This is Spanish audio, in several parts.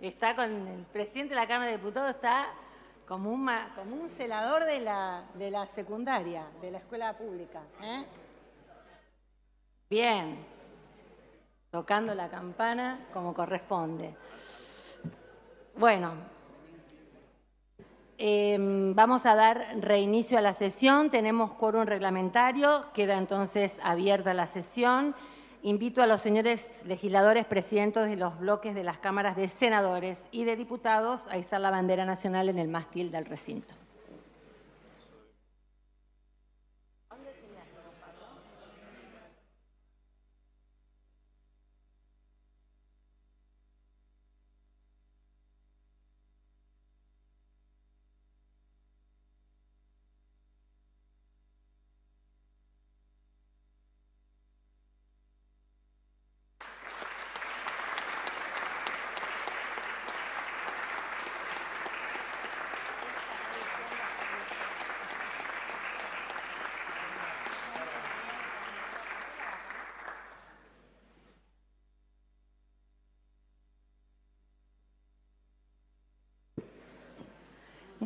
está con el presidente de la Cámara de Diputados, está como un, como celador de la, secundaria, de la escuela pública. ¿eh? Bien, tocando la campana como corresponde. Bueno, em, vamos a dar reinicio a la sesión. Tenemos quórum reglamentario, queda entonces abierta la sesión invito a los señores legisladores presidentes de los bloques de las cámaras de senadores y de diputados a izar la bandera nacional en el mástil del recinto.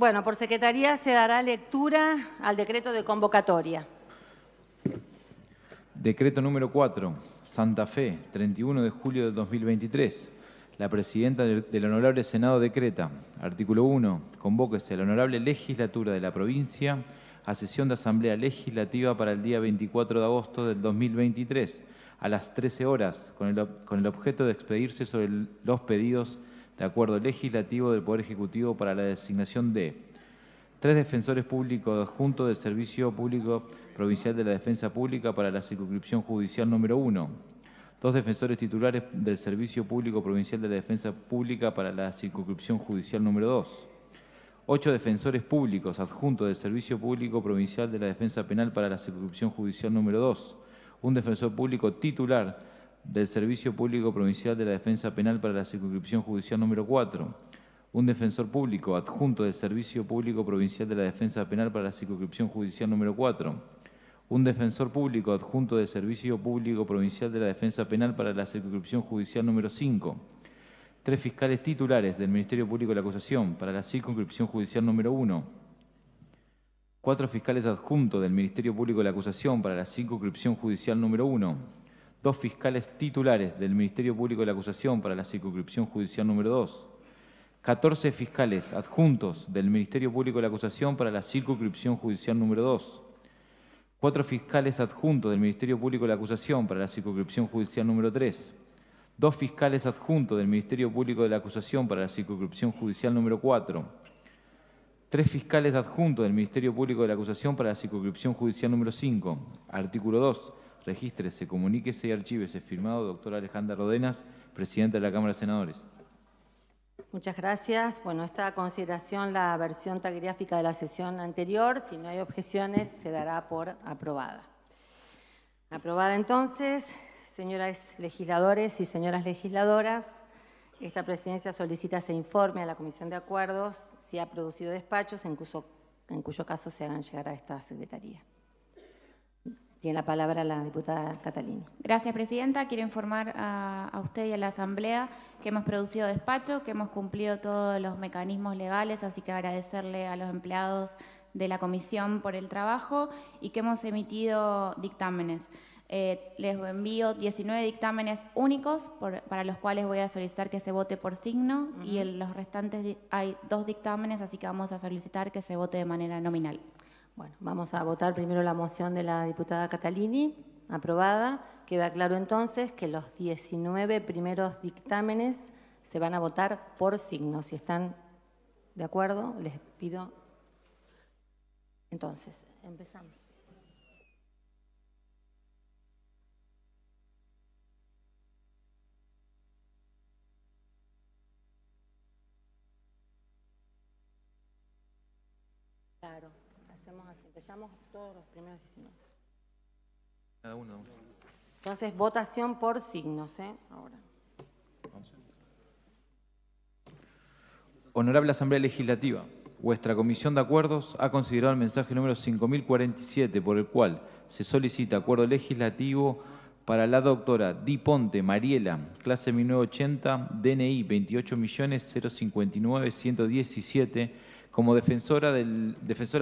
Bueno, por Secretaría se dará lectura al decreto de convocatoria. Decreto número 4, Santa Fe, 31 de julio de 2023. La presidenta del Honorable Senado decreta, artículo 1, convóquese a la Honorable Legislatura de la provincia a sesión de Asamblea Legislativa para el día 24 de agosto del 2023 a las 13 horas con el, objeto de expedirse sobre los pedidos de acuerdo legislativo del Poder Ejecutivo para la designación de tres defensores públicos adjuntos del Servicio Público Provincial de la Defensa Pública para la circunscripción judicial número 1, dos defensores titulares del Servicio Público Provincial de la Defensa Pública para la circunscripción judicial número 2, ocho defensores públicos adjuntos del Servicio Público Provincial de la Defensa Penal para la circunscripción judicial número 2, un defensor público titular del Servicio Público Provincial de la Defensa Penal para la Circunscripción Judicial número 4. Un defensor público adjunto del Servicio Público Provincial de la Defensa Penal para la Circunscripción Judicial número 4. Un defensor público adjunto del Servicio Público Provincial de la Defensa Penal para la Circunscripción Judicial número 5. Tres fiscales titulares del Ministerio Público de la Acusación para la Circunscripción Judicial número 1 cuatro fiscales adjuntos del Ministerio Público de la Acusación para la circunscripción judicial número 1, dos fiscales titulares del Ministerio Público de la Acusación para la circunscripción judicial número 2, 14 fiscales adjuntos del Ministerio Público de la Acusación para la circunscripción judicial número 2, cuatro fiscales adjuntos del Ministerio Público de la Acusación para la circunscripción judicial número 3, dos fiscales adjuntos del Ministerio Público de la Acusación para la circunscripción judicial número 4, tres fiscales adjuntos del Ministerio Público de la Acusación para la circunscripción judicial número 5, artículo 2, regístrese, comuníquese y archívese. Firmado, doctora Alejandra Rodenas, presidenta de la Cámara de Senadores. Muchas gracias. Bueno, está consideración la versión taquigráfica de la sesión anterior. Si no hay objeciones, se dará por aprobada. Aprobada entonces, señoras legisladores y señoras legisladoras, esta presidencia solicita se informe a la Comisión de Acuerdos si ha producido despachos en cuyo caso se hagan llegar a esta Secretaría. Tiene la palabra la diputada Catalina. Gracias, Presidenta. Quiero informar a, usted y a la Asamblea que hemos producido despacho, que hemos cumplido todos los mecanismos legales, así que agradecerle a los empleados de la Comisión por el trabajo y que hemos emitido dictámenes. Eh, les envío 19 dictámenes únicos para los cuales voy a solicitar que se vote por signo y en los restantes hay dos dictámenes, así que vamos a solicitar que se vote de manera nominal. Bueno, vamos a votar primero la moción de la diputada Catalini, aprobada. Queda claro entonces que los 19 primeros dictámenes se van a votar por signo. Si están de acuerdo, les pido. Entonces, empezamos. Empezamos todos los primeros Cada Entonces, votación por signos, ¿eh? Ahora. Honorable Asamblea Legislativa, vuestra Comisión de Acuerdos ha considerado el mensaje número 5047, por el cual se solicita acuerdo legislativo para la doctora Di Ponte Mariela, clase 1980, DNI 28.059.117, como defensora,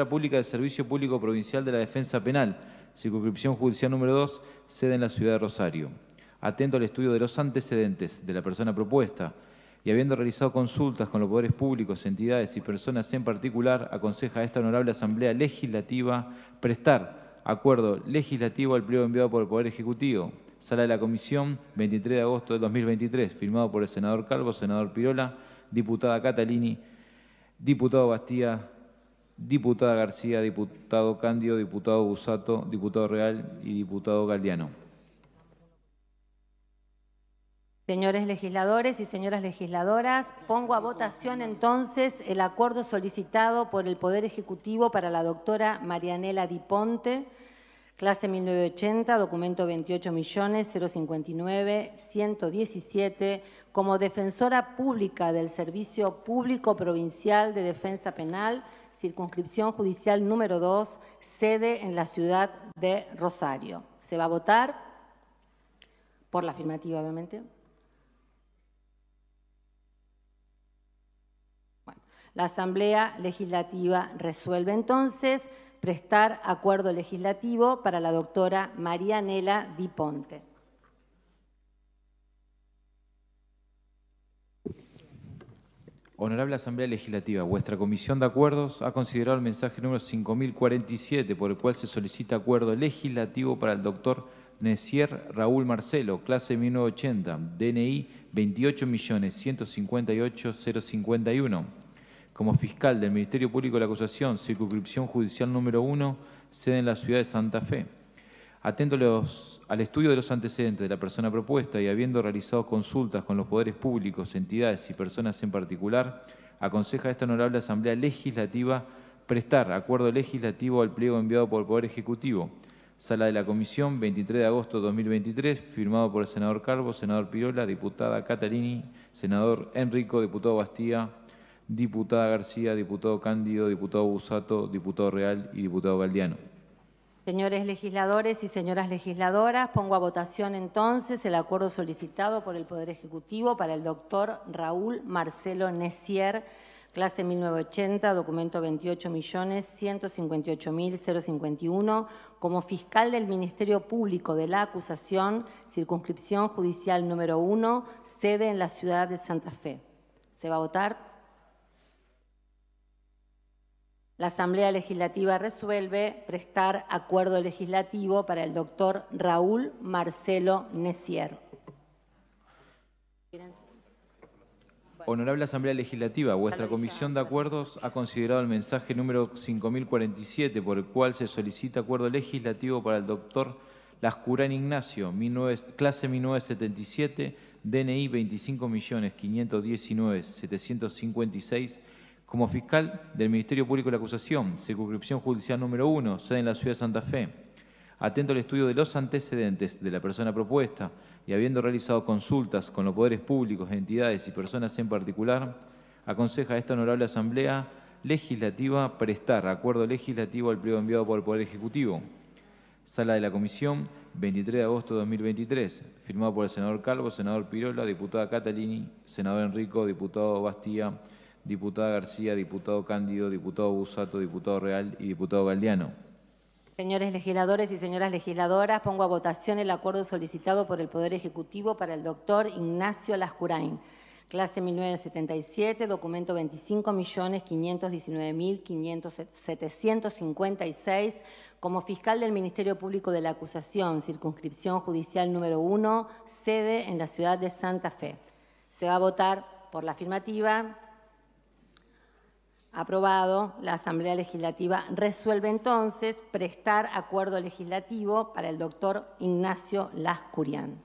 pública del Servicio Público Provincial de la Defensa Penal, circunscripción judicial número 2, sede en la ciudad de Rosario. Atento al estudio de los antecedentes de la persona propuesta y habiendo realizado consultas con los poderes públicos, entidades y personas en particular, aconseja a esta honorable Asamblea Legislativa prestar acuerdo legislativo al pliego enviado por el Poder Ejecutivo, sala de la Comisión, 23 de agosto de 2023, firmado por el senador Calvo, senador Pirola, diputada Catalini, diputado Bastía, diputada García, diputado Cándido, diputado Busato, diputado Real y diputado Galdiano. Señores legisladores y señoras legisladoras, pongo a votación entonces el acuerdo solicitado por el Poder Ejecutivo para la doctora Marianela Di Ponte, clase 1980, documento 28 millones 117 como defensora pública del Servicio Público Provincial de Defensa Penal, circunscripción judicial número 2, sede en la ciudad de Rosario. Se va a votar por la afirmativa, obviamente. la Asamblea Legislativa resuelve entonces prestar acuerdo legislativo para la doctora María Marianela Di Ponte. Honorable Asamblea Legislativa, vuestra Comisión de Acuerdos ha considerado el mensaje número 5047, por el cual se solicita acuerdo legislativo para el doctor Necier Raúl Marcelo, clase 1980, DNI 28.158.051. Como fiscal del Ministerio Público de la Acusación, circunscripción judicial número 1, sede en la ciudad de Santa Fe. Atento al estudio de los antecedentes de la persona propuesta y habiendo realizado consultas con los poderes públicos, entidades y personas en particular, aconseja a esta honorable Asamblea Legislativa prestar acuerdo legislativo al pliego enviado por el Poder Ejecutivo. Sala de la Comisión, 23 de agosto de 2023, firmado por el senador Carvo, senador Pirola, diputada Catalini, senador Enrico, diputado Bastía, diputada García, diputado Cándido, diputado Busato, diputado Real y diputado Galdiano. Señores legisladores y señoras legisladoras, pongo a votación entonces el acuerdo solicitado por el Poder Ejecutivo para el doctor Raúl Marcelo Necier, clase 1980, documento 28.158.051, como fiscal del Ministerio Público de la Acusación, circunscripción judicial número 1, sede en la ciudad de Santa Fe. ¿Se va a votar? la Asamblea Legislativa resuelve prestar acuerdo legislativo para el doctor Raúl Marcelo Necier. Honorable Asamblea Legislativa, vuestra Comisión de Acuerdos ha considerado el mensaje número 5047 por el cual se solicita acuerdo legislativo para el doctor Lascurán Ignacio, clase 1977, DNI 25.519.756, como fiscal del Ministerio Público de la Acusación, circunscripción judicial número 1, sede en la ciudad de Santa Fe, atento al estudio de los antecedentes de la persona propuesta y habiendo realizado consultas con los poderes públicos, entidades y personas en particular, aconseja a esta honorable Asamblea Legislativa prestar acuerdo legislativo al pliego enviado por el Poder Ejecutivo. Sala de la Comisión, 23 de agosto de 2023, firmado por el senador Calvo, senador Pirola, diputada Catalini, senador Enrico, diputado Bastía, diputada García, diputado Cándido, diputado Busato, diputado Real y diputado Galdiano. Señores legisladores y señoras legisladoras, pongo a votación el acuerdo solicitado por el Poder Ejecutivo para el doctor Ignacio Lascurain, clase 1977, documento 25.519.756, como fiscal del Ministerio Público de la Acusación, circunscripción judicial número 1, sede en la ciudad de Santa Fe. Se va a votar por la afirmativa aprobado, la Asamblea Legislativa resuelve entonces prestar acuerdo legislativo para el doctor Ignacio Lascurián.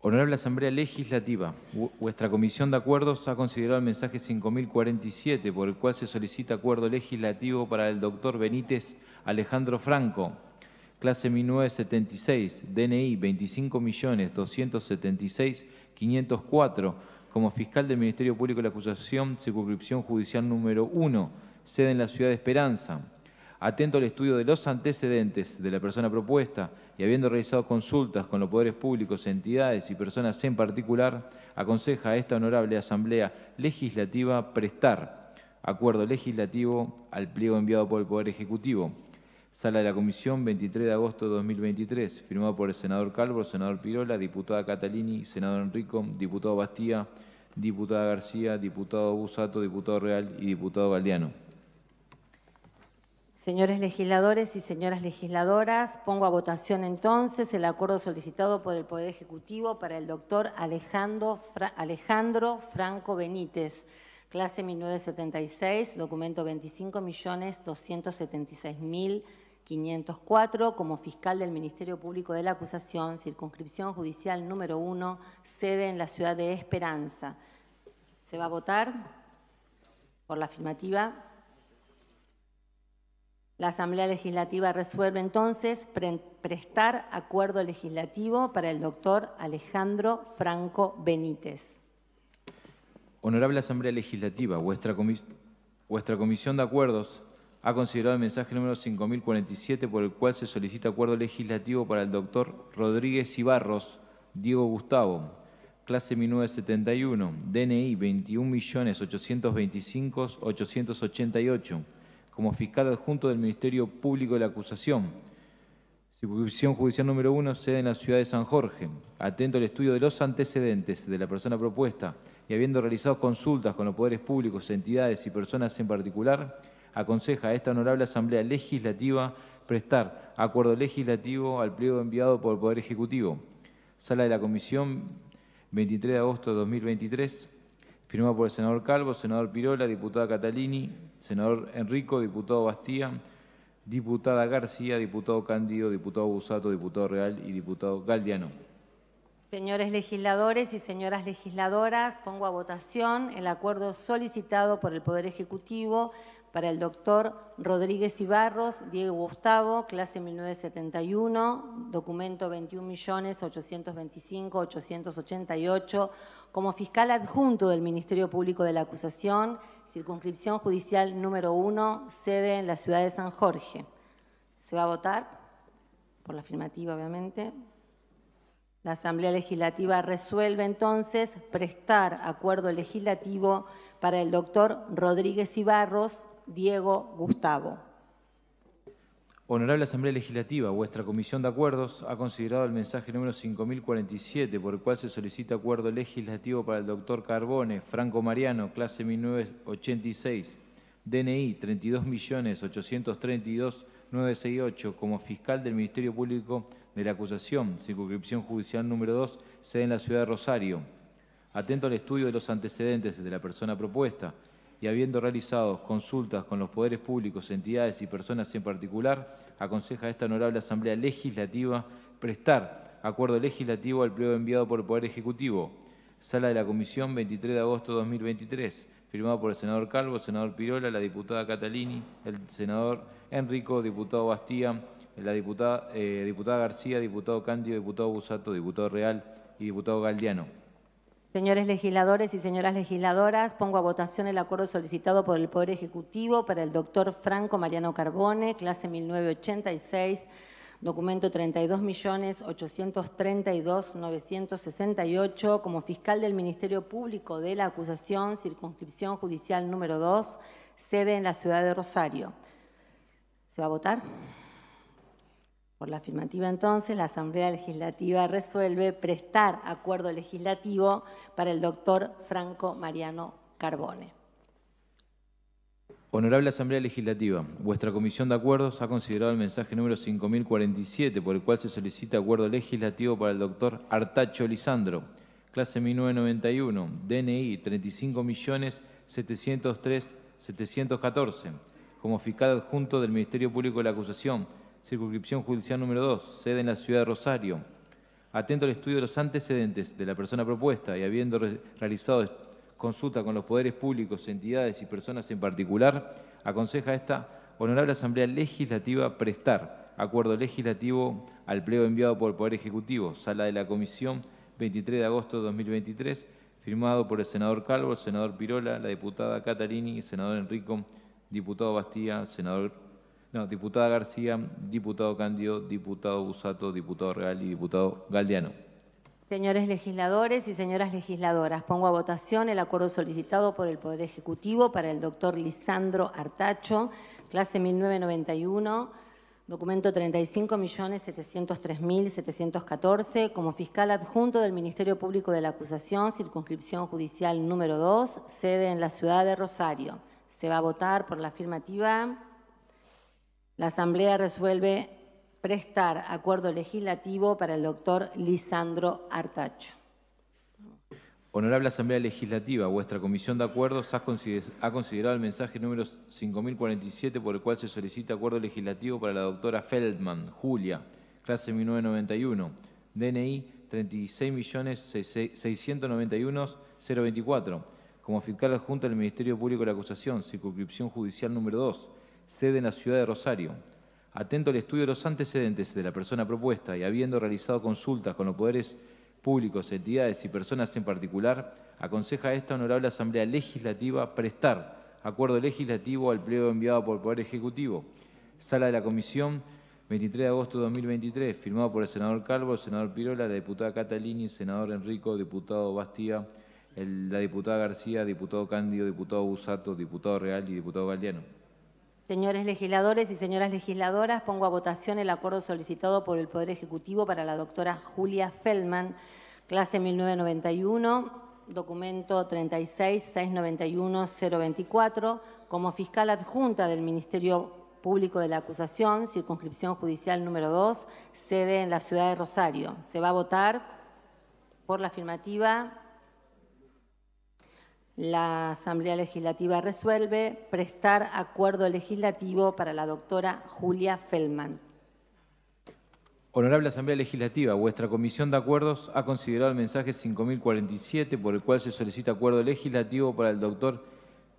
Honorable Asamblea Legislativa, vuestra Comisión de Acuerdos ha considerado el mensaje 5047, por el cual se solicita acuerdo legislativo para el doctor Benítez Alejandro Franco, clase 1976, DNI 25.276.504, como fiscal del Ministerio Público de la Acusación, circunscripción judicial número 1, sede en la ciudad de Esperanza. Atento al estudio de los antecedentes de la persona propuesta y habiendo realizado consultas con los poderes públicos, entidades y personas en particular, aconseja a esta honorable Asamblea Legislativa prestar acuerdo legislativo al pliego enviado por el Poder Ejecutivo Sala de la Comisión, 23 de agosto de 2023. Firmado por el senador Calvo, senador Pirola, diputada Catalini, senador Enrico, diputado Bastía, diputada García, diputado Busato, diputado Real y diputado Galdiano. Señores legisladores y señoras legisladoras, pongo a votación entonces el acuerdo solicitado por el Poder Ejecutivo para el doctor Alejandro, Alejandro Franco Benítez, clase 1976, documento 25.276.000. 504 como fiscal del Ministerio Público de la Acusación, circunscripción judicial número 1, sede en la ciudad de Esperanza. ¿Se va a votar? Por la afirmativa. La Asamblea Legislativa resuelve entonces prestar acuerdo legislativo para el doctor Alejandro Franco Benítez. Honorable Asamblea Legislativa, vuestra, vuestra Comisión de Acuerdos ha considerado el mensaje número 5047 por el cual se solicita acuerdo legislativo para el doctor Rodríguez Ibarros, Diego Gustavo, clase 1971, DNI 21.825.888, como fiscal adjunto del Ministerio Público de la Acusación. Circunscripción judicial número 1, sede en la ciudad de San Jorge. Atento al estudio de los antecedentes de la persona propuesta y habiendo realizado consultas con los poderes públicos, entidades y personas en particular, aconseja a esta honorable Asamblea Legislativa prestar acuerdo legislativo al pliego enviado por el Poder Ejecutivo. Sala de la Comisión, 23 de agosto de 2023, firmado por el senador Calvo, senador Pirola, diputada Catalini, senador Enrico, diputado Bastía, diputada García, diputado Cándido, diputado Busato, diputado Real y diputado Galdiano. Señores legisladores y señoras legisladoras, pongo a votación el acuerdo solicitado por el Poder Ejecutivo para el doctor Rodríguez Ibarros, Diego Gustavo, clase 1971, documento 21.825.888, como fiscal adjunto del Ministerio Público de la Acusación, circunscripción judicial número 1, sede en la ciudad de San Jorge. ¿Se va a votar? Por la afirmativa, obviamente. La Asamblea Legislativa resuelve entonces prestar acuerdo legislativo para el doctor Rodríguez Ibarros, Diego Gustavo. Honorable Asamblea Legislativa, vuestra Comisión de Acuerdos ha considerado el mensaje número 5047, por el cual se solicita acuerdo legislativo para el doctor Carbone, Franco Mariano, clase 1986, DNI 32.832.968, como fiscal del Ministerio Público de la Acusación, circunscripción judicial número 2, sede en la ciudad de Rosario. Atento al estudio de los antecedentes de la persona propuesta, y habiendo realizado consultas con los poderes públicos, entidades y personas en particular, aconseja a esta honorable Asamblea Legislativa prestar acuerdo legislativo al pliego enviado por el Poder Ejecutivo. Sala de la Comisión, 23 de agosto de 2023, firmado por el senador Calvo, el senador Pirola, la diputada Catalini, el senador Enrico, diputado Bastía, la diputada, eh, diputada García, diputado Candio, diputado Busato, diputado Real y diputado Galdiano. Señores legisladores y señoras legisladoras, pongo a votación el acuerdo solicitado por el Poder Ejecutivo para el doctor Franco Mariano Carbone, clase 1986, documento 32.832.968, como fiscal del Ministerio Público de la Acusación, circunscripción judicial número 2, sede en la ciudad de Rosario. ¿Se va a votar? Por la afirmativa entonces, la Asamblea Legislativa resuelve prestar acuerdo legislativo para el doctor Franco Mariano Carbone. Honorable Asamblea Legislativa, vuestra Comisión de Acuerdos ha considerado el mensaje número 5047 por el cual se solicita acuerdo legislativo para el doctor Artacho Lisandro, clase 1991, DNI 35.703.714, como fiscal adjunto del Ministerio Público de la Acusación, circunscripción judicial número 2, sede en la ciudad de Rosario. Atento al estudio de los antecedentes de la persona propuesta y habiendo realizado consulta con los poderes públicos, entidades y personas en particular, aconseja a esta Honorable Asamblea Legislativa prestar acuerdo legislativo al pleo enviado por el Poder Ejecutivo, sala de la Comisión, 23 de agosto de 2023, firmado por el senador Calvo, el senador Pirola, la diputada Catarini, senador Enrico, diputado Bastía, senador no, diputada García, diputado Candio, diputado Busato, diputado Real y diputado Galdiano. Señores legisladores y señoras legisladoras, pongo a votación el acuerdo solicitado por el Poder Ejecutivo para el doctor Lisandro Artacho, clase 1991, documento 35.703.714, como fiscal adjunto del Ministerio Público de la Acusación, circunscripción judicial número 2, sede en la ciudad de Rosario. Se va a votar por la afirmativa. La Asamblea resuelve prestar acuerdo legislativo para el doctor Lisandro Artacho. Honorable Asamblea Legislativa, vuestra Comisión de Acuerdos ha considerado el mensaje número 5047 por el cual se solicita acuerdo legislativo para la doctora Feldman, Julia, clase 1991, DNI 36.691.024, como fiscal adjunta del Ministerio Público de la Acusación, circunscripción judicial número 2, sede en la ciudad de Rosario. Atento al estudio de los antecedentes de la persona propuesta y habiendo realizado consultas con los poderes públicos, entidades y personas en particular, aconseja a esta honorable Asamblea Legislativa prestar acuerdo legislativo al pliego enviado por el Poder Ejecutivo. Sala de la Comisión, 23 de agosto de 2023, firmado por el senador Calvo, el senador Pirola, la diputada Catalini, el senador Enrico, diputado Bastía, la diputada García, diputado Cándido, diputado Busato, diputado Real y diputado Galdiano. Señores legisladores y señoras legisladoras, pongo a votación el acuerdo solicitado por el Poder Ejecutivo para la doctora Julia Feldman, clase 1991, documento 36.691.024, como fiscal adjunta del Ministerio Público de la Acusación, circunscripción judicial número 2, sede en la ciudad de Rosario. Se va a votar por la afirmativa la Asamblea Legislativa resuelve prestar acuerdo legislativo para la doctora Julia Feldman. Honorable Asamblea Legislativa, vuestra Comisión de Acuerdos ha considerado el mensaje 5047 por el cual se solicita acuerdo legislativo para el doctor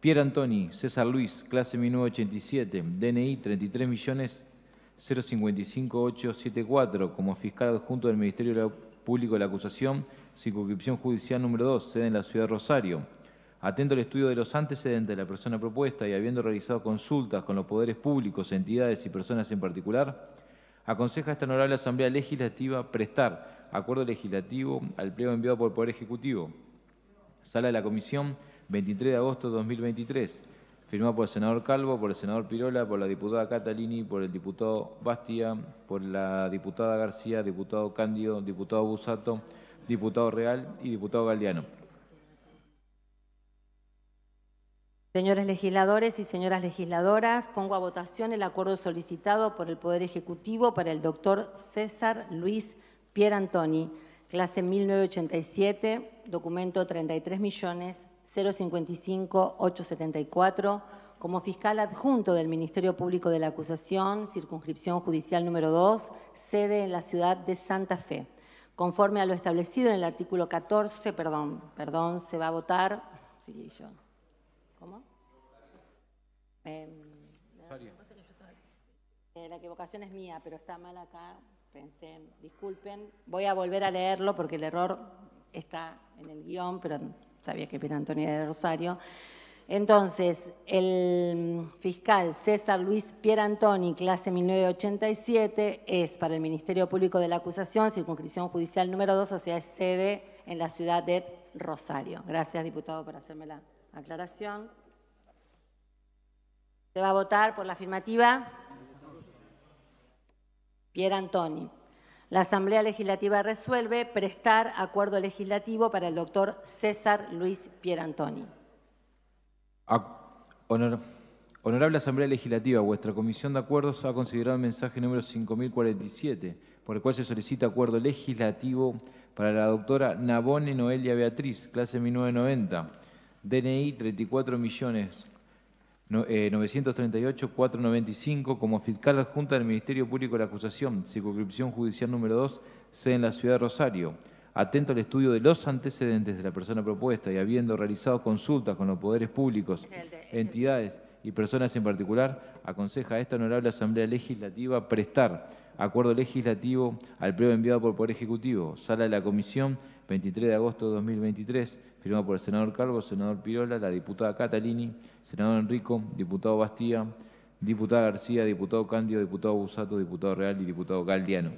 Pier Antoni César Luis, clase 1987, DNI 33.055.874, como fiscal adjunto del Ministerio Público de la Acusación, circunscripción judicial número 2, sede en la ciudad de Rosario Atento al estudio de los antecedentes de la persona propuesta y habiendo realizado consultas con los poderes públicos, entidades y personas en particular, aconseja a esta honorable Asamblea Legislativa prestar acuerdo legislativo al pliego enviado por el Poder Ejecutivo. Sala de la Comisión, 23 de agosto de 2023. Firmado por el senador Calvo, por el senador Pirola, por la diputada Catalini, por el diputado Bastia, por la diputada García, diputado Cándido, diputado Busato, diputado Real y diputado Galdiano. Señores legisladores y señoras legisladoras, pongo a votación el acuerdo solicitado por el Poder Ejecutivo para el doctor César Luis Antoni, clase 1987, documento 33 millones como fiscal adjunto del Ministerio Público de la Acusación, circunscripción judicial número 2, sede en la ciudad de Santa Fe. Conforme a lo establecido en el artículo 14, perdón, perdón, se va a votar. yo. ¿Cómo? Em, eh, la equivocación es mía, pero está mal acá. Pensé, disculpen, voy a volver a leerlo porque el error está en el guión, pero sabía que era Antonio de Rosario. Entonces, el mm, fiscal César Luis Pierantoni, clase 1987, es para el Ministerio Público de la Acusación, circunscripción judicial número 2, o sea, es sede en la ciudad de Rosario. Gracias, diputado, por hacérmela. Aclaración. Se va a votar por la afirmativa. Pier Antoni. La Asamblea Legislativa resuelve prestar acuerdo legislativo para el doctor César Luis Pierantoni. Honor, honorable Asamblea Legislativa, vuestra Comisión de Acuerdos ha considerado el mensaje número 5047, por el cual se solicita acuerdo legislativo para la doctora Nabone Noelia Beatriz, clase 1990 DNI 34 millones. 938-495 eh, como fiscal adjunta del Ministerio Público de la Acusación, circunscripción judicial número 2, sede en la ciudad de Rosario. Atento al estudio de los antecedentes de la persona propuesta y habiendo realizado consultas con los poderes públicos, entidades y personas en particular, aconseja a esta honorable Asamblea Legislativa prestar acuerdo legislativo al pleno enviado por Poder Ejecutivo, sala de la Comisión, 23 de agosto de 2023, firmado por el senador Calvo, senador Pirola, la diputada Catalini, senador Enrico, diputado Bastía, diputada García, diputado Candio, diputado Busato, diputado Real y diputado Galdiano.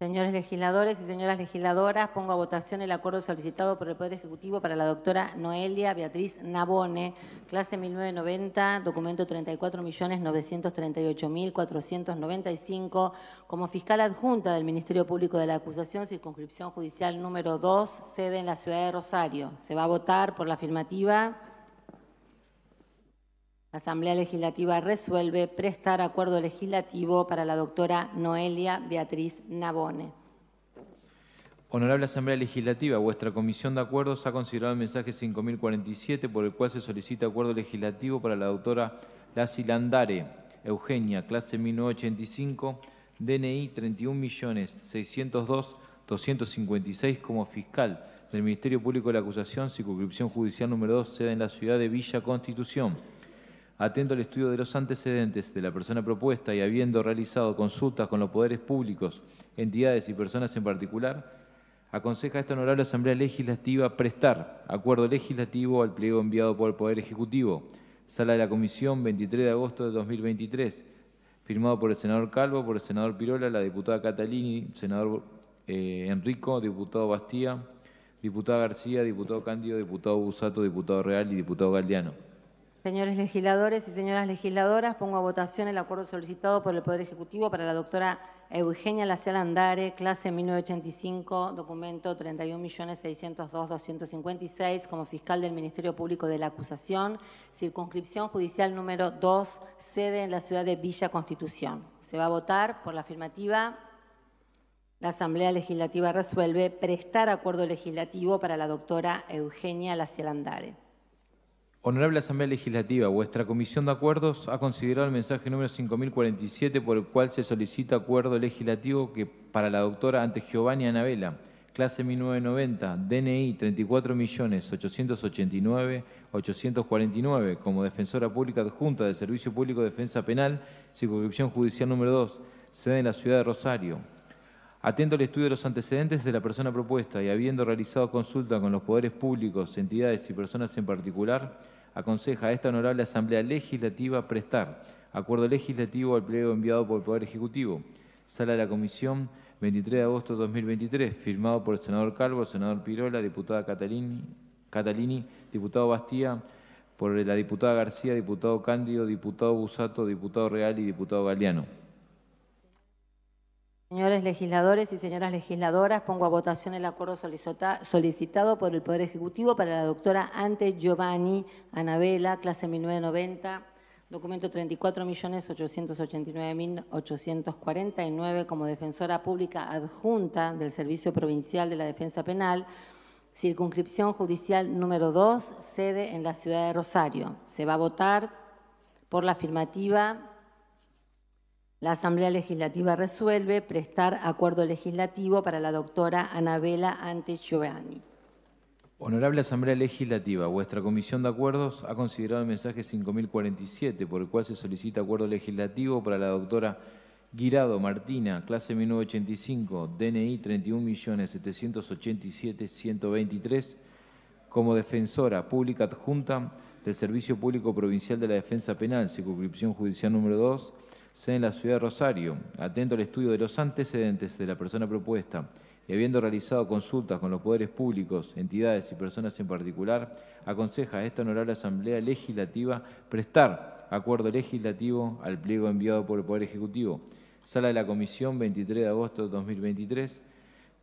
Señores legisladores y señoras legisladoras, pongo a votación el acuerdo solicitado por el Poder Ejecutivo para la doctora Noelia Beatriz Nabone, clase 1990, documento 34.938.495, como fiscal adjunta del Ministerio Público de la Acusación, circunscripción judicial número 2, sede en la ciudad de Rosario. Se va a votar por la afirmativa. La Asamblea Legislativa resuelve prestar acuerdo legislativo para la doctora Noelia Beatriz Nabone. Honorable Asamblea Legislativa, vuestra Comisión de Acuerdos ha considerado el mensaje 5047 por el cual se solicita acuerdo legislativo para la doctora Lassi Landare, Eugenia, clase 1985, DNI 31.602.256 como fiscal del Ministerio Público de la Acusación, circunscripción judicial número 2, sede en la ciudad de Villa Constitución atento al estudio de los antecedentes de la persona propuesta y habiendo realizado consultas con los poderes públicos, entidades y personas en particular, aconseja a esta honorable Asamblea Legislativa prestar acuerdo legislativo al pliego enviado por el Poder Ejecutivo, Sala de la Comisión, 23 de agosto de 2023, firmado por el senador Calvo, por el senador Pirola, la diputada Catalini, senador eh, Enrico, diputado Bastía, diputada García, diputado Cándido, diputado Busato, diputado Real y diputado Galdiano. Señores legisladores y señoras legisladoras, pongo a votación el acuerdo solicitado por el Poder Ejecutivo para la doctora Eugenia Lacial Andare, clase 1985, documento 31.602.256, como fiscal del Ministerio Público de la Acusación, circunscripción judicial número 2, sede en la ciudad de Villa Constitución. Se va a votar por la afirmativa. La Asamblea Legislativa resuelve prestar acuerdo legislativo para la doctora Eugenia Lacial Andare. Honorable Asamblea Legislativa, vuestra Comisión de Acuerdos ha considerado el mensaje número 5047 por el cual se solicita acuerdo legislativo que para la doctora ante Giovanni Anabela, clase 1990, DNI 34.889.849, como defensora pública adjunta del Servicio Público de Defensa Penal, circunscripción judicial número 2, sede en la ciudad de Rosario. Atento al estudio de los antecedentes de la persona propuesta y habiendo realizado consulta con los poderes públicos, entidades y personas en particular, aconseja a esta honorable Asamblea Legislativa prestar acuerdo legislativo al pliego enviado por el Poder Ejecutivo, sala de la Comisión, 23 de agosto de 2023, firmado por el senador Calvo, senador Pirola, diputada Catalini, Catalini diputado Bastía, por la diputada García, diputado Cándido, diputado Busato, diputado Real y diputado Galeano. Señores legisladores y señoras legisladoras, pongo a votación el acuerdo solicitado por el Poder Ejecutivo para la doctora Ante Giovanni Anabela, clase 1990, documento 34.889.849 como defensora pública adjunta del Servicio Provincial de la Defensa Penal, circunscripción judicial número 2, sede en la ciudad de Rosario. Se va a votar por la afirmativa la Asamblea Legislativa resuelve prestar acuerdo legislativo para la doctora Anabela Ante Giovanni. Honorable Asamblea Legislativa, vuestra Comisión de Acuerdos ha considerado el mensaje 5047, por el cual se solicita acuerdo legislativo para la doctora Guirado Martina, clase 1985, DNI 31.787.123, como defensora pública adjunta del Servicio Público Provincial de la Defensa Penal, circunscripción judicial número 2, sede en la ciudad de Rosario, atento al estudio de los antecedentes de la persona propuesta y habiendo realizado consultas con los poderes públicos, entidades y personas en particular, aconseja a esta honorable Asamblea Legislativa prestar acuerdo legislativo al pliego enviado por el Poder Ejecutivo. Sala de la Comisión, 23 de agosto de 2023,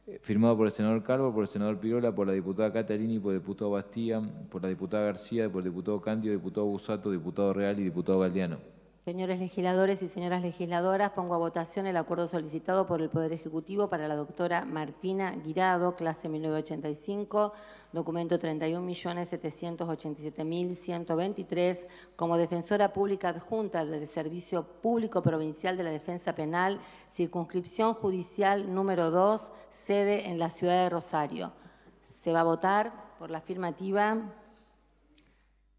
eh, firmado por el senador Calvo, por el senador Pirola, por la diputada Catarini, por el diputado Bastía, por la diputada García, por el diputado Candio, diputado Busato, diputado Real y diputado Galdiano. Señores legisladores y señoras legisladoras, pongo a votación el acuerdo solicitado por el Poder Ejecutivo para la doctora Martina Guirado, clase 1985, documento 31.787.123, como defensora pública adjunta del Servicio Público Provincial de la Defensa Penal, circunscripción judicial número 2, sede en la ciudad de Rosario. Se va a votar por la afirmativa.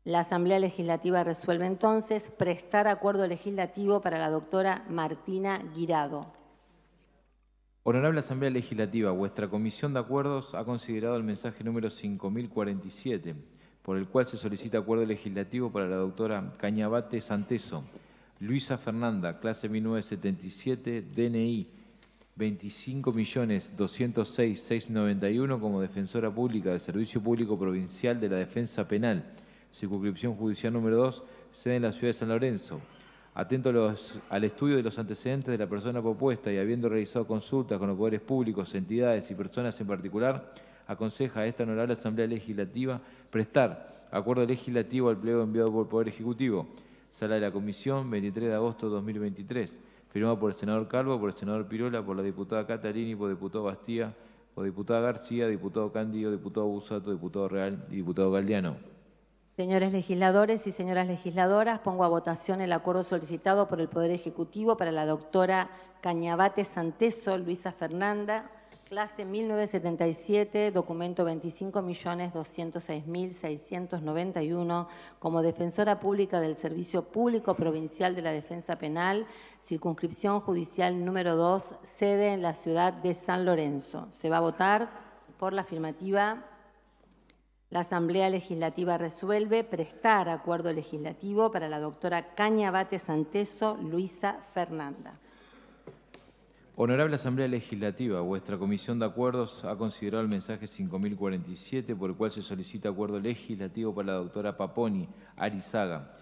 La Asamblea Legislativa resuelve entonces prestar acuerdo legislativo para la doctora Martina Guirado. Honorable Asamblea Legislativa, vuestra Comisión de Acuerdos ha considerado el mensaje número 5047, por el cual se solicita acuerdo legislativo para la doctora Cañabate Santeso, Luisa Fernanda, clase 1977, DNI 25.206.691 como defensora pública del Servicio Público Provincial de la Defensa Penal circunscripción judicial número 2, sede en la ciudad de San Lorenzo. Atento al estudio de los antecedentes de la persona propuesta y habiendo realizado consultas con los poderes públicos, entidades y personas en particular, aconseja a esta honorable Asamblea Legislativa prestar acuerdo legislativo al pliego enviado por el Poder Ejecutivo. Sala de la Comisión, 23 de agosto de 2023. Firmado por el senador Calvo, por el senador Pirola, por la diputada Catarini, por el diputado Bastía, por diputada García, diputado Cándido, diputado Busato, diputado Real y diputado Galdiano. Señores legisladores y señoras legisladoras, pongo a votación el acuerdo solicitado por el Poder Ejecutivo para la doctora Cañabate Santeso, Luisa Fernanda, clase 1977, documento 25.206.691, como defensora pública del Servicio Público Provincial de la Defensa Penal, circunscripción judicial número 2, sede en la ciudad de San Lorenzo. Se va a votar por la afirmativa. La Asamblea Legislativa resuelve prestar acuerdo legislativo para la doctora Caña Bate Santeso Luisa Fernanda. Honorable Asamblea Legislativa, vuestra Comisión de Acuerdos ha considerado el mensaje 5047 por el cual se solicita acuerdo legislativo para la doctora Paponi Arizaga,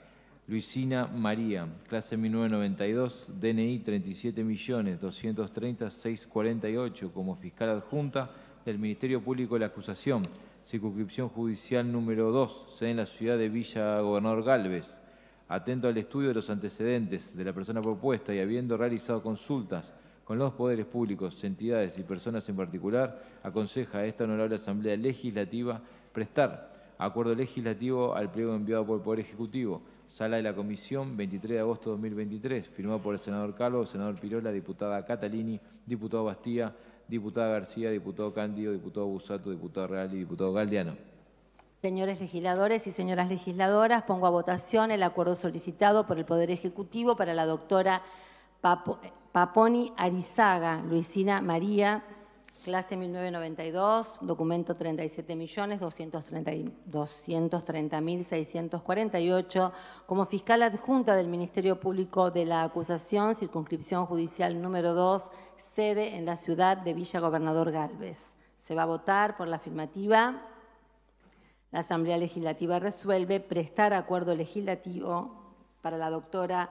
Luisina María, clase 1992, DNI 37.23648, como fiscal adjunta del Ministerio Público de la Acusación circunscripción judicial número 2, sede en la ciudad de Villa Gobernador Galvez. Atento al estudio de los antecedentes de la persona propuesta y habiendo realizado consultas con los poderes públicos, entidades y personas en particular, aconseja a esta honorable Asamblea Legislativa prestar acuerdo legislativo al pliego enviado por el Poder Ejecutivo, sala de la Comisión, 23 de agosto de 2023, firmado por el senador Calvo, senador Pirola, diputada Catalini, diputado Bastía, diputada García, diputado Cándido, diputado Busato, diputado Real y diputado Galdiano. Señores legisladores y señoras legisladoras, pongo a votación el acuerdo solicitado por el Poder Ejecutivo para la doctora Paponi Arizaga, Luisina María, clase 1992, documento 37.230.648, como fiscal adjunta del Ministerio Público de la Acusación, circunscripción judicial número 2, sede en la ciudad de Villa Gobernador Galvez. Se va a votar por la afirmativa. La Asamblea Legislativa resuelve prestar acuerdo legislativo para la doctora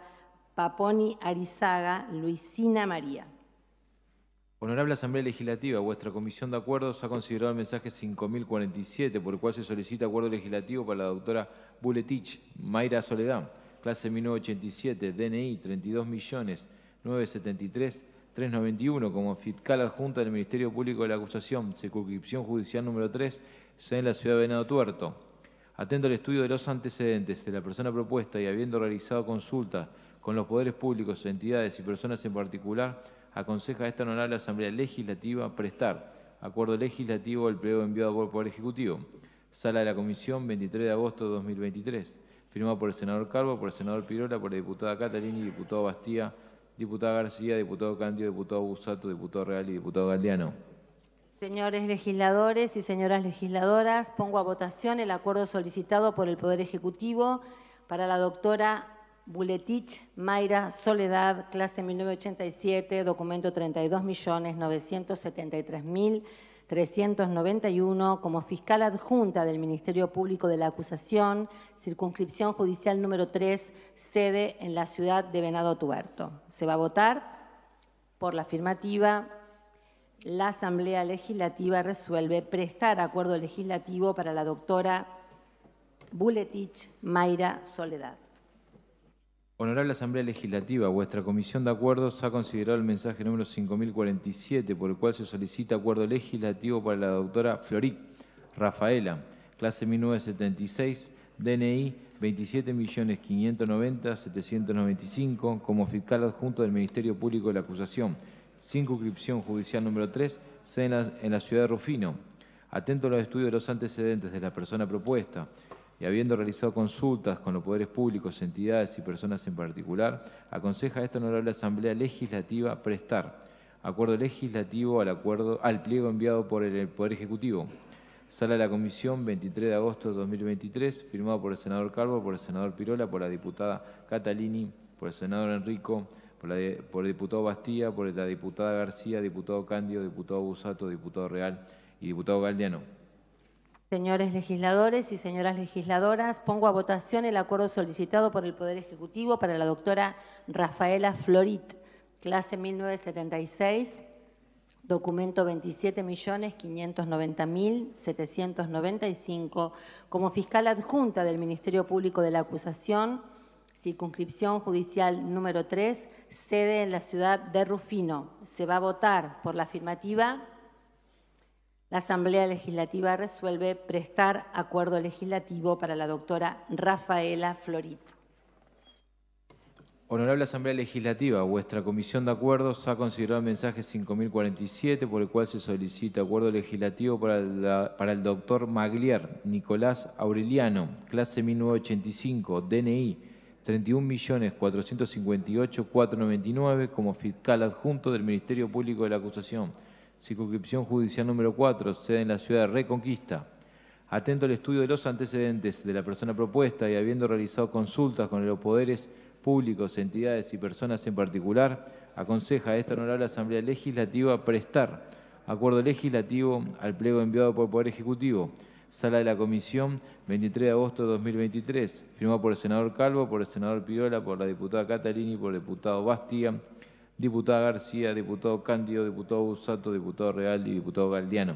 Paponi Arizaga Luisina María. Honorable Asamblea Legislativa, vuestra Comisión de Acuerdos ha considerado el mensaje 5047, por el cual se solicita acuerdo legislativo para la doctora Buletich Mayra Soledad, clase 1987, DNI 32 millones 973 391 como fiscal adjunta del Ministerio Público de la Acusación, circunscripción judicial número 3, sea en la ciudad de Venado Tuerto. Atento al estudio de los antecedentes de la persona propuesta y habiendo realizado consultas con los poderes públicos, entidades y personas en particular, aconseja a esta honorable Asamblea Legislativa prestar acuerdo legislativo al pliego enviado por el Poder Ejecutivo. Sala de la Comisión, 23 de agosto de 2023. Firmado por el senador Carbo, por el senador Pirola, por la diputada Catalina y diputado Bastía. Diputada García, diputado Candio, diputado Busato, diputado Real y diputado Galdiano. Señores legisladores y señoras legisladoras, pongo a votación el acuerdo solicitado por el Poder Ejecutivo para la doctora Buletich Mayra Soledad, clase 1987, documento 32.973.000. 391 como fiscal adjunta del Ministerio Público de la Acusación, circunscripción judicial número 3, sede en la ciudad de Venado Tuerto. Se va a votar por la afirmativa. La Asamblea Legislativa resuelve prestar acuerdo legislativo para la doctora Buletich Mayra Soledad. Honorable Asamblea Legislativa, vuestra Comisión de Acuerdos ha considerado el mensaje número 5047, por el cual se solicita acuerdo legislativo para la doctora Floric Rafaela, clase 1976, DNI 27.590.795, como fiscal adjunto del Ministerio Público de la Acusación, sin inscripción judicial número 3, en en la ciudad de Rufino. Atento a los estudios de los antecedentes de la persona propuesta, y habiendo realizado consultas con los poderes públicos, entidades y personas en particular, aconseja a esta honorable Asamblea Legislativa prestar acuerdo legislativo al, acuerdo, al pliego enviado por el Poder Ejecutivo. Sala la Comisión, 23 de agosto de 2023, firmado por el senador Calvo, por el senador Pirola, por la diputada Catalini, por el senador Enrico, por, el diputado Bastía, por la diputada García, diputado Cándido, diputado Busato, diputado Real y diputado Galdiano. Señores legisladores y señoras legisladoras, pongo a votación el acuerdo solicitado por el Poder Ejecutivo para la doctora Rafaela Florit, clase 1976, documento 27.590.795, como fiscal adjunta del Ministerio Público de la Acusación, circunscripción judicial número 3, sede en la ciudad de Rufino. Se va a votar por la afirmativa la Asamblea Legislativa resuelve prestar acuerdo legislativo para la doctora Rafaela Florit. Honorable Asamblea Legislativa, vuestra Comisión de Acuerdos ha considerado el mensaje 5047 por el cual se solicita acuerdo legislativo para, el doctor Maglier Nicolás Aureliano, clase 1985, DNI 31.458.499 como fiscal adjunto del Ministerio Público de la Acusación circunscripción judicial número 4, sede en la ciudad de Reconquista. Atento al estudio de los antecedentes de la persona propuesta y habiendo realizado consultas con los poderes públicos, entidades y personas en particular, aconseja a esta honorable Asamblea Legislativa prestar acuerdo legislativo al pliego enviado por el Poder Ejecutivo, sala de la Comisión, 23 de agosto de 2023, firmado por el senador Calvo, por el senador Pirola, por la diputada Catalini, y por el diputado Bastia, diputada García, diputado Cándido, diputado Busato, diputado Real y diputado Galdiano.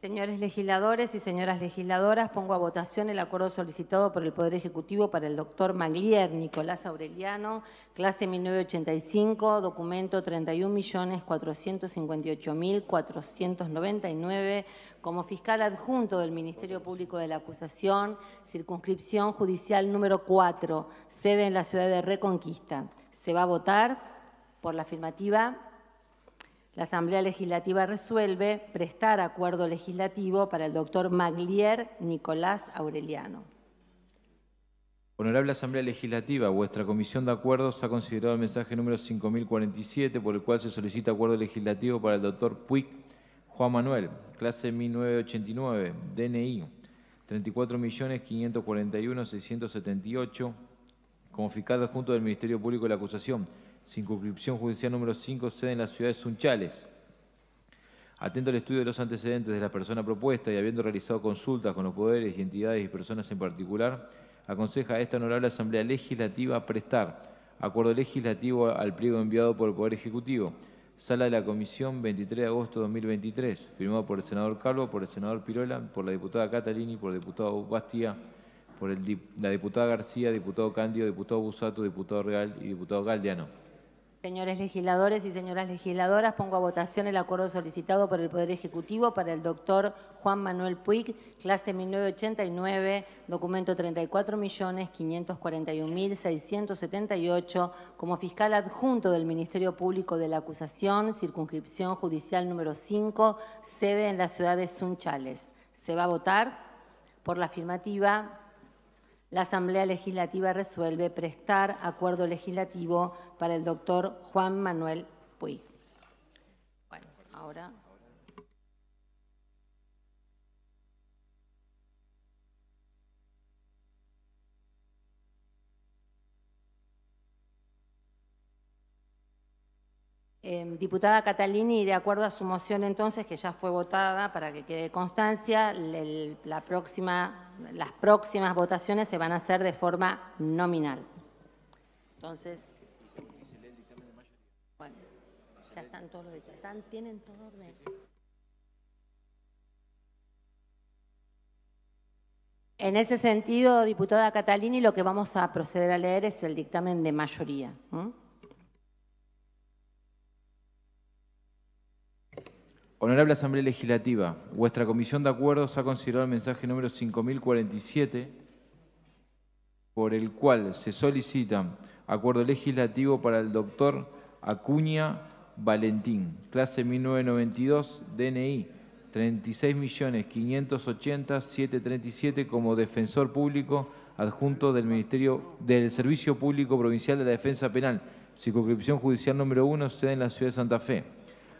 Señores legisladores y señoras legisladoras, pongo a votación el acuerdo solicitado por el Poder Ejecutivo para el doctor Maglier Nicolás Aureliano, clase 1985, documento 31.458.499, como fiscal adjunto del Ministerio Público de la Acusación, circunscripción judicial número 4, sede en la ciudad de Reconquista. Se va a votar. Por la afirmativa, la Asamblea Legislativa resuelve prestar acuerdo legislativo para el doctor Maglier Nicolás Aureliano. Honorable Asamblea Legislativa, vuestra Comisión de Acuerdos ha considerado el mensaje número 5047 por el cual se solicita acuerdo legislativo para el doctor Puig Juan Manuel, clase 1989, DNI 34.541.678, como fiscal adjunto del Ministerio Público de la Acusación circunscripción judicial número 5, sede en la ciudad de Sunchales. Atento al estudio de los antecedentes de la persona propuesta y habiendo realizado consultas con los poderes entidades y personas en particular, aconseja a esta honorable Asamblea Legislativa prestar acuerdo legislativo al pliego enviado por el Poder Ejecutivo, sala de la Comisión 23 de agosto de 2023, firmado por el senador Calvo, por el senador Pirola, por la diputada Catalini, por el diputado Bastía, por la diputada García, diputado Cándido, diputado Busato, diputado Real y diputado Galdiano. Señores legisladores y señoras legisladoras, pongo a votación el acuerdo solicitado por el Poder Ejecutivo para el doctor Juan Manuel Puig, clase 1989, documento 34.541.678, como fiscal adjunto del Ministerio Público de la Acusación, circunscripción judicial número 5, sede en la ciudad de Sunchales. Se va a votar por la afirmativa la Asamblea Legislativa resuelve prestar acuerdo legislativo para el doctor Juan Manuel Puy. Bueno, ahora... Em, diputada Catalini, de acuerdo a su moción entonces, que ya fue votada para que quede constancia, las próximas votaciones se van a hacer de forma nominal. Entonces... ya están todos los tienen En ese sentido, diputada Catalini, lo que vamos a proceder a leer es el dictamen de mayoría. Honorable Asamblea Legislativa, vuestra Comisión de Acuerdos ha considerado el mensaje número 5047, por el cual se solicita acuerdo legislativo para el doctor Acuña Valentín, clase 1992, DNI 36.580.737 como defensor público adjunto del Ministerio del Servicio Público Provincial de la Defensa Penal, circunscripción judicial número 1, sede en la ciudad de Santa Fe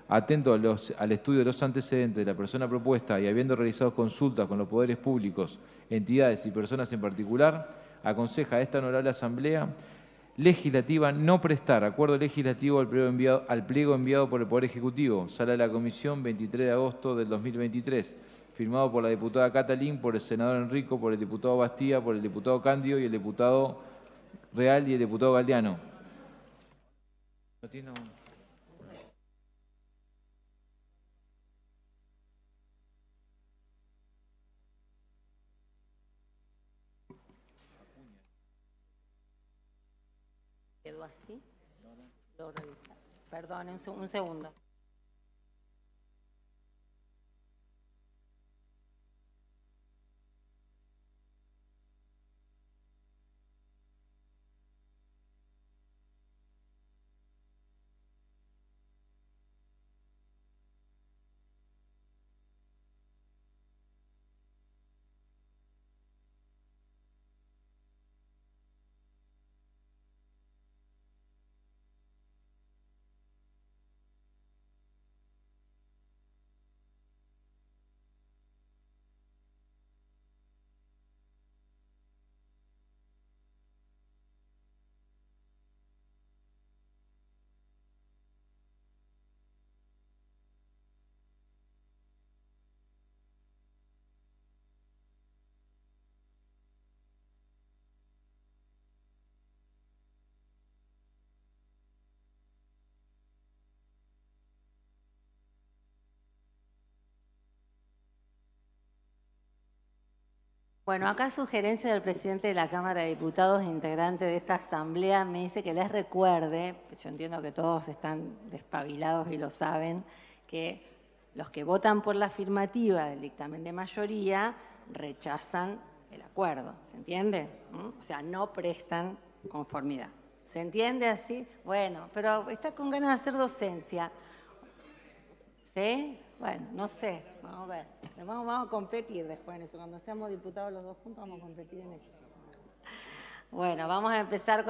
atento al estudio de los antecedentes de la persona propuesta y habiendo realizado consultas con los poderes públicos, entidades y personas en particular, aconseja a esta honorable Asamblea Legislativa no prestar acuerdo legislativo al pliego, enviado, al pliego enviado por el Poder Ejecutivo, sala de la Comisión 23 de agosto del 2023, firmado por la diputada Catalín, por el senador Enrico, por el diputado Bastía, por el diputado Candio y el diputado Real y el diputado Galdiano. ¿No tiene... Perdón, un, un segundo. Bueno, acá sugerencia del presidente de la Cámara de Diputados, integrante de esta asamblea, me dice que les recuerde, yo entiendo que todos están despabilados y lo saben, que los que votan por la afirmativa del dictamen de mayoría rechazan el acuerdo, ¿se entiende? ¿Mm? O sea, no prestan conformidad. ¿Se entiende así? Bueno, pero está con ganas de hacer docencia. ¿Sí? Bueno, no sé. Vamos a ver. Vamos, a competir después en eso. Cuando seamos diputados los dos juntos, vamos a competir en eso. Bueno, vamos a empezar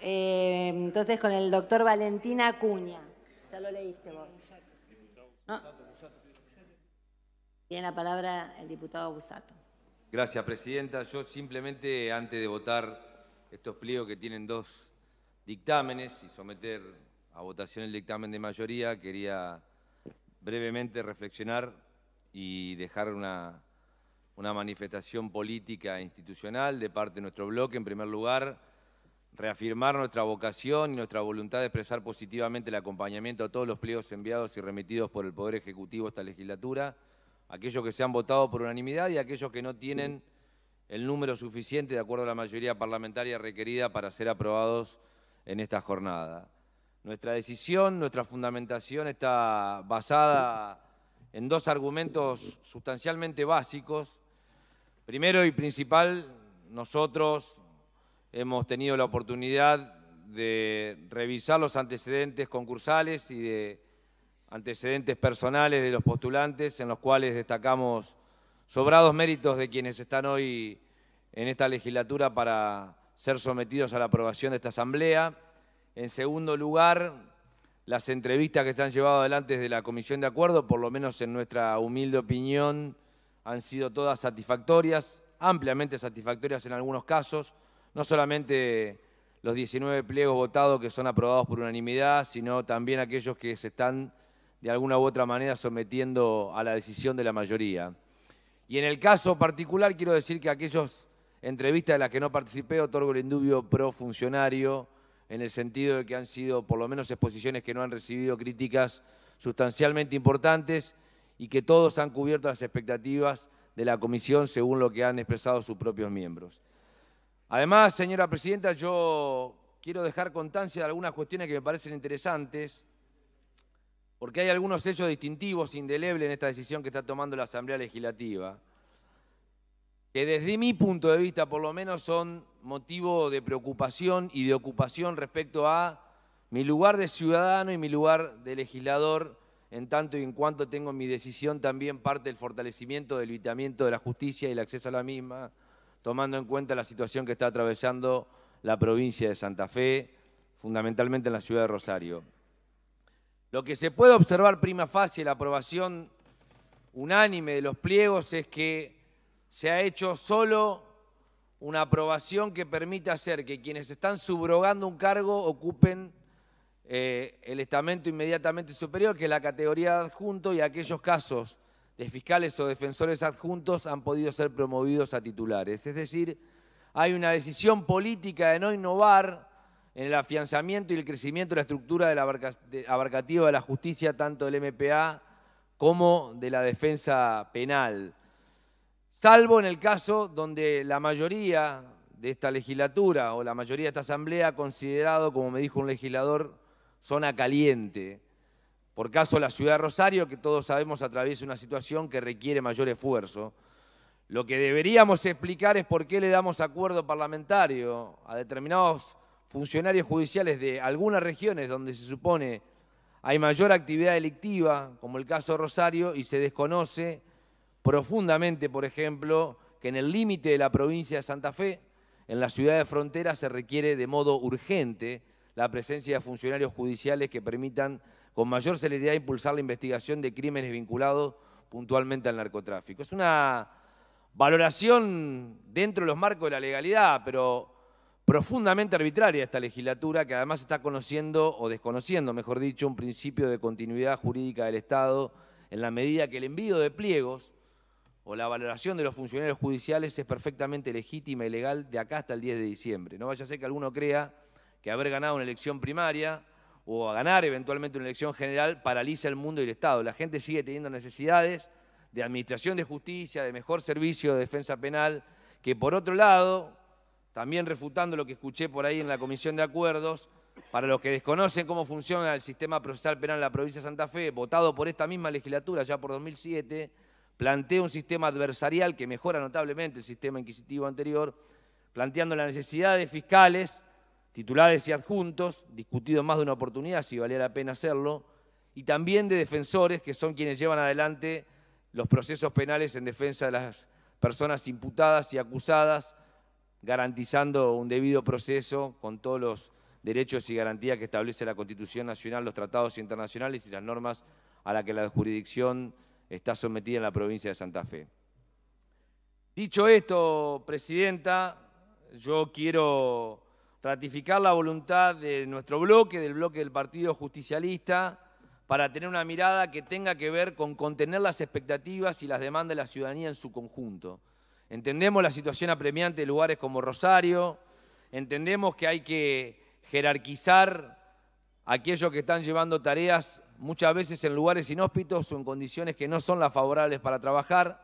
eh, entonces con el doctor Valentina Acuña. Ya lo leíste vos. Tiene la palabra el diputado Busato. Gracias, Presidenta. Yo simplemente, antes de votar estos pliegos que tienen dos dictámenes y someter a votación el dictamen de mayoría, quería brevemente reflexionar y dejar una, manifestación política e institucional de parte de nuestro bloque, en primer lugar, reafirmar nuestra vocación y nuestra voluntad de expresar positivamente el acompañamiento a todos los pliegos enviados y remitidos por el Poder Ejecutivo a esta legislatura, aquellos que se han votado por unanimidad y aquellos que no tienen el número suficiente de acuerdo a la mayoría parlamentaria requerida para ser aprobados en esta jornada. Nuestra decisión, nuestra fundamentación está basada en dos argumentos sustancialmente básicos. Primero y principal, nosotros hemos tenido la oportunidad de revisar los antecedentes concursales y de antecedentes personales de los postulantes, en los cuales destacamos sobrados méritos de quienes están hoy en esta legislatura para ser sometidos a la aprobación de esta Asamblea. En segundo lugar, las entrevistas que se han llevado adelante de la Comisión de Acuerdo, por lo menos en nuestra humilde opinión, han sido todas satisfactorias, ampliamente satisfactorias en algunos casos, no solamente los 19 pliegos votados que son aprobados por unanimidad, sino también aquellos que se están de alguna u otra manera sometiendo a la decisión de la mayoría. Y en el caso particular quiero decir que aquellas entrevistas de las que no participé otorgo el indubio pro funcionario, en el sentido de que han sido por lo menos exposiciones que no han recibido críticas sustancialmente importantes y que todos han cubierto las expectativas de la comisión según lo que han expresado sus propios miembros. Además, señora presidenta, yo quiero dejar constancia de algunas cuestiones que me parecen interesantes, porque hay algunos hechos distintivos, indelebles en esta decisión que está tomando la Asamblea Legislativa que desde mi punto de vista por lo menos son motivo de preocupación y de ocupación respecto a mi lugar de ciudadano y mi lugar de legislador, en tanto y en cuanto tengo mi decisión también parte del fortalecimiento del evitamiento de la justicia y el acceso a la misma, tomando en cuenta la situación que está atravesando la provincia de Santa Fe, fundamentalmente en la ciudad de Rosario. Lo que se puede observar prima facie la aprobación unánime de los pliegos es que se ha hecho solo una aprobación que permita hacer que quienes están subrogando un cargo ocupen eh, el estamento inmediatamente superior, que es la categoría de adjunto, y aquellos casos de fiscales o defensores adjuntos han podido ser promovidos a titulares. Es decir, hay una decisión política de no innovar en el afianzamiento y el crecimiento de la estructura abarcativa de la justicia, tanto del MPA como de la defensa penal salvo en el caso donde la mayoría de esta legislatura o la mayoría de esta asamblea ha considerado, como me dijo un legislador, zona caliente. Por caso la ciudad de Rosario, que todos sabemos atraviesa una situación que requiere mayor esfuerzo. Lo que deberíamos explicar es por qué le damos acuerdo parlamentario a determinados funcionarios judiciales de algunas regiones donde se supone hay mayor actividad delictiva, como el caso de Rosario, y se desconoce profundamente, por ejemplo, que en el límite de la provincia de Santa Fe, en la ciudad de frontera, se requiere de modo urgente la presencia de funcionarios judiciales que permitan con mayor celeridad impulsar la investigación de crímenes vinculados puntualmente al narcotráfico. Es una valoración dentro de los marcos de la legalidad, pero profundamente arbitraria esta legislatura, que además está conociendo o desconociendo, mejor dicho, un principio de continuidad jurídica del Estado en la medida que el envío de pliegos o la valoración de los funcionarios judiciales es perfectamente legítima y legal de acá hasta el 10 de diciembre. No vaya a ser que alguno crea que haber ganado una elección primaria o a ganar eventualmente una elección general paraliza el mundo y el Estado. La gente sigue teniendo necesidades de administración de justicia, de mejor servicio de defensa penal, que por otro lado, también refutando lo que escuché por ahí en la comisión de acuerdos, para los que desconocen cómo funciona el sistema procesal penal en la provincia de Santa Fe, votado por esta misma legislatura ya por 2007, plantea un sistema adversarial que mejora notablemente el sistema inquisitivo anterior, planteando la necesidad de fiscales, titulares y adjuntos, discutido más de una oportunidad si valía la pena hacerlo, y también de defensores, que son quienes llevan adelante los procesos penales en defensa de las personas imputadas y acusadas, garantizando un debido proceso con todos los derechos y garantías que establece la Constitución Nacional, los tratados internacionales y las normas a las que la jurisdicción está sometida en la provincia de Santa Fe. Dicho esto, Presidenta, yo quiero ratificar la voluntad de nuestro bloque, del bloque del Partido Justicialista, para tener una mirada que tenga que ver con contener las expectativas y las demandas de la ciudadanía en su conjunto. Entendemos la situación apremiante de lugares como Rosario, entendemos que hay que jerarquizar aquellos que están llevando tareas muchas veces en lugares inhóspitos o en condiciones que no son las favorables para trabajar,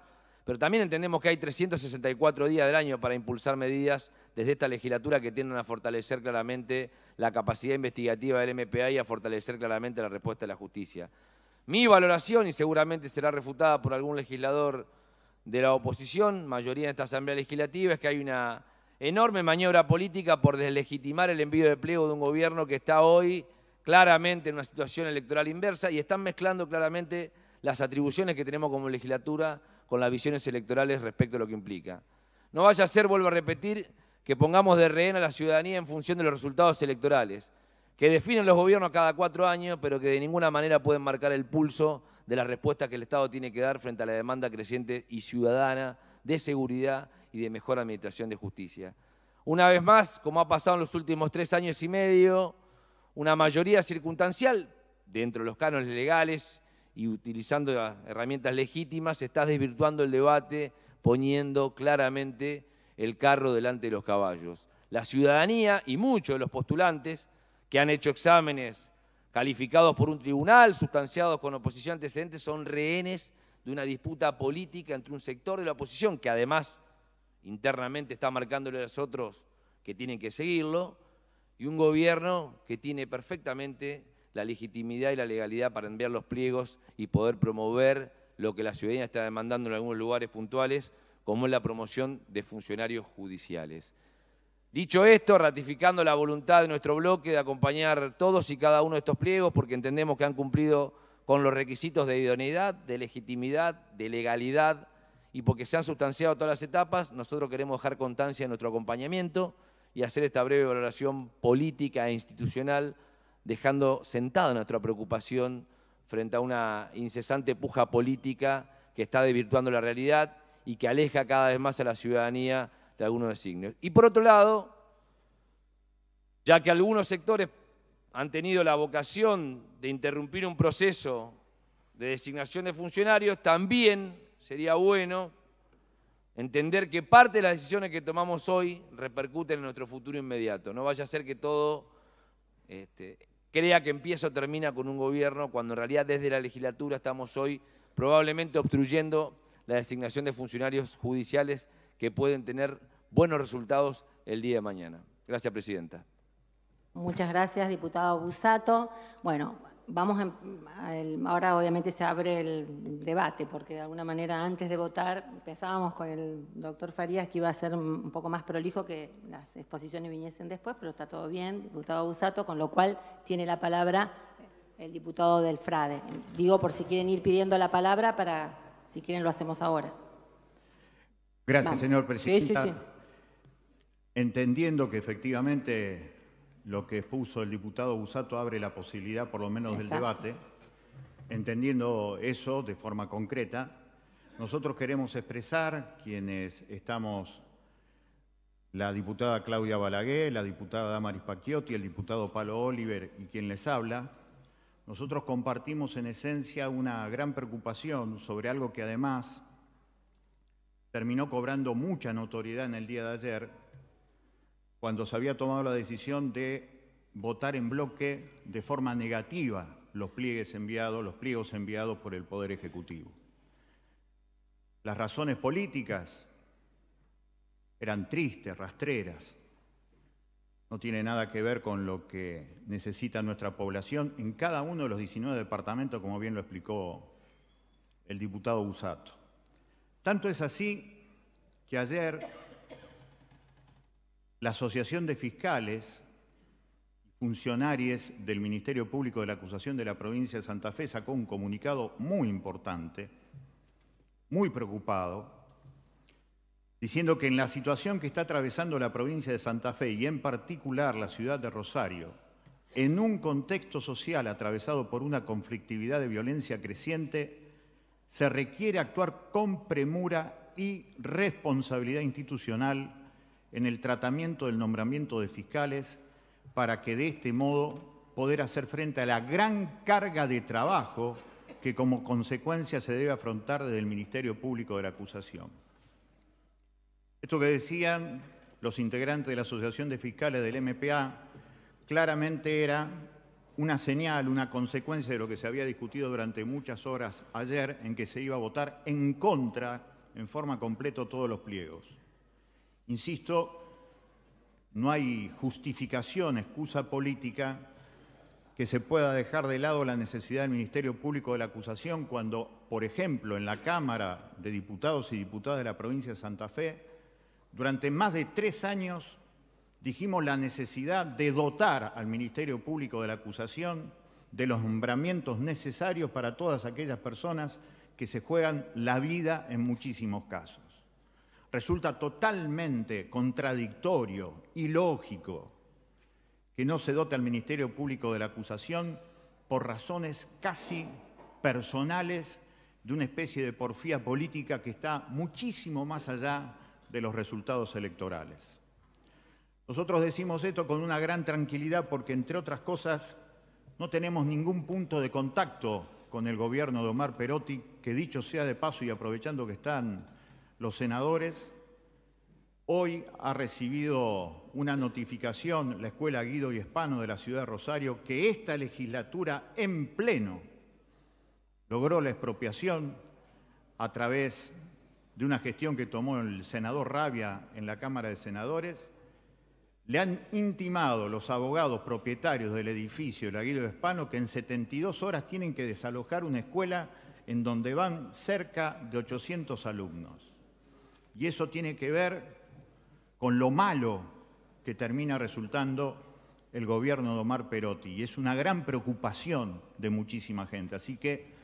pero también entendemos que hay 364 días del año para impulsar medidas desde esta legislatura que tienden a fortalecer claramente la capacidad investigativa del MPA y a fortalecer claramente la respuesta de la justicia. Mi valoración, y seguramente será refutada por algún legislador de la oposición, mayoría de esta Asamblea Legislativa, es que hay una enorme maniobra política por deslegitimar el envío de pliego de un gobierno que está hoy claramente en una situación electoral inversa y están mezclando claramente las atribuciones que tenemos como legislatura con las visiones electorales respecto a lo que implica. No vaya a ser, vuelvo a repetir, que pongamos de rehén a la ciudadanía en función de los resultados electorales, que definen los gobiernos cada cuatro años, pero que de ninguna manera pueden marcar el pulso de la respuesta que el Estado tiene que dar frente a la demanda creciente y ciudadana de seguridad y de mejor administración de justicia. Una vez más, como ha pasado en los últimos tres años y medio, una mayoría circunstancial, dentro de los cánones legales y utilizando herramientas legítimas, está desvirtuando el debate poniendo claramente el carro delante de los caballos. La ciudadanía y muchos de los postulantes que han hecho exámenes calificados por un tribunal, sustanciados con oposición antecedente, son rehenes de una disputa política entre un sector de la oposición, que además internamente está marcándole a los otros que tienen que seguirlo, y un gobierno que tiene perfectamente la legitimidad y la legalidad para enviar los pliegos y poder promover lo que la ciudadanía está demandando en algunos lugares puntuales, como es la promoción de funcionarios judiciales. Dicho esto, ratificando la voluntad de nuestro bloque de acompañar todos y cada uno de estos pliegos, porque entendemos que han cumplido con los requisitos de idoneidad, de legitimidad, de legalidad, y porque se han sustanciado todas las etapas, nosotros queremos dejar constancia de nuestro acompañamiento y hacer esta breve valoración política e institucional, dejando sentada nuestra preocupación frente a una incesante puja política que está desvirtuando la realidad y que aleja cada vez más a la ciudadanía de algunos designios. Y por otro lado, ya que algunos sectores han tenido la vocación de interrumpir un proceso de designación de funcionarios, también sería bueno Entender que parte de las decisiones que tomamos hoy repercuten en nuestro futuro inmediato. No vaya a ser que todo este, crea que empieza o termina con un gobierno, cuando en realidad desde la legislatura estamos hoy probablemente obstruyendo la designación de funcionarios judiciales que pueden tener buenos resultados el día de mañana. Gracias, Presidenta. Muchas gracias, diputado Busato. Bueno, vamos a, em, ahora obviamente se abre el debate, porque de alguna manera antes de votar empezábamos con el doctor Farías que iba a ser un poco más prolijo que las exposiciones viniesen después, pero está todo bien, diputado Busato, con lo cual tiene la palabra el diputado del FRADE. Digo por si quieren ir pidiendo la palabra para, si quieren lo hacemos ahora. Gracias, señor presidente. Entendiendo que efectivamente lo que expuso el diputado Busato abre la posibilidad, por lo menos, del debate. Entendiendo eso de forma concreta, nosotros queremos expresar, quienes estamos, la diputada Claudia Balaguer, la diputada Damaris Pacchiotti, el diputado Palo Oliver y quien les habla, nosotros compartimos en esencia una gran preocupación sobre algo que además terminó cobrando mucha notoriedad en el día de ayer, cuando se había tomado la decisión de votar en bloque de forma negativa los pliegues enviados, los pliegos enviados por el Poder Ejecutivo. Las razones políticas eran tristes, rastreras, no tiene nada que ver con lo que necesita nuestra población en cada uno de los 19 departamentos, como bien lo explicó el diputado Usato. Tanto es así que ayer la Asociación de Fiscales, y funcionarios del Ministerio Público de la Acusación de la provincia de Santa Fe sacó un comunicado muy importante, muy preocupado, diciendo que en la situación que está atravesando la provincia de Santa Fe y en particular la ciudad de Rosario, en un contexto social atravesado por una conflictividad de violencia creciente, se requiere actuar con premura y responsabilidad institucional en el tratamiento del nombramiento de fiscales para que de este modo poder hacer frente a la gran carga de trabajo que como consecuencia se debe afrontar desde el Ministerio Público de la Acusación. Esto que decían los integrantes de la Asociación de Fiscales del MPA claramente era una señal, una consecuencia de lo que se había discutido durante muchas horas ayer en que se iba a votar en contra en forma completa todos los pliegos. Insisto, no hay justificación, excusa política que se pueda dejar de lado la necesidad del Ministerio Público de la acusación cuando, por ejemplo, en la Cámara de Diputados y Diputadas de la provincia de Santa Fe, durante más de tres años dijimos la necesidad de dotar al Ministerio Público de la acusación de los nombramientos necesarios para todas aquellas personas que se juegan la vida en muchísimos casos resulta totalmente contradictorio, y lógico que no se dote al Ministerio Público de la acusación por razones casi personales de una especie de porfía política que está muchísimo más allá de los resultados electorales. Nosotros decimos esto con una gran tranquilidad porque, entre otras cosas, no tenemos ningún punto de contacto con el gobierno de Omar Perotti, que dicho sea de paso y aprovechando que están los senadores. Hoy ha recibido una notificación la Escuela Guido y Hispano de la Ciudad de Rosario que esta legislatura en pleno logró la expropiación a través de una gestión que tomó el senador Rabia en la Cámara de Senadores. Le han intimado los abogados propietarios del edificio La Guido Hispano que en 72 horas tienen que desalojar una escuela en donde van cerca de 800 alumnos. Y eso tiene que ver con lo malo que termina resultando el gobierno de Omar Perotti. Y es una gran preocupación de muchísima gente. Así que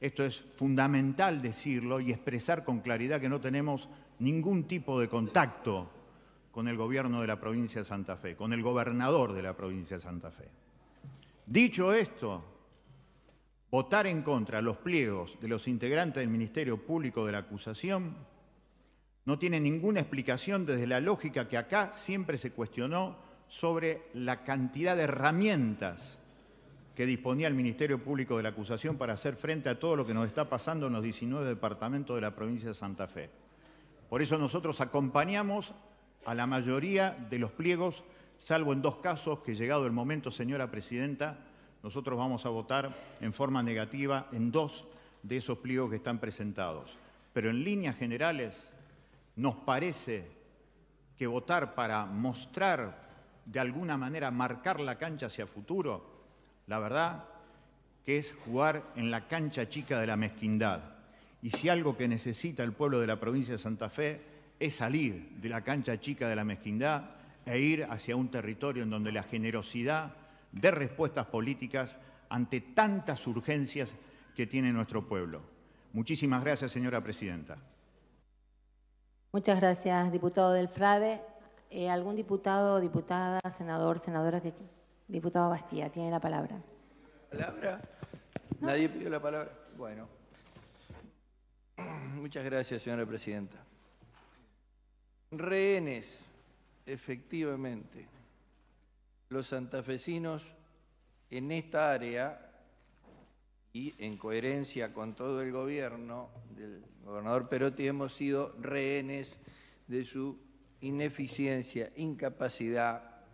esto es fundamental decirlo y expresar con claridad que no tenemos ningún tipo de contacto con el gobierno de la provincia de Santa Fe, con el gobernador de la provincia de Santa Fe. Dicho esto, votar en contra los pliegos de los integrantes del Ministerio Público de la Acusación no tiene ninguna explicación desde la lógica que acá siempre se cuestionó sobre la cantidad de herramientas que disponía el Ministerio Público de la Acusación para hacer frente a todo lo que nos está pasando en los 19 departamentos de la provincia de Santa Fe. Por eso nosotros acompañamos a la mayoría de los pliegos, salvo en dos casos que llegado el momento, señora Presidenta, nosotros vamos a votar en forma negativa en dos de esos pliegos que están presentados. Pero en líneas generales, nos parece que votar para mostrar de alguna manera, marcar la cancha hacia futuro, la verdad que es jugar en la cancha chica de la mezquindad. Y si algo que necesita el pueblo de la provincia de Santa Fe es salir de la cancha chica de la mezquindad e ir hacia un territorio en donde la generosidad de respuestas políticas ante tantas urgencias que tiene nuestro pueblo. Muchísimas gracias, señora presidenta. Muchas gracias, diputado del Frade. Eh, ¿Algún diputado, diputada, senador, senadora? Que... Diputado Bastía, tiene la palabra. ¿Palabra? Nadie pidió la palabra. Bueno. Muchas gracias, señora presidenta. Rehenes, efectivamente. Los santafesinos en esta área y en coherencia con todo el gobierno del gobernador Perotti, hemos sido rehenes de su ineficiencia, incapacidad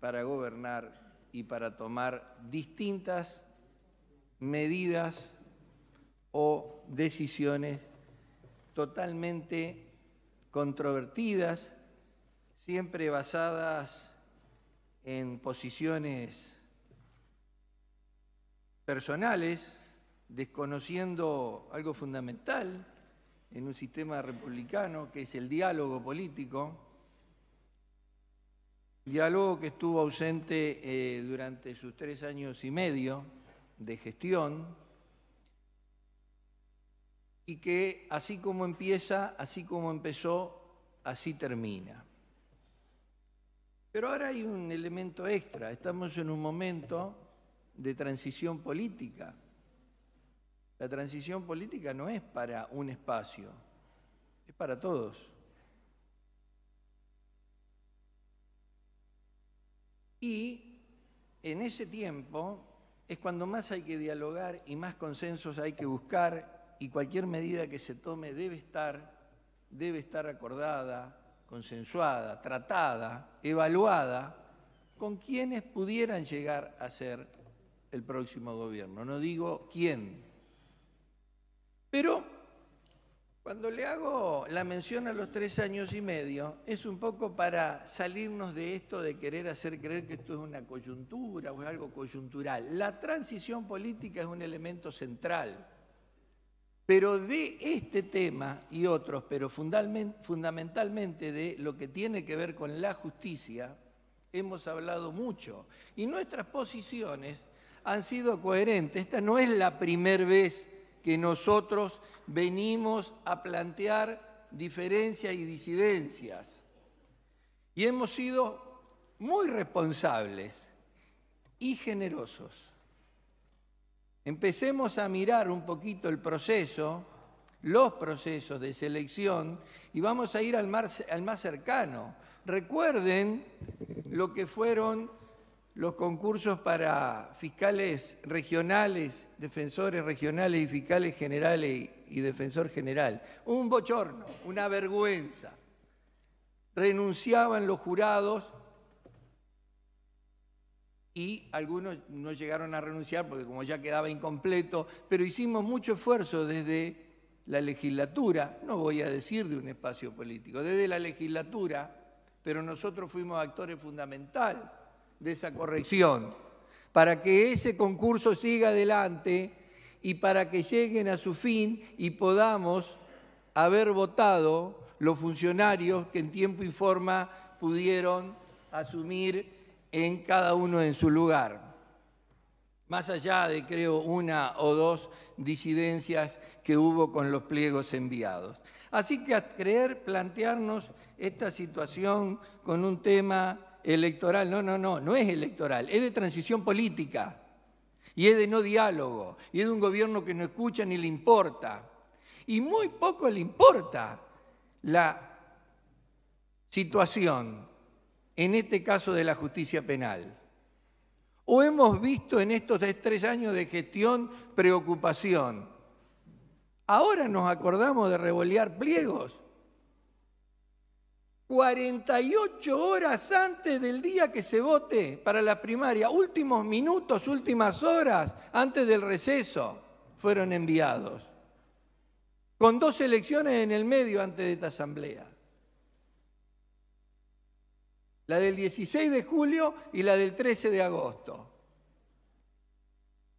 para gobernar y para tomar distintas medidas o decisiones totalmente controvertidas, siempre basadas en posiciones personales, desconociendo algo fundamental, en un sistema republicano que es el diálogo político, diálogo que estuvo ausente eh, durante sus tres años y medio de gestión y que así como empieza, así como empezó, así termina. Pero ahora hay un elemento extra, estamos en un momento de transición política la transición política no es para un espacio, es para todos. Y en ese tiempo es cuando más hay que dialogar y más consensos hay que buscar y cualquier medida que se tome debe estar, debe estar acordada, consensuada, tratada, evaluada con quienes pudieran llegar a ser el próximo gobierno. No digo quién, pero cuando le hago la mención a los tres años y medio, es un poco para salirnos de esto de querer hacer creer que esto es una coyuntura o es algo coyuntural. La transición política es un elemento central. Pero de este tema y otros, pero fundamentalmente de lo que tiene que ver con la justicia, hemos hablado mucho. Y nuestras posiciones han sido coherentes. Esta no es la primera vez que nosotros venimos a plantear diferencias y disidencias. Y hemos sido muy responsables y generosos. Empecemos a mirar un poquito el proceso, los procesos de selección, y vamos a ir al más, al más cercano. Recuerden lo que fueron los concursos para fiscales regionales defensores regionales y fiscales generales y, defensor general. Un bochorno, una vergüenza. Renunciaban los jurados y algunos no llegaron a renunciar porque como ya quedaba incompleto, pero hicimos mucho esfuerzo desde la legislatura, no voy a decir de un espacio político, desde la legislatura, pero nosotros fuimos actores fundamentales de esa corrección para que ese concurso siga adelante y para que lleguen a su fin y podamos haber votado los funcionarios que en tiempo y forma pudieron asumir en cada uno en su lugar. Más allá de, creo, una o dos disidencias que hubo con los pliegos enviados. Así que a creer plantearnos esta situación con un tema electoral, no, no, no, no es electoral, es de transición política y es de no diálogo y es de un gobierno que no escucha ni le importa. Y muy poco le importa la situación, en este caso de la justicia penal. O hemos visto en estos tres años de gestión preocupación. Ahora nos acordamos de revolear pliegos 48 horas antes del día que se vote para la primaria, últimos minutos, últimas horas antes del receso, fueron enviados, con dos elecciones en el medio antes de esta asamblea. La del 16 de julio y la del 13 de agosto.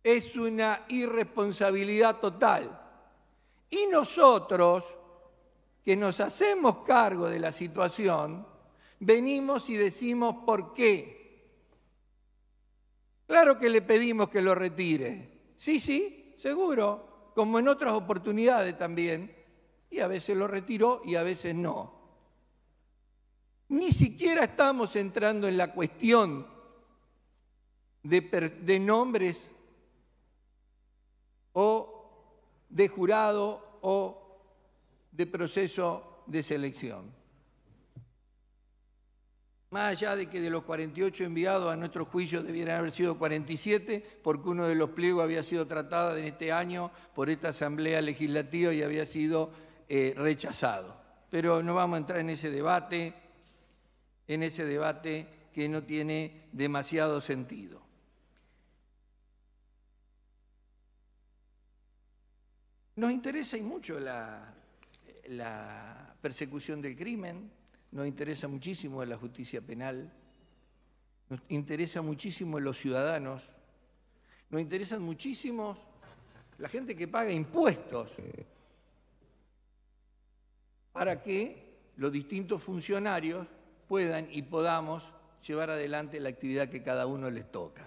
Es una irresponsabilidad total. Y nosotros, que nos hacemos cargo de la situación, venimos y decimos por qué. Claro que le pedimos que lo retire. Sí, sí, seguro, como en otras oportunidades también. Y a veces lo retiró y a veces no. Ni siquiera estamos entrando en la cuestión de, nombres o de jurado o de proceso de selección. Más allá de que de los 48 enviados a nuestro juicio debieran haber sido 47, porque uno de los pliegos había sido tratado en este año por esta Asamblea Legislativa y había sido eh, rechazado. Pero no vamos a entrar en ese debate, en ese debate que no tiene demasiado sentido. Nos interesa y mucho la, la persecución del crimen, nos interesa muchísimo la justicia penal, nos interesa muchísimo los ciudadanos, nos interesan muchísimo la gente que paga impuestos para que los distintos funcionarios puedan y podamos llevar adelante la actividad que cada uno les toca.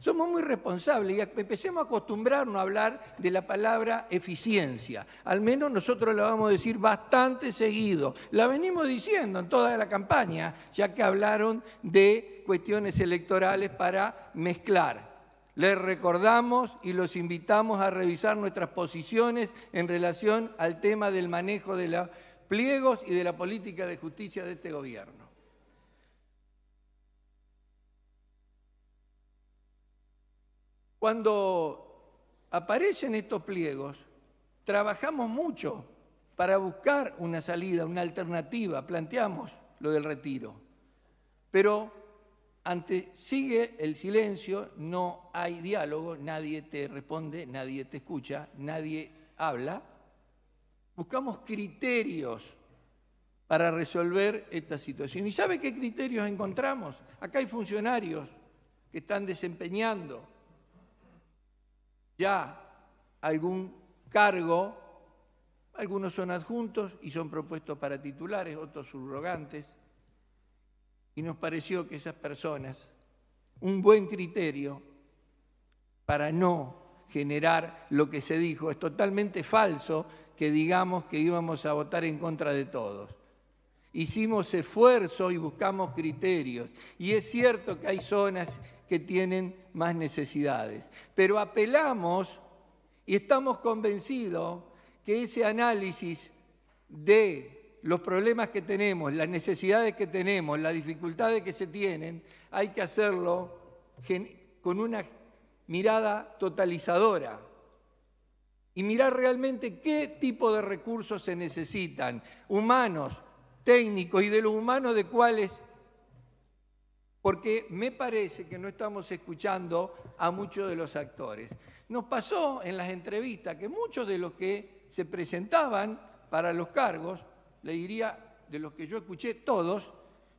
Somos muy responsables y empecemos a acostumbrarnos a hablar de la palabra eficiencia. Al menos nosotros la vamos a decir bastante seguido. La venimos diciendo en toda la campaña, ya que hablaron de cuestiones electorales para mezclar. Les recordamos y los invitamos a revisar nuestras posiciones en relación al tema del manejo de los pliegos y de la política de justicia de este gobierno. Cuando aparecen estos pliegos, trabajamos mucho para buscar una salida, una alternativa, planteamos lo del retiro. Pero ante, sigue el silencio, no hay diálogo, nadie te responde, nadie te escucha, nadie habla. Buscamos criterios para resolver esta situación. ¿Y sabe qué criterios encontramos? Acá hay funcionarios que están desempeñando ya algún cargo, algunos son adjuntos y son propuestos para titulares, otros subrogantes, y nos pareció que esas personas, un buen criterio para no generar lo que se dijo, es totalmente falso que digamos que íbamos a votar en contra de todos. Hicimos esfuerzo y buscamos criterios. Y es cierto que hay zonas que tienen más necesidades. Pero apelamos y estamos convencidos que ese análisis de los problemas que tenemos, las necesidades que tenemos, las dificultades que se tienen, hay que hacerlo con una mirada totalizadora y mirar realmente qué tipo de recursos se necesitan, humanos, técnicos y de los humanos de cuáles porque me parece que no estamos escuchando a muchos de los actores. Nos pasó en las entrevistas que muchos de los que se presentaban para los cargos, le diría de los que yo escuché todos,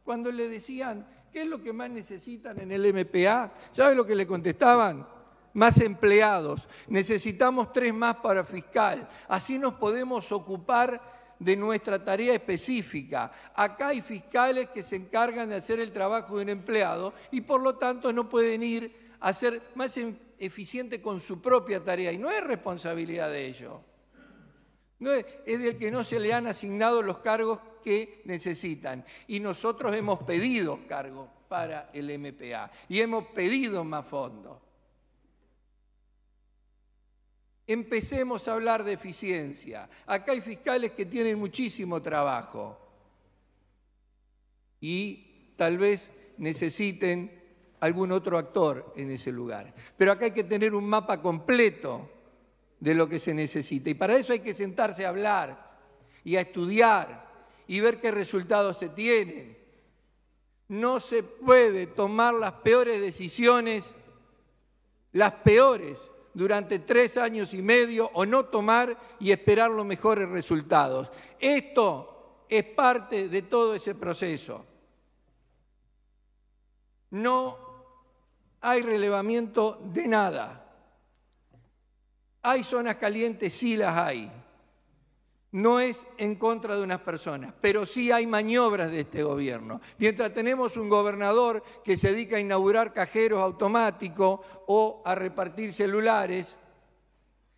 cuando le decían, ¿qué es lo que más necesitan en el MPA? ¿Sabe lo que le contestaban? Más empleados, necesitamos tres más para fiscal, así nos podemos ocupar de nuestra tarea específica. Acá hay fiscales que se encargan de hacer el trabajo de un empleado y por lo tanto no pueden ir a ser más eficiente con su propia tarea y no es responsabilidad de ellos. No es, es del que no se le han asignado los cargos que necesitan. Y nosotros hemos pedido cargos para el MPA y hemos pedido más fondos. Empecemos a hablar de eficiencia. Acá hay fiscales que tienen muchísimo trabajo y tal vez necesiten algún otro actor en ese lugar. Pero acá hay que tener un mapa completo de lo que se necesita. Y para eso hay que sentarse a hablar y a estudiar y ver qué resultados se tienen. No se puede tomar las peores decisiones, las peores, durante tres años y medio o no tomar y esperar los mejores resultados. Esto es parte de todo ese proceso. No hay relevamiento de nada. ¿Hay zonas calientes? Sí las hay no es en contra de unas personas, pero sí hay maniobras de este gobierno. Mientras tenemos un gobernador que se dedica a inaugurar cajeros automáticos o a repartir celulares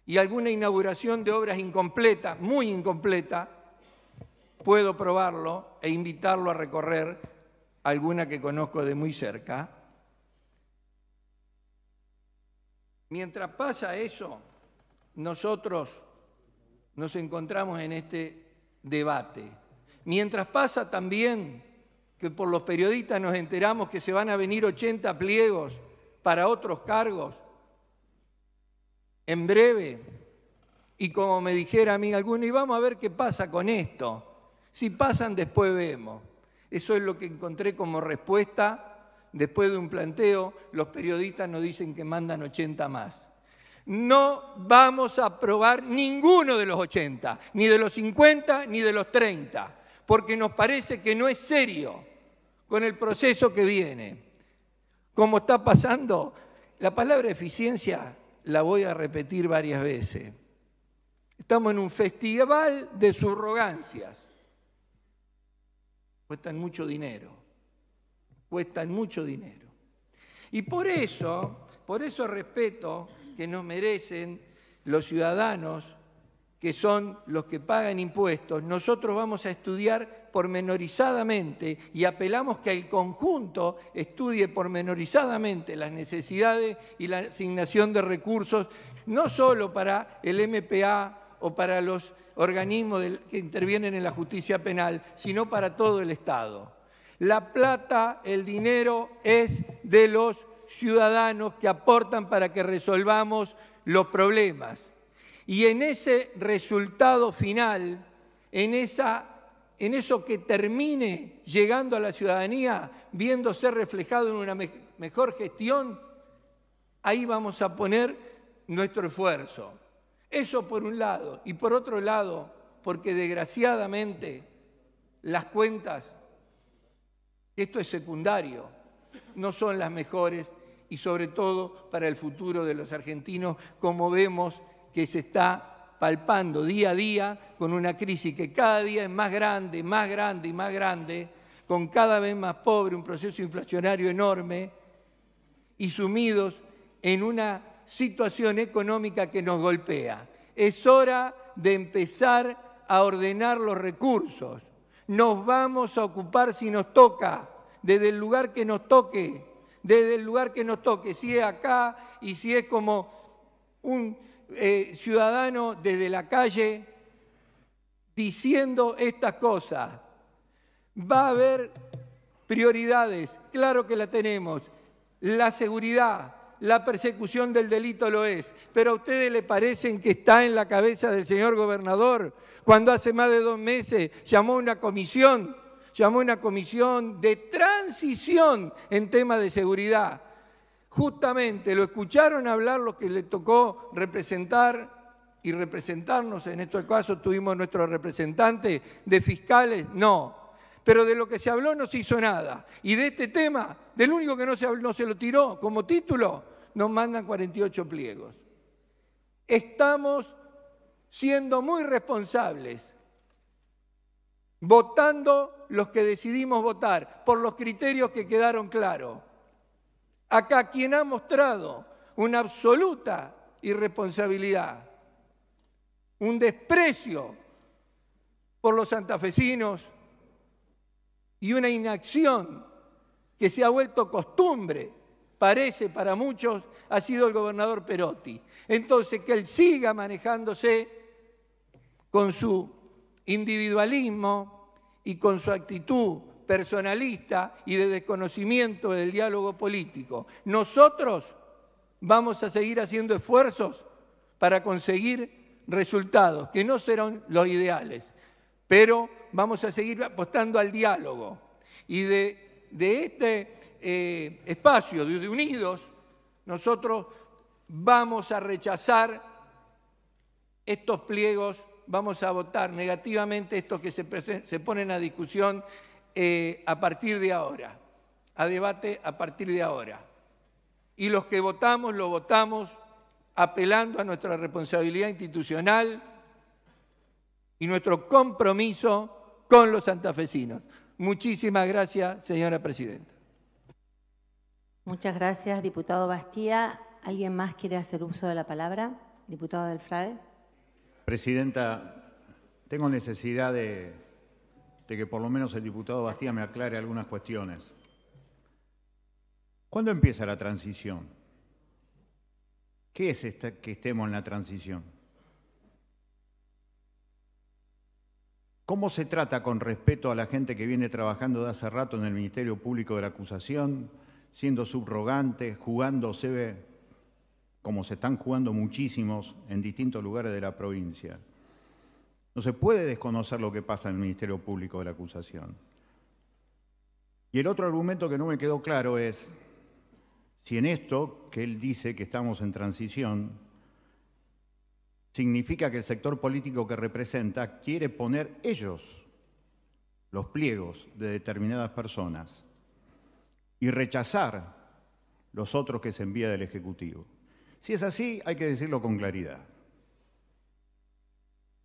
y alguna inauguración de obras incompleta, muy incompleta, puedo probarlo e invitarlo a recorrer alguna que conozco de muy cerca. Mientras pasa eso, nosotros nos encontramos en este debate. Mientras pasa también que por los periodistas nos enteramos que se van a venir 80 pliegos para otros cargos en breve. Y como me dijera a mí alguno, y vamos a ver qué pasa con esto. Si pasan, después vemos. Eso es lo que encontré como respuesta después de un planteo. Los periodistas nos dicen que mandan 80 más. No vamos a aprobar ninguno de los 80, ni de los 50, ni de los 30, porque nos parece que no es serio con el proceso que viene. Como está pasando, la palabra eficiencia la voy a repetir varias veces. Estamos en un festival de subrogancias. Cuestan mucho dinero. Cuestan mucho dinero. Y por eso, por eso respeto que nos merecen los ciudadanos, que son los que pagan impuestos, nosotros vamos a estudiar pormenorizadamente y apelamos que el conjunto estudie pormenorizadamente las necesidades y la asignación de recursos, no solo para el MPA o para los organismos que intervienen en la justicia penal, sino para todo el Estado. La plata, el dinero es de los ciudadanos que aportan para que resolvamos los problemas. Y en ese resultado final, en, esa, en eso que termine llegando a la ciudadanía, viéndose reflejado en una mejor gestión, ahí vamos a poner nuestro esfuerzo. Eso por un lado. Y por otro lado, porque desgraciadamente las cuentas, esto es secundario, no son las mejores y sobre todo para el futuro de los argentinos, como vemos que se está palpando día a día con una crisis que cada día es más grande, más grande y más grande, con cada vez más pobre, un proceso inflacionario enorme y sumidos en una situación económica que nos golpea. Es hora de empezar a ordenar los recursos. Nos vamos a ocupar si nos toca, desde el lugar que nos toque desde el lugar que nos toque, si es acá y si es como un eh, ciudadano desde la calle diciendo estas cosas. Va a haber prioridades, claro que la tenemos, la seguridad, la persecución del delito lo es, pero a ustedes le parecen que está en la cabeza del señor gobernador cuando hace más de dos meses llamó a una comisión llamó una comisión de transición en temas de seguridad. Justamente lo escucharon hablar los que le tocó representar y representarnos, en este caso tuvimos nuestro representante de fiscales, no. Pero de lo que se habló no se hizo nada. Y de este tema, del único que no se, no se lo tiró como título, nos mandan 48 pliegos. Estamos siendo muy responsables votando los que decidimos votar, por los criterios que quedaron claros. Acá quien ha mostrado una absoluta irresponsabilidad, un desprecio por los santafesinos y una inacción que se ha vuelto costumbre, parece para muchos, ha sido el gobernador Perotti. Entonces, que él siga manejándose con su individualismo y con su actitud personalista y de desconocimiento del diálogo político. Nosotros vamos a seguir haciendo esfuerzos para conseguir resultados que no serán los ideales, pero vamos a seguir apostando al diálogo. Y de, este eh, espacio de unidos, nosotros vamos a rechazar estos pliegos vamos a votar negativamente estos que se, ponen a discusión eh, a partir de ahora, a debate a partir de ahora. Y los que votamos, lo votamos apelando a nuestra responsabilidad institucional y nuestro compromiso con los santafesinos. Muchísimas gracias, señora presidenta. Muchas gracias, diputado Bastía. ¿Alguien más quiere hacer uso de la palabra? Diputado del Frade. Presidenta, tengo necesidad de, que por lo menos el diputado Bastía me aclare algunas cuestiones. ¿Cuándo empieza la transición? ¿Qué es esta, que estemos en la transición? ¿Cómo se trata con respeto a la gente que viene trabajando de hace rato en el Ministerio Público de la Acusación, siendo subrogante, ve como se están jugando muchísimos en distintos lugares de la provincia. No se puede desconocer lo que pasa en el Ministerio Público de la acusación. Y el otro argumento que no me quedó claro es si en esto que él dice que estamos en transición, significa que el sector político que representa quiere poner ellos los pliegos de determinadas personas y rechazar los otros que se envía del Ejecutivo. Si es así, hay que decirlo con claridad.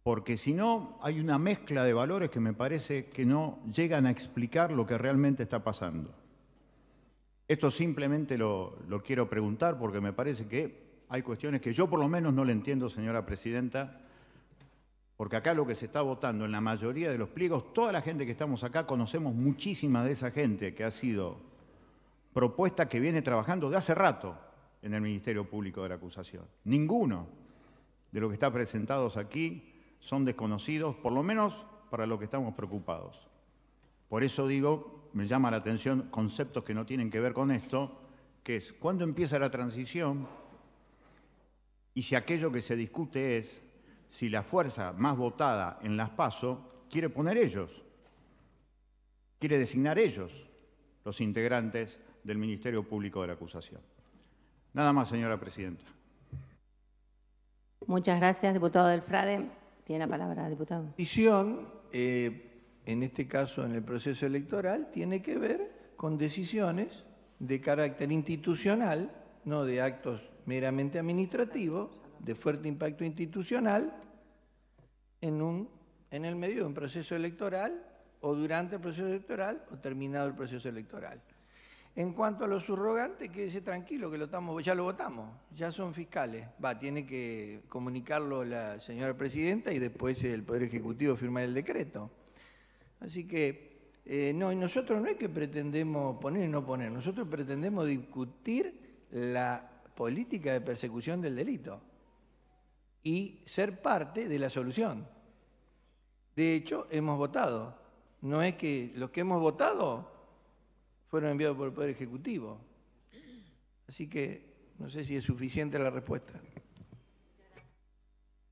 Porque si no, hay una mezcla de valores que me parece que no llegan a explicar lo que realmente está pasando. Esto simplemente lo, quiero preguntar porque me parece que hay cuestiones que yo por lo menos no le entiendo, señora Presidenta, porque acá lo que se está votando en la mayoría de los pliegos, toda la gente que estamos acá conocemos muchísima de esa gente que ha sido propuesta que viene trabajando de hace rato en el Ministerio Público de la Acusación. Ninguno de los que está presentados aquí son desconocidos, por lo menos para lo que estamos preocupados. Por eso digo, me llama la atención conceptos que no tienen que ver con esto, que es cuándo empieza la transición y si aquello que se discute es si la fuerza más votada en las PASO quiere poner ellos, quiere designar ellos los integrantes del Ministerio Público de la Acusación. Nada más, señora presidenta. Muchas gracias, diputado del Frade. Tiene la palabra, diputado. Decisión, eh, en este caso en el proceso electoral, tiene que ver con decisiones de carácter institucional, no de actos meramente administrativos, de fuerte impacto institucional, en, un, en el medio de un proceso electoral o durante el proceso electoral o terminado el proceso electoral. En cuanto a los surrogantes, quédese tranquilo que lo estamos, ya lo votamos, ya son fiscales. Va, tiene que comunicarlo la señora presidenta y después el Poder Ejecutivo firma el decreto. Así que, eh, no, nosotros no es que pretendemos poner y no poner, nosotros pretendemos discutir la política de persecución del delito y ser parte de la solución. De hecho, hemos votado. No es que los que hemos votado fueron enviados por el Poder Ejecutivo. Así que no sé si es suficiente la respuesta.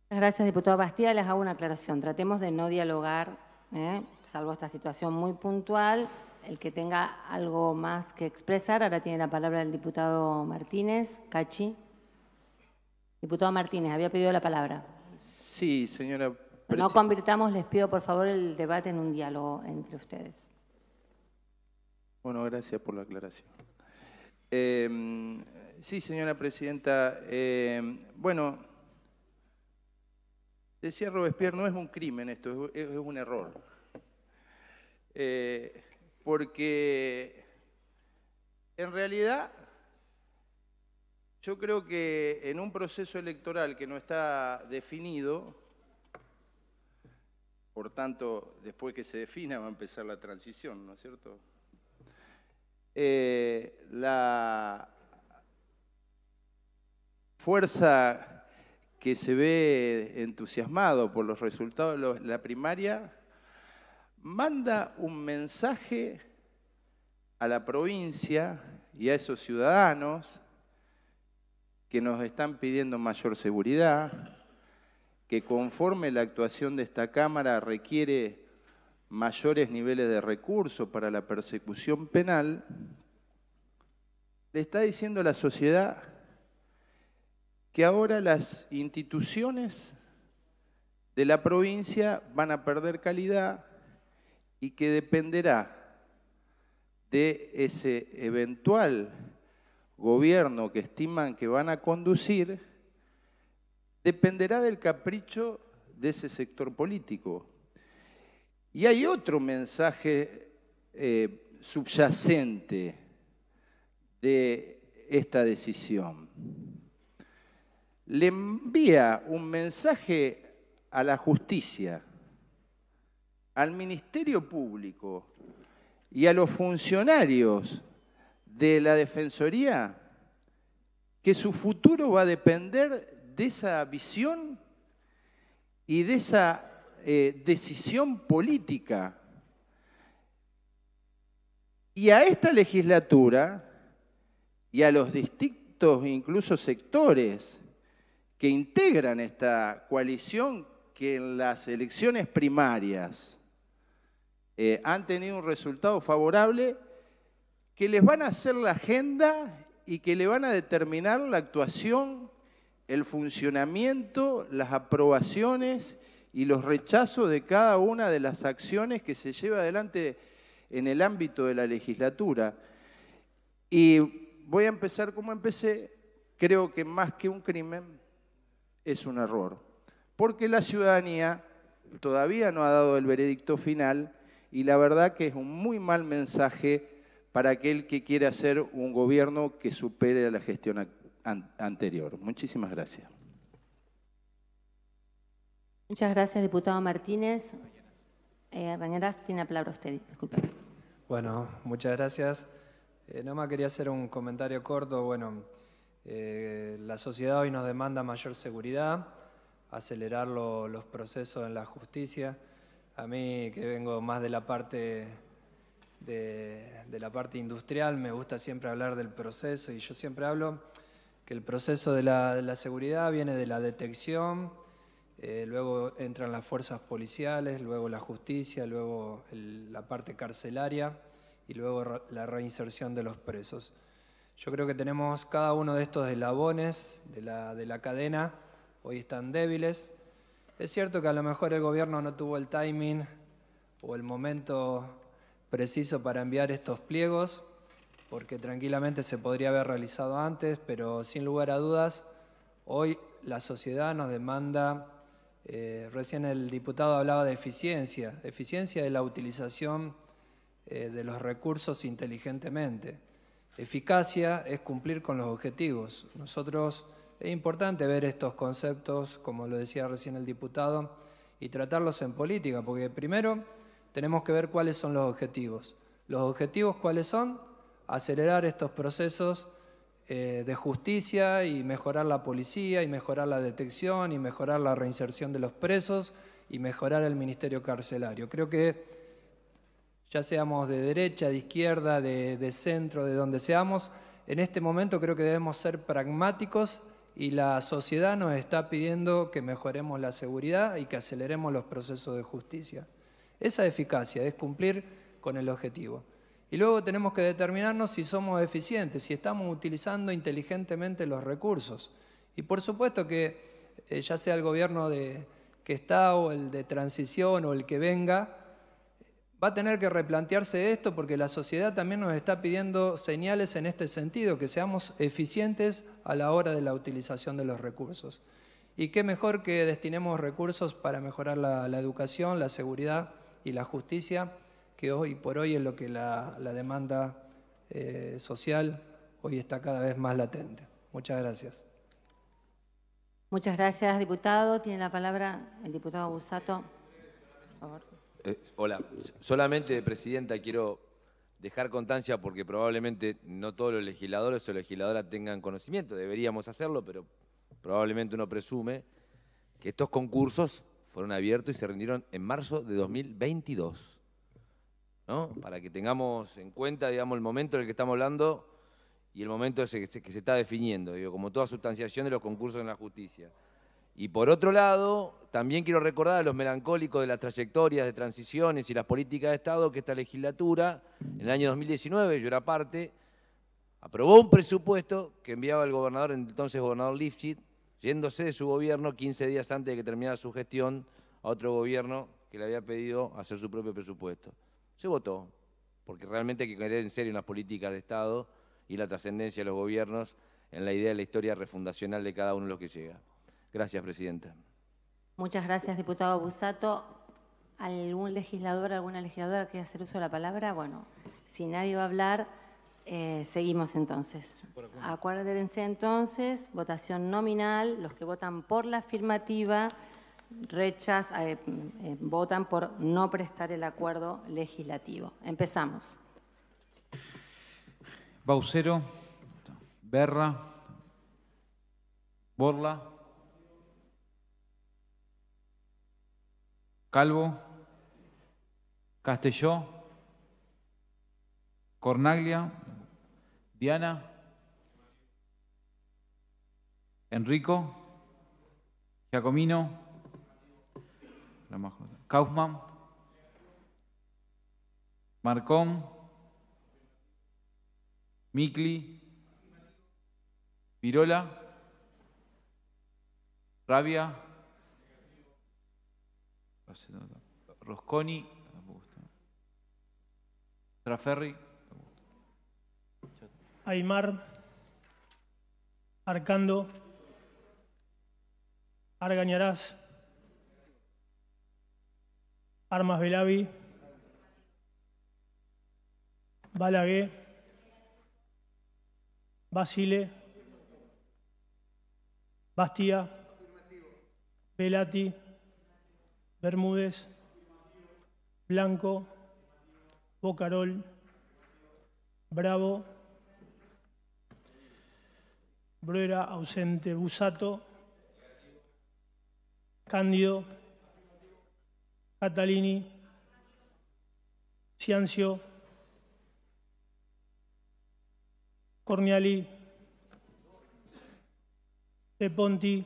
Gracias, diputado Bastida. Les hago una aclaración. Tratemos de no dialogar, ¿eh? salvo esta situación muy puntual. El que tenga algo más que expresar, ahora tiene la palabra el diputado Martínez, Cachi. Diputado Martínez, había pedido la palabra. Sí, señora. No convirtamos, les pido por favor, el debate en un diálogo entre ustedes. Bueno, gracias por la aclaración. Em, sí, señora presidenta. Em, bueno, decía Robespierre, no es un crimen esto, es, un error. Eh, porque en realidad yo creo que en un proceso electoral que no está definido, por tanto, después que se defina va a empezar la transición, ¿no es cierto? Eh, la fuerza que se ve entusiasmado por los resultados de la primaria, manda un mensaje a la provincia y a esos ciudadanos que nos están pidiendo mayor seguridad, que conforme la actuación de esta Cámara requiere mayores niveles de recursos para la persecución penal, le está diciendo a la sociedad que ahora las instituciones de la provincia van a perder calidad y que dependerá de ese eventual gobierno que estiman que van a conducir, dependerá del capricho de ese sector político. Y hay otro mensaje eh, subyacente de esta decisión. Le envía un mensaje a la justicia, al Ministerio Público y a los funcionarios de la Defensoría que su futuro va a depender de esa visión y de esa eh, decisión política. Y a esta legislatura y a los distintos, incluso sectores que integran esta coalición que en las elecciones primarias eh, han tenido un resultado favorable, que les van a hacer la agenda y que le van a determinar la actuación, el funcionamiento, las aprobaciones y los rechazos de cada una de las acciones que se lleva adelante en el ámbito de la legislatura. Y voy a empezar como empecé, creo que más que un crimen es un error, porque la ciudadanía todavía no ha dado el veredicto final y la verdad que es un muy mal mensaje para aquel que quiere hacer un gobierno que supere a la gestión anterior. Muchísimas gracias. Muchas gracias, diputado Martínez. Eh, Rañeras, tiene la palabra usted, disculpe. Bueno, muchas gracias. Eh, más quería hacer un comentario corto. Bueno, eh, la sociedad hoy nos demanda mayor seguridad, acelerar los procesos en la justicia. A mí, que vengo más de la parte de, la parte industrial, me gusta siempre hablar del proceso y yo siempre hablo que el proceso de la, de la seguridad viene de la detección, eh, luego entran las fuerzas policiales, luego la justicia, luego la parte carcelaria y luego la reinserción de los presos. Yo creo que tenemos cada uno de estos eslabones de la cadena, hoy están débiles. Es cierto que a lo mejor el gobierno no tuvo el timing o el momento preciso para enviar estos pliegos, porque tranquilamente se podría haber realizado antes, pero sin lugar a dudas, hoy la sociedad nos demanda eh, recién el diputado hablaba de eficiencia, eficiencia de la utilización eh, de los recursos inteligentemente. Eficacia es cumplir con los objetivos. Nosotros, es importante ver estos conceptos, como lo decía recién el diputado, y tratarlos en política, porque primero tenemos que ver cuáles son los objetivos. Los objetivos cuáles son? Acelerar estos procesos eh, de justicia y mejorar la policía y mejorar la detección y mejorar la reinserción de los presos y mejorar el ministerio carcelario. Creo que ya seamos de derecha, de izquierda, de centro, de donde seamos, en este momento creo que debemos ser pragmáticos y la sociedad nos está pidiendo que mejoremos la seguridad y que aceleremos los procesos de justicia. Esa eficacia es cumplir con el objetivo. Y luego tenemos que determinarnos si somos eficientes, si estamos utilizando inteligentemente los recursos. Y por supuesto que eh, ya sea el gobierno que está o el de transición o el que venga, va a tener que replantearse esto porque la sociedad también nos está pidiendo señales en este sentido, que seamos eficientes a la hora de la utilización de los recursos. Y qué mejor que destinemos recursos para mejorar la educación, la seguridad y la justicia que hoy por hoy es lo que la, demanda eh, social hoy está cada vez más latente. Muchas gracias. Muchas gracias, diputado. Tiene la palabra el diputado Busato. Eh, hola. Solamente, Presidenta, quiero dejar constancia porque probablemente no todos los legisladores o legisladoras tengan conocimiento. Deberíamos hacerlo, pero probablemente uno presume que estos concursos fueron abiertos y se rindieron en marzo de 2022. Para que tengamos en cuenta, digamos, el momento en el que estamos hablando y el momento que se está definiendo, digo, como toda sustanciación de los concursos en la justicia. Y por otro lado, también quiero recordar a los melancólicos de las trayectorias de transiciones y las políticas de Estado que esta legislatura, en el año 2019, yo era parte, aprobó un presupuesto que enviaba el gobernador, entonces gobernador Lifchit, yéndose de su gobierno 15 días antes de que terminara su gestión a otro gobierno que le había pedido hacer su propio presupuesto se votó, porque realmente hay que creer en serio en las políticas de Estado y la trascendencia de los gobiernos en la idea de la historia refundacional de cada uno de los que llega. Gracias, Presidenta. Muchas gracias, diputado Busato. ¿Algún legislador, alguna legisladora quiere hacer uso de la palabra? Bueno, si nadie va a hablar, eh, seguimos entonces. Acuérdense entonces, votación nominal, los que votan por la afirmativa rechas, eh, eh, votan por no prestar el acuerdo legislativo. Empezamos. Baucero, Berra, Borla, Calvo, Castelló, Cornaglia, Diana, Enrico, Giacomino, la Kaufman. Marcón. Mikli. Virola. Rabia. Rosconi. Traferri. Aymar. Arcando. Argañarás. Armas Belavi, Balagué, Basile, Bastia, Pelati, Bermúdez, Blanco, Bocarol, Bravo, Bruera ausente, Busato, Cándido, Catalini, Ciancio, Corniali, De Ponti,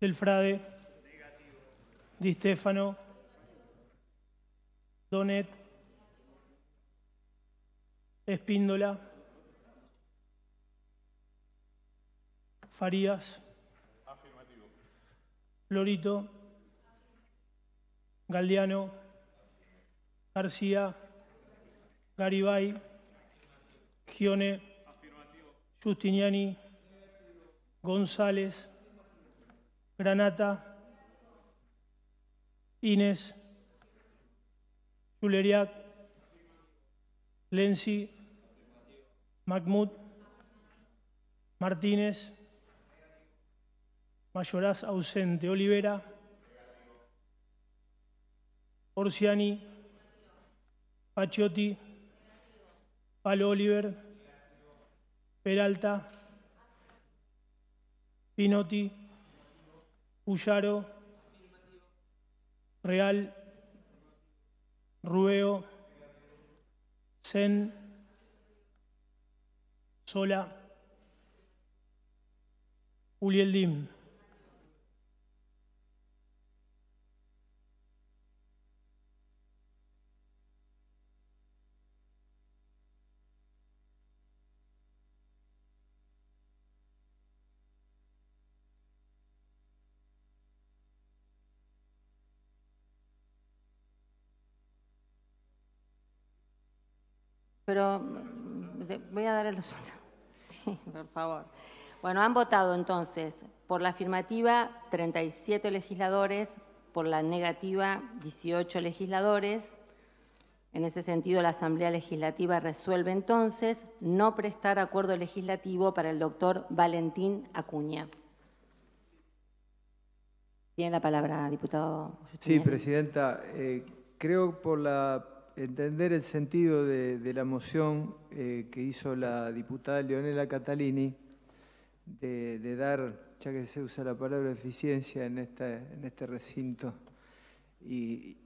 Del Frade, Di Stefano, Donet, Espíndola, Farías, Florito, Galdiano, García, Garibay, Gione, Justiniani, González, Granata, Inés, Juleriat, Lenzi, Mahmoud, Martínez, Mayoraz ausente, Olivera, Orsiani, Paciotti, Palo Oliver, Peralta, Pinotti, Puyaro, Real, Rubeo, Zen, Sola, Juliel Lim. Pero mm, voy a dar el resultado. Sí, por favor. Bueno, han votado entonces por la afirmativa 37 legisladores, por la negativa 18 legisladores. En ese sentido, la Asamblea Legislativa resuelve entonces no prestar acuerdo legislativo para el doctor Valentín Acuña. Tiene la palabra, diputado. Sí, presidenta. Eh, creo por la entender el sentido de, la moción eh, que hizo la diputada Leonela Catalini de, dar, ya que se usa la palabra eficiencia en, este recinto, y,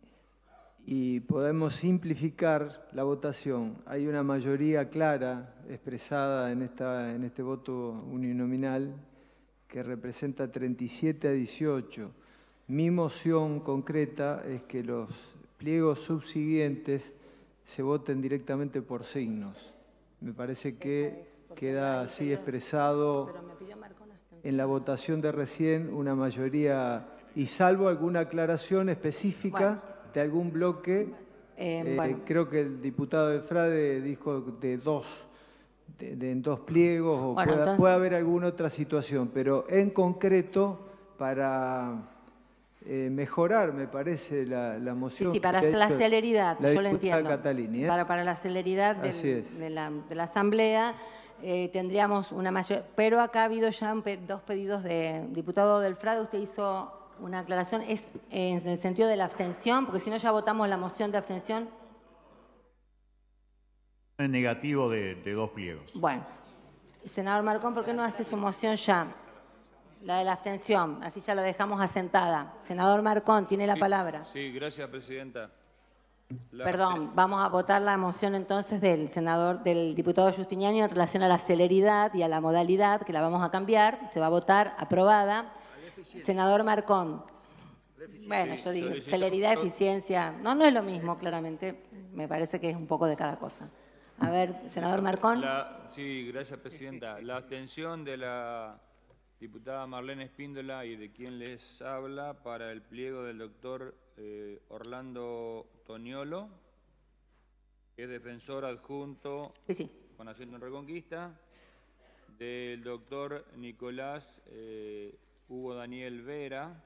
podemos simplificar la votación. Hay una mayoría clara expresada en, en este voto uninominal que representa 37 a 18. Mi moción concreta es que los pliegos subsiguientes se voten directamente por signos. Me parece que queda así expresado en la votación de recién una mayoría, y salvo alguna aclaración específica de algún bloque, eh, eh, creo que el diputado de Frade dijo de dos, de, en dos pliegos, o puede haber alguna otra situación, pero en concreto para eh, mejorar, me parece, la, la moción. Sí, sí ¿eh? para la celeridad, yo lo entiendo. para, la celeridad de, la, Asamblea eh, tendríamos una mayor... Pero acá ha habido ya dos pedidos de diputado del usted hizo una aclaración, es en el sentido de la abstención, porque si no ya votamos la moción de abstención. En negativo de, de dos pliegos. Bueno, senador Marcón, ¿por qué no hace su moción ya? La de la abstención, así ya la dejamos asentada. Senador Marcón, tiene la palabra. Sí, gracias, Presidenta. Perdón, vamos a votar la moción entonces del senador, del diputado Justiniano en relación a la celeridad y a la modalidad, que la vamos a cambiar, se va a votar, aprobada. Senador Marcón. Bueno, yo digo, celeridad, eficiencia, no, no es lo mismo, claramente, me parece que es un poco de cada cosa. A ver, senador Marcón. sí, gracias, Presidenta. La abstención de la diputada Marlene Espíndola y de quien les habla para el pliego del doctor eh, Orlando Toñolo, que es defensor adjunto con asiento en Reconquista, del doctor Nicolás eh, Hugo Daniel Vera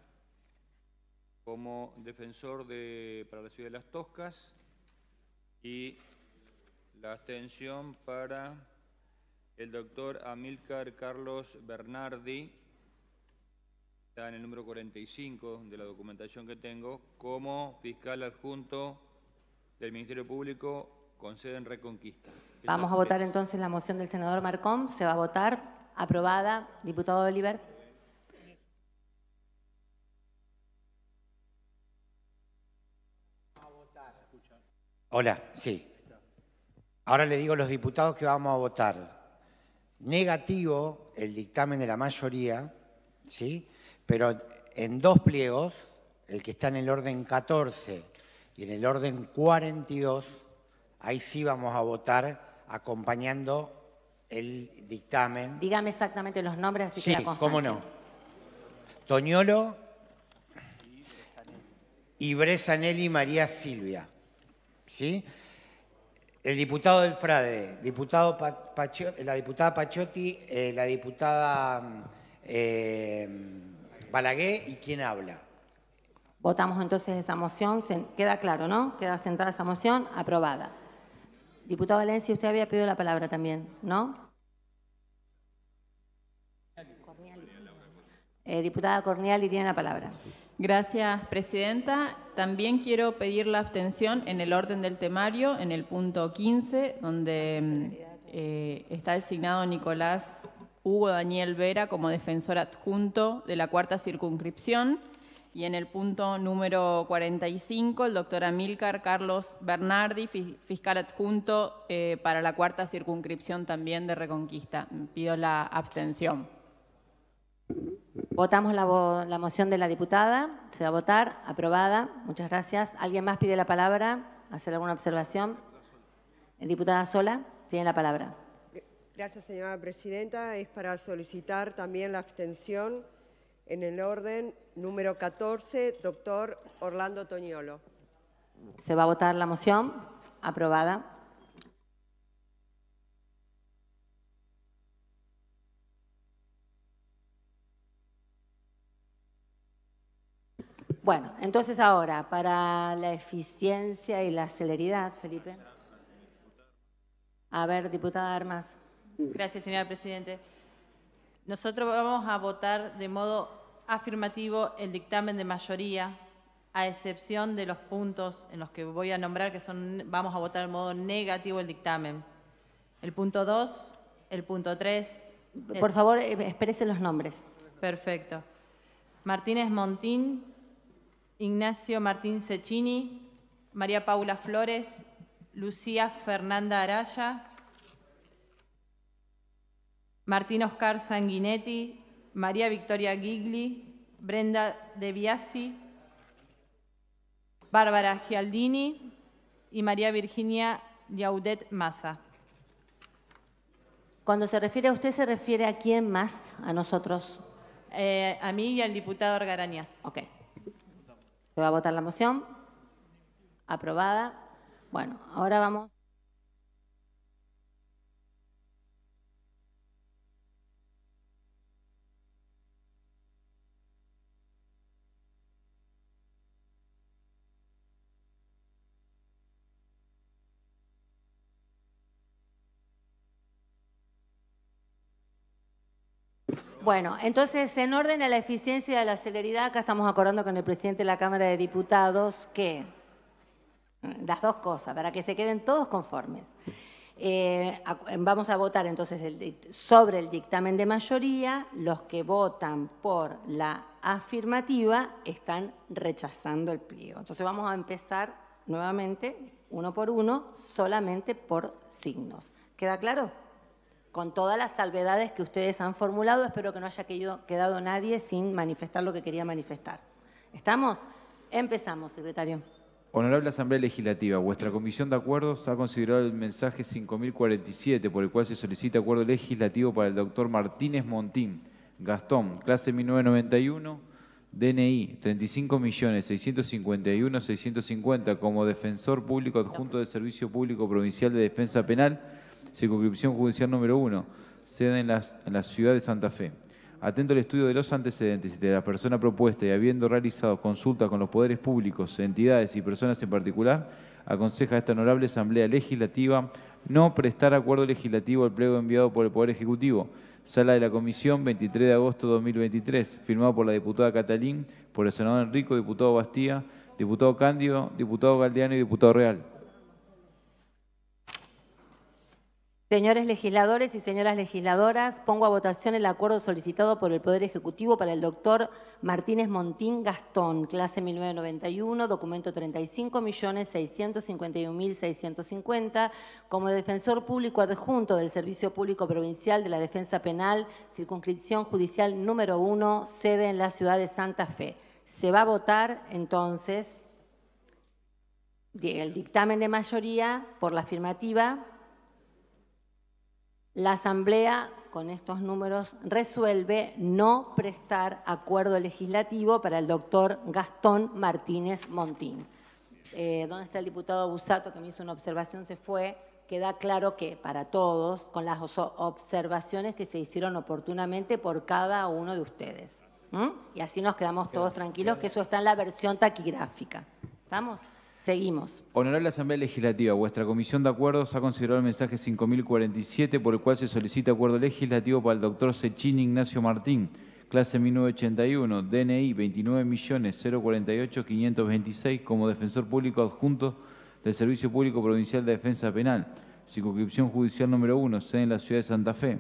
como defensor de, para la ciudad de Las Toscas y la abstención para el doctor Amílcar Carlos Bernardi, está en el número 45 de la documentación que tengo, como fiscal adjunto del Ministerio Público con sede en Reconquista. Vamos a votar entonces la moción del senador Marcón. Se va a votar. Aprobada. Diputado Oliver. Hola, sí. Ahora le digo a los diputados que vamos a votar negativo el dictamen de la mayoría, ¿sí? pero en dos pliegos, el que está en el orden 14 y en el orden 42, ahí sí vamos a votar acompañando el dictamen. Dígame exactamente los nombres, así que la cómo no. Toñolo y Bresanelli María Silvia. ¿Sí? el diputado del Frade, la diputada Pachotti, eh, la diputada mm, eh, Balaguer y quién habla. Votamos entonces esa moción, queda claro, ¿no? Queda sentada esa moción, aprobada. Diputado Valencia, usted había pedido la palabra también, ¿no? Eh, diputada Corniali tiene la palabra. Gracias, Presidenta. También quiero pedir la abstención en el orden del temario, en el punto 15, donde mm, eh, está designado Nicolás Hugo Daniel Vera como defensor adjunto de la cuarta circunscripción y en el punto número 45 el doctor Amílcar Carlos Bernardi, fiscal adjunto eh, para la cuarta circunscripción también de Reconquista. Pido la abstención. Votamos la, moción de la diputada. Se va a votar. Aprobada. Muchas gracias. ¿Alguien más pide la palabra? ¿Hacer alguna observación? El diputada Sola tiene la palabra. Gracias, señora presidenta. Es para solicitar también la abstención en el orden número 14, doctor Orlando Toñolo. Se va a votar la moción. Aprobada. Bueno, entonces ahora, para la eficiencia y la celeridad, Felipe. A ver, diputada Armas. Gracias, señora Presidente. Nosotros vamos a votar de modo afirmativo el dictamen de mayoría, a excepción de los puntos en los que voy a nombrar, que son, vamos a votar de modo negativo el dictamen. El punto 2, el punto 3. Por favor, eh, exprese los nombres. Perfecto. Martínez Montín, Ignacio Martín Cecchini, María Paula Flores, Lucía Fernanda Araya, Martín Oscar Sanguinetti, María Victoria Gigli, Brenda De Biasi, Bárbara Gialdini y María Virginia Liaudet Massa. Cuando se refiere a usted, ¿se refiere a quién más? A nosotros. Eh, a mí y al diputado Argarañas. Ok. Se va a votar la moción. Aprobada. Bueno, ahora vamos. Bueno, entonces, en orden a la eficiencia y a la celeridad, acá estamos acordando con el presidente de la Cámara de Diputados que mm, las dos cosas, para que se queden todos conformes. Eh, eh, vamos a votar entonces sobre el dictamen de mayoría. Los que votan por la afirmativa están rechazando el pliego. Entonces vamos a empezar nuevamente, uno por uno, solamente por signos. ¿Queda claro? con todas las salvedades que ustedes han formulado, espero que no haya quedado nadie sin manifestar lo que quería manifestar. ¿Estamos? Empezamos, secretario. Honorable Asamblea Legislativa, vuestra Comisión de Acuerdos ha considerado el mensaje 5047, por el cual se solicita acuerdo legislativo para el doctor Martínez Montín, Gastón, clase 1991, DNI 35.651.650, como defensor público adjunto del Servicio Público Provincial de Defensa Penal circunscripción judicial número uno, sede en, la ciudad de Santa Fe. Atento al estudio de los antecedentes de la persona propuesta y habiendo realizado consultas con los poderes públicos, entidades y personas en particular, aconseja a esta honorable Asamblea Legislativa no prestar acuerdo legislativo al pliego enviado por el Poder Ejecutivo. Sala de la Comisión, 23 de agosto de 2023, firmado por la diputada Catalín, por el senador Enrico, diputado Bastía, diputado Cándido, diputado Galdiano y diputado Real. Señores legisladores y señoras legisladoras, pongo a votación el acuerdo solicitado por el Poder Ejecutivo para el doctor Martínez Montín Gastón, clase 1991, documento 35.651.650, como defensor público adjunto del Servicio Público Provincial de la Defensa Penal, circunscripción judicial número 1, sede en la ciudad de Santa Fe. Se va a votar entonces el dictamen de mayoría por la afirmativa la Asamblea, con estos números, resuelve no prestar acuerdo legislativo para el doctor Gastón Martínez Montín. Eh, ¿Dónde está el diputado Busato que me hizo una observación? Se fue. Queda claro que para todos, con las observaciones que se hicieron oportunamente por cada uno de ustedes. Y así nos quedamos todos tranquilos, que eso está en la versión taquigráfica. ¿Estamos? Seguimos. Honorable Asamblea Legislativa, vuestra Comisión de Acuerdos ha considerado el mensaje 5047 por el cual se solicita acuerdo legislativo para el doctor Sechín Ignacio Martín, clase 1981, DNI 29.048.526 como defensor público adjunto del Servicio Público Provincial de Defensa Penal, circunscripción judicial número 1, sede en la ciudad de Santa Fe.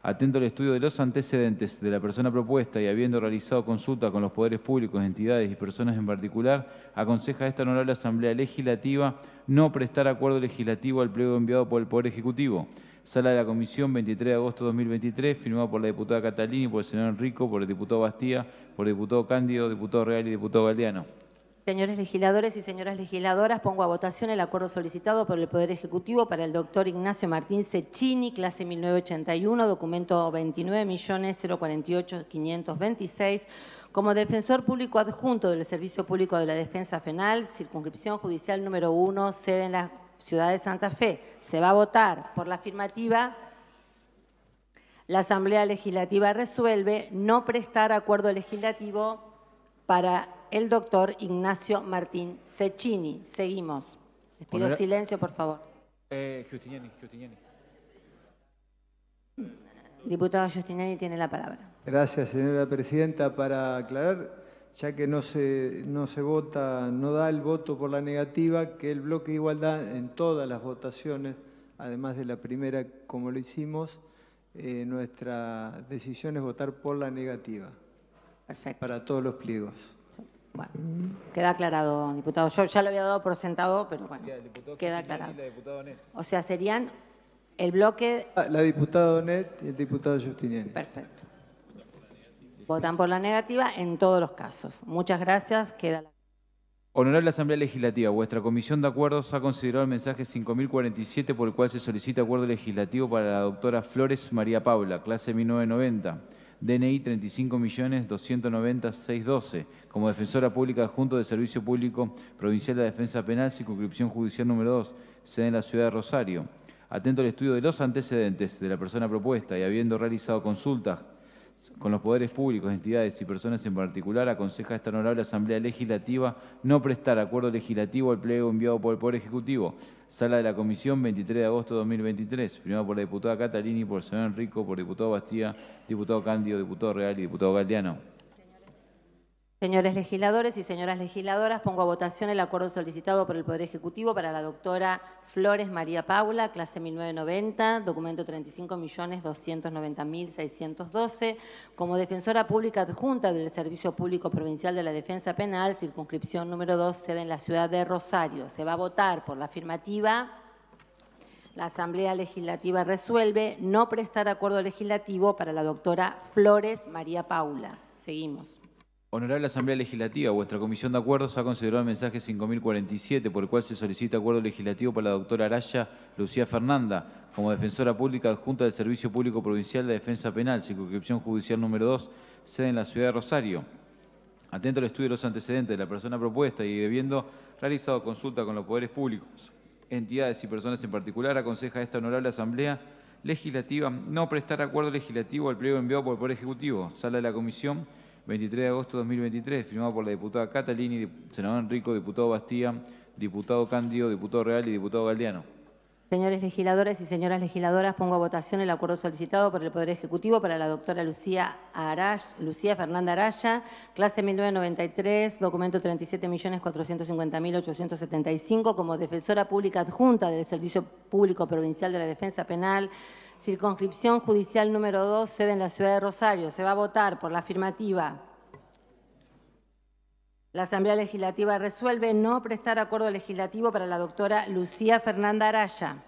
Atento al estudio de los antecedentes de la persona propuesta y habiendo realizado consulta con los poderes públicos, entidades y personas en particular, aconseja a esta honorable Asamblea Legislativa no prestar acuerdo legislativo al pliego enviado por el Poder Ejecutivo. Sala de la Comisión, 23 de agosto de 2023, firmado por la diputada Catalini, por el senador Enrico, por el diputado Bastía, por el diputado Cándido, diputado Real y diputado Galdeano. Señores legisladores y señoras legisladoras, pongo a votación el acuerdo solicitado por el Poder Ejecutivo para el doctor Ignacio Martín Cecchini, clase 1981, documento 29.048.526, como defensor público adjunto del Servicio Público de la Defensa Penal, circunscripción judicial número 1, sede en la ciudad de Santa Fe. Se va a votar por la afirmativa. La Asamblea Legislativa resuelve no prestar acuerdo legislativo para el doctor Ignacio Martín Cecchini. Seguimos. Les pido silencio, por favor. Eh, Diputado Giustiniani tiene la palabra. Gracias, señora presidenta. Para aclarar, ya que no se, no se vota, no da el voto por la negativa, que el bloque de igualdad en todas las votaciones, además de la primera como lo hicimos, eh, nuestra decisión es votar por la negativa. Perfecto. Para todos los pliegos. Bueno, queda aclarado, diputado. Yo ya lo había dado por sentado, pero bueno, queda aclarado. O sea, serían el bloque... Ah, la diputada Donet y el diputado Justiniani. Perfecto. Votan por la negativa en todos los casos. Muchas gracias. Queda la... Honorable Asamblea Legislativa, vuestra Comisión de Acuerdos ha considerado el mensaje 5047 por el cual se solicita acuerdo legislativo para la doctora Flores María Paula, clase 1990 DNI 35.290.612. Como defensora pública adjunto de Servicio Público Provincial de Defensa Penal, circunscripción judicial número 2, sede en la ciudad de Rosario. Atento al estudio de los antecedentes de la persona propuesta y habiendo realizado consultas con los poderes públicos, entidades y personas en particular, aconseja esta honorable Asamblea Legislativa no prestar acuerdo legislativo al pliego enviado por el Poder Ejecutivo. Sala de la Comisión, 23 de agosto de 2023. Firmado por la diputada Catalini, por el señor Enrico, por el diputado Bastía, diputado Cándido, diputado Real y diputado Galdiano. Señores legisladores y señoras legisladoras, pongo a votación el acuerdo solicitado por el Poder Ejecutivo para la doctora Flores María Paula, clase 1990, documento 35.290.612, como defensora pública adjunta del Servicio Público Provincial de la Defensa Penal, circunscripción número 2, sede en la ciudad de Rosario. Se va a votar por la afirmativa. La Asamblea Legislativa resuelve no prestar acuerdo legislativo para la doctora Flores María Paula. Seguimos. Honorable Asamblea Legislativa, vuestra Comisión de Acuerdos ha considerado el mensaje 5047, por el cual se solicita acuerdo legislativo para la doctora Araya Lucía Fernanda, como defensora pública adjunta del Servicio Público Provincial de Defensa Penal, circunscripción judicial número 2, sede en la ciudad de Rosario. Atento al estudio de los antecedentes de la persona propuesta y debiendo realizado consulta con los poderes públicos, entidades y personas en particular, aconseja a esta honorable Asamblea Legislativa no prestar acuerdo legislativo al pliego enviado por el Poder Ejecutivo, sala de la Comisión 23 de agosto de 2023, firmado por la diputada Catalini, senador Enrico, diputado Bastía, diputado Cándido, diputado Real y diputado Galdiano. Señores legisladores y señoras legisladoras, pongo a votación el acuerdo solicitado por el Poder Ejecutivo para la doctora Lucía, Lucía Fernanda Araya, clase 1993, documento 37.450.875, como defensora pública adjunta del Servicio Público Provincial de la Defensa Penal circunscripción judicial número 2, sede en la ciudad de Rosario. Se va a votar por la afirmativa. La Asamblea Legislativa resuelve no prestar acuerdo legislativo para la doctora Lucía Fernanda Araya.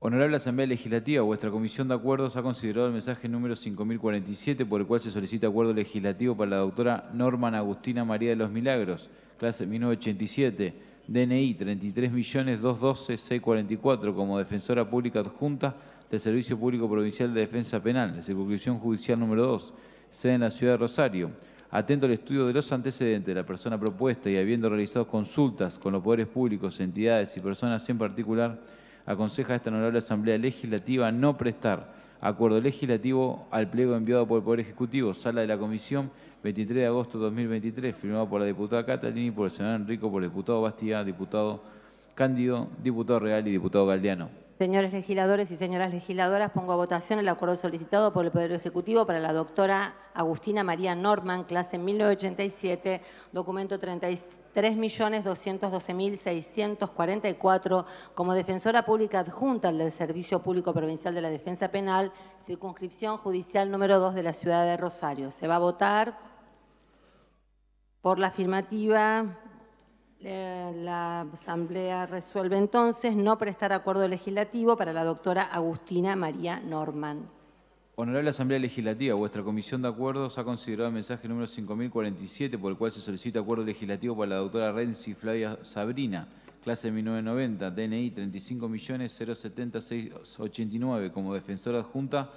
Honorable Asamblea Legislativa, vuestra Comisión de Acuerdos ha considerado el mensaje número 5047 por el cual se solicita acuerdo legislativo para la doctora Norman Agustina María de los Milagros, clase 1987 DNI 33.212.644 como defensora pública adjunta del Servicio Público Provincial de Defensa Penal, de Circunscripción Judicial número 2, sede en la ciudad de Rosario. Atento al estudio de los antecedentes de la persona propuesta y habiendo realizado consultas con los poderes públicos, entidades y personas en particular, aconseja a esta honorable Asamblea Legislativa no prestar acuerdo legislativo al pliego enviado por el Poder Ejecutivo, sala de la Comisión, 23 de agosto de 2023, firmado por la diputada Catalina y por el señor Enrico, por el diputado Bastía, diputado Cándido, diputado Real y diputado Galdiano. Señores legisladores y señoras legisladoras, pongo a votación el acuerdo solicitado por el Poder Ejecutivo para la doctora Agustina María Norman, clase 1987, documento 33.212.644, como defensora pública adjunta del Servicio Público Provincial de la Defensa Penal, circunscripción judicial número 2 de la ciudad de Rosario. Se va a votar. Por la afirmativa, eh, la Asamblea resuelve entonces no prestar acuerdo legislativo para la doctora Agustina María Norman. Honorable Asamblea Legislativa, vuestra Comisión de Acuerdos ha considerado el mensaje número 5047 por el cual se solicita acuerdo legislativo para la doctora Renzi Flavia Sabrina, clase 1990, DNI 35.070.689, como defensora adjunta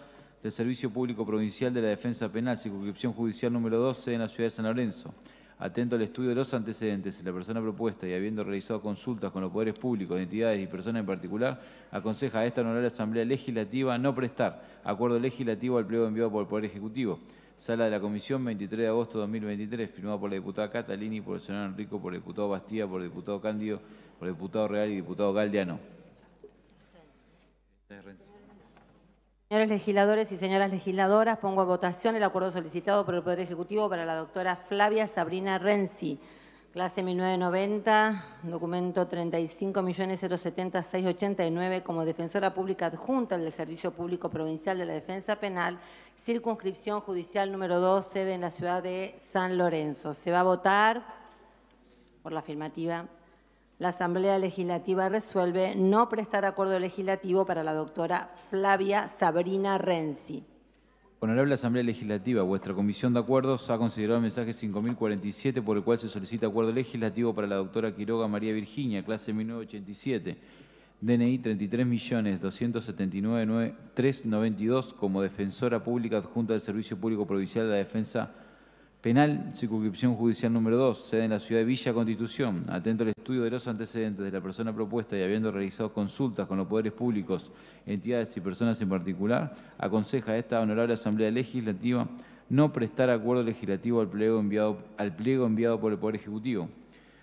del Servicio Público Provincial de la Defensa Penal, circunscripción judicial número 12 en la ciudad de San Lorenzo. Atento al estudio de los antecedentes, de la persona propuesta y habiendo realizado consultas con los poderes públicos, entidades y personas en particular, aconseja a esta honorable Asamblea Legislativa no prestar acuerdo legislativo al pliego enviado por el Poder Ejecutivo. Sala de la Comisión, 23 de agosto de 2023, firmado por la diputada Catalini, por el senador Enrico, por el diputado Bastía, por el diputado Cándido, por el diputado Real y el diputado Galdeano. Señores legisladores y señoras legisladoras, pongo a votación el acuerdo solicitado por el Poder Ejecutivo para la doctora Flavia Sabrina Renzi, clase 1990, documento 35.070.689, como defensora pública adjunta del Servicio Público Provincial de la Defensa Penal, circunscripción judicial número 2, sede en la ciudad de San Lorenzo. Se va a votar por la afirmativa la Asamblea Legislativa resuelve no prestar acuerdo legislativo para la doctora Flavia Sabrina Renzi. Honorable Asamblea Legislativa, vuestra Comisión de Acuerdos ha considerado el mensaje 5047 por el cual se solicita acuerdo legislativo para la doctora Quiroga María Virginia, clase 1987, DNI 33.279.392 como defensora pública adjunta del Servicio Público Provincial de la Defensa Penal, circunscripción judicial número 2, sede en la ciudad de Villa Constitución. Atento al estudio de los antecedentes de la persona propuesta y habiendo realizado consultas con los poderes públicos, entidades y personas en particular, aconseja a esta honorable Asamblea Legislativa no prestar acuerdo legislativo al pliego enviado, al pliego enviado por el Poder Ejecutivo.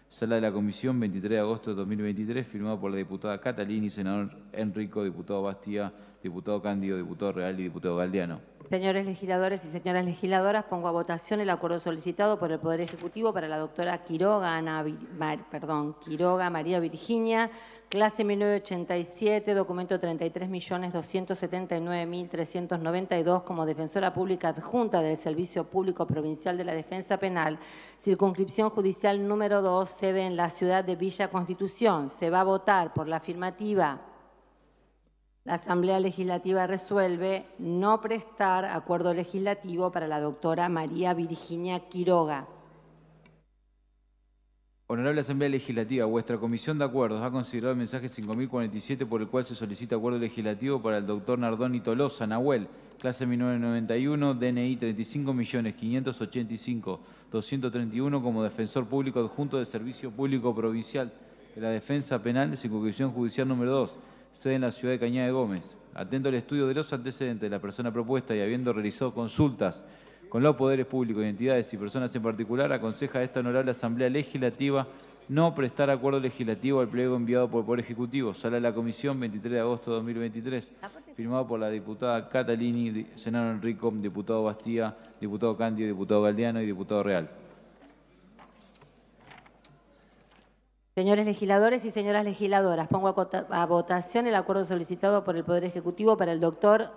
Sala de la Comisión, 23 de agosto de 2023, firmado por la diputada y senador Enrico, diputado Bastía, diputado Cándido, diputado Real y diputado Galdiano. Señores legisladores y señoras legisladoras, pongo a votación el acuerdo solicitado por el Poder Ejecutivo para la doctora Quiroga, Quiroga María Virginia, clase 1987, documento 33.279.392 como defensora pública adjunta del Servicio Público Provincial de la Defensa Penal, circunscripción judicial número 2, sede en la ciudad de Villa Constitución. Se va a votar por la afirmativa. La Asamblea Legislativa resuelve no prestar acuerdo legislativo para la doctora María Virginia Quiroga. Honorable Asamblea Legislativa, vuestra Comisión de Acuerdos ha considerado el mensaje 5047 por el cual se solicita acuerdo legislativo para el doctor Nardoni Tolosa, Nahuel, clase 1991, DNI 35.585.231 como defensor público adjunto del Servicio Público Provincial de la Defensa Penal de Circunscripción Judicial número 2 sede en la ciudad de Cañada de Gómez. Atento al estudio de los antecedentes de la persona propuesta y habiendo realizado consultas con los poderes públicos, entidades y personas en particular, aconseja a esta honorable Asamblea Legislativa no prestar acuerdo legislativo al pliego enviado por el Poder Ejecutivo. Sala de la Comisión 23 de agosto de 2023. Firmado por la diputada Catalini, senador Enrico, diputado Bastía, diputado Candio, diputado Galdiano y diputado Real. Señores legisladores y señoras legisladoras, pongo a, votación el acuerdo solicitado por el Poder Ejecutivo para el doctor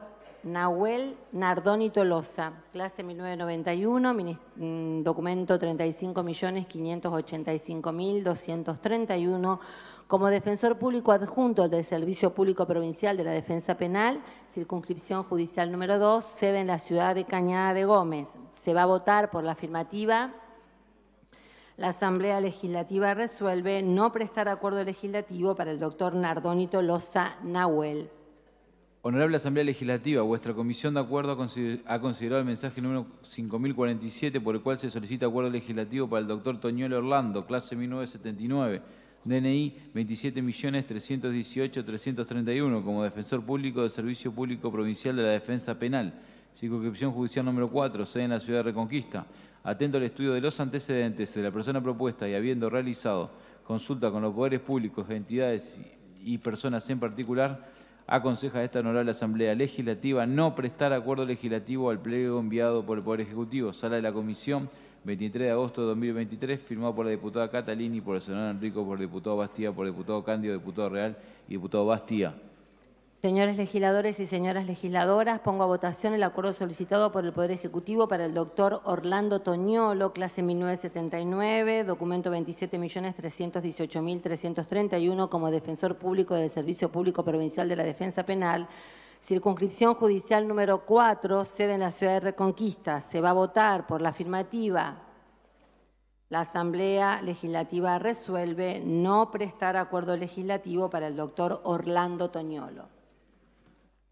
Nahuel Nardoni Tolosa, clase 1991, mm, documento 35.585.231, como defensor público adjunto del Servicio Público Provincial de la Defensa Penal, circunscripción judicial número 2, sede en la ciudad de Cañada de Gómez. Se va a votar por la afirmativa la Asamblea Legislativa resuelve no prestar acuerdo legislativo para el doctor Nardónito Loza Nahuel. Honorable Asamblea Legislativa, vuestra comisión de acuerdo ha considerado el mensaje número 5047 por el cual se solicita acuerdo legislativo para el doctor Toñuelo Orlando, clase 1979, DNI 27.318.331, como defensor público del Servicio Público Provincial de la Defensa Penal, circunscripción judicial número 4, sede en la ciudad de Reconquista atento al estudio de los antecedentes de la persona propuesta y habiendo realizado consulta con los poderes públicos, entidades y personas en particular, aconseja a esta honorable Asamblea Legislativa no prestar acuerdo legislativo al pliego enviado por el Poder Ejecutivo, sala de la Comisión, 23 de agosto de 2023, firmado por la diputada Catalini, por el senador Enrico, por el diputado Bastía, por el diputado Cándido, diputado Real y diputado Bastía. Señores legisladores y señoras legisladoras, pongo a votación el acuerdo solicitado por el Poder Ejecutivo para el doctor Orlando Toñolo, clase 1979, documento 27.318.331 como defensor público del Servicio Público Provincial de la Defensa Penal, circunscripción judicial número 4, sede en la ciudad de Reconquista. Se va a votar por la afirmativa. La Asamblea Legislativa resuelve no prestar acuerdo legislativo para el doctor Orlando Toñolo.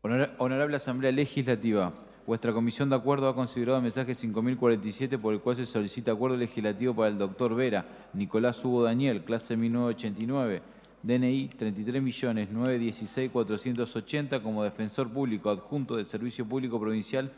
Honorable Asamblea Legislativa, vuestra comisión de acuerdo ha considerado el mensaje 5047 por el cual se solicita acuerdo legislativo para el doctor Vera, Nicolás Hugo Daniel, clase 1989, DNI 33.916.480 como defensor público adjunto del Servicio Público Provincial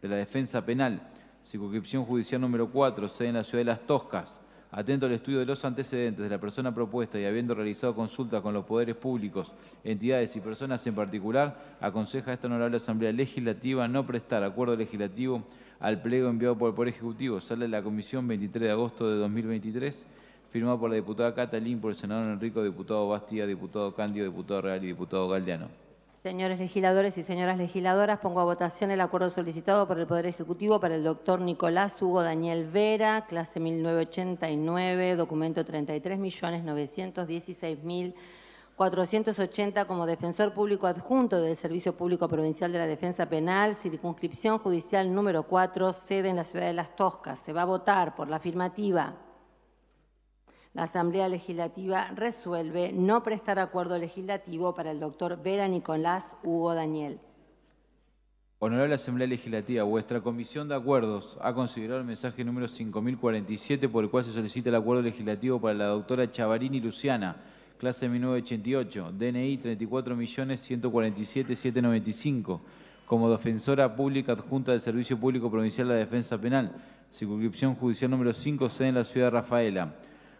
de la Defensa Penal, circunscripción judicial número 4, sede en la ciudad de Las Toscas, Atento al estudio de los antecedentes de la persona propuesta y habiendo realizado consultas con los poderes públicos, entidades y personas en particular, aconseja a esta honorable Asamblea Legislativa no prestar acuerdo legislativo al pliego enviado por el Poder Ejecutivo. Sale de la Comisión 23 de agosto de 2023, firmado por la diputada Catalín, por el senador Enrico, diputado Bastia, diputado Candio, diputado Real y diputado Galdiano. Señores legisladores y señoras legisladoras, pongo a votación el acuerdo solicitado por el Poder Ejecutivo para el doctor Nicolás Hugo Daniel Vera, clase 1989, documento 33.916.480 como defensor público adjunto del Servicio Público Provincial de la Defensa Penal, circunscripción judicial número 4, sede en la ciudad de Las Toscas. Se va a votar por la afirmativa la Asamblea Legislativa resuelve no prestar acuerdo legislativo para el doctor Vera Nicolás Hugo Daniel. Honorable Asamblea Legislativa, vuestra Comisión de Acuerdos ha considerado el mensaje número 5047 por el cual se solicita el acuerdo legislativo para la doctora Chavarini Luciana, clase 1988, DNI 34.147.795, como defensora pública adjunta del Servicio Público Provincial de la Defensa Penal, circunscripción judicial número 5C en la ciudad de Rafaela.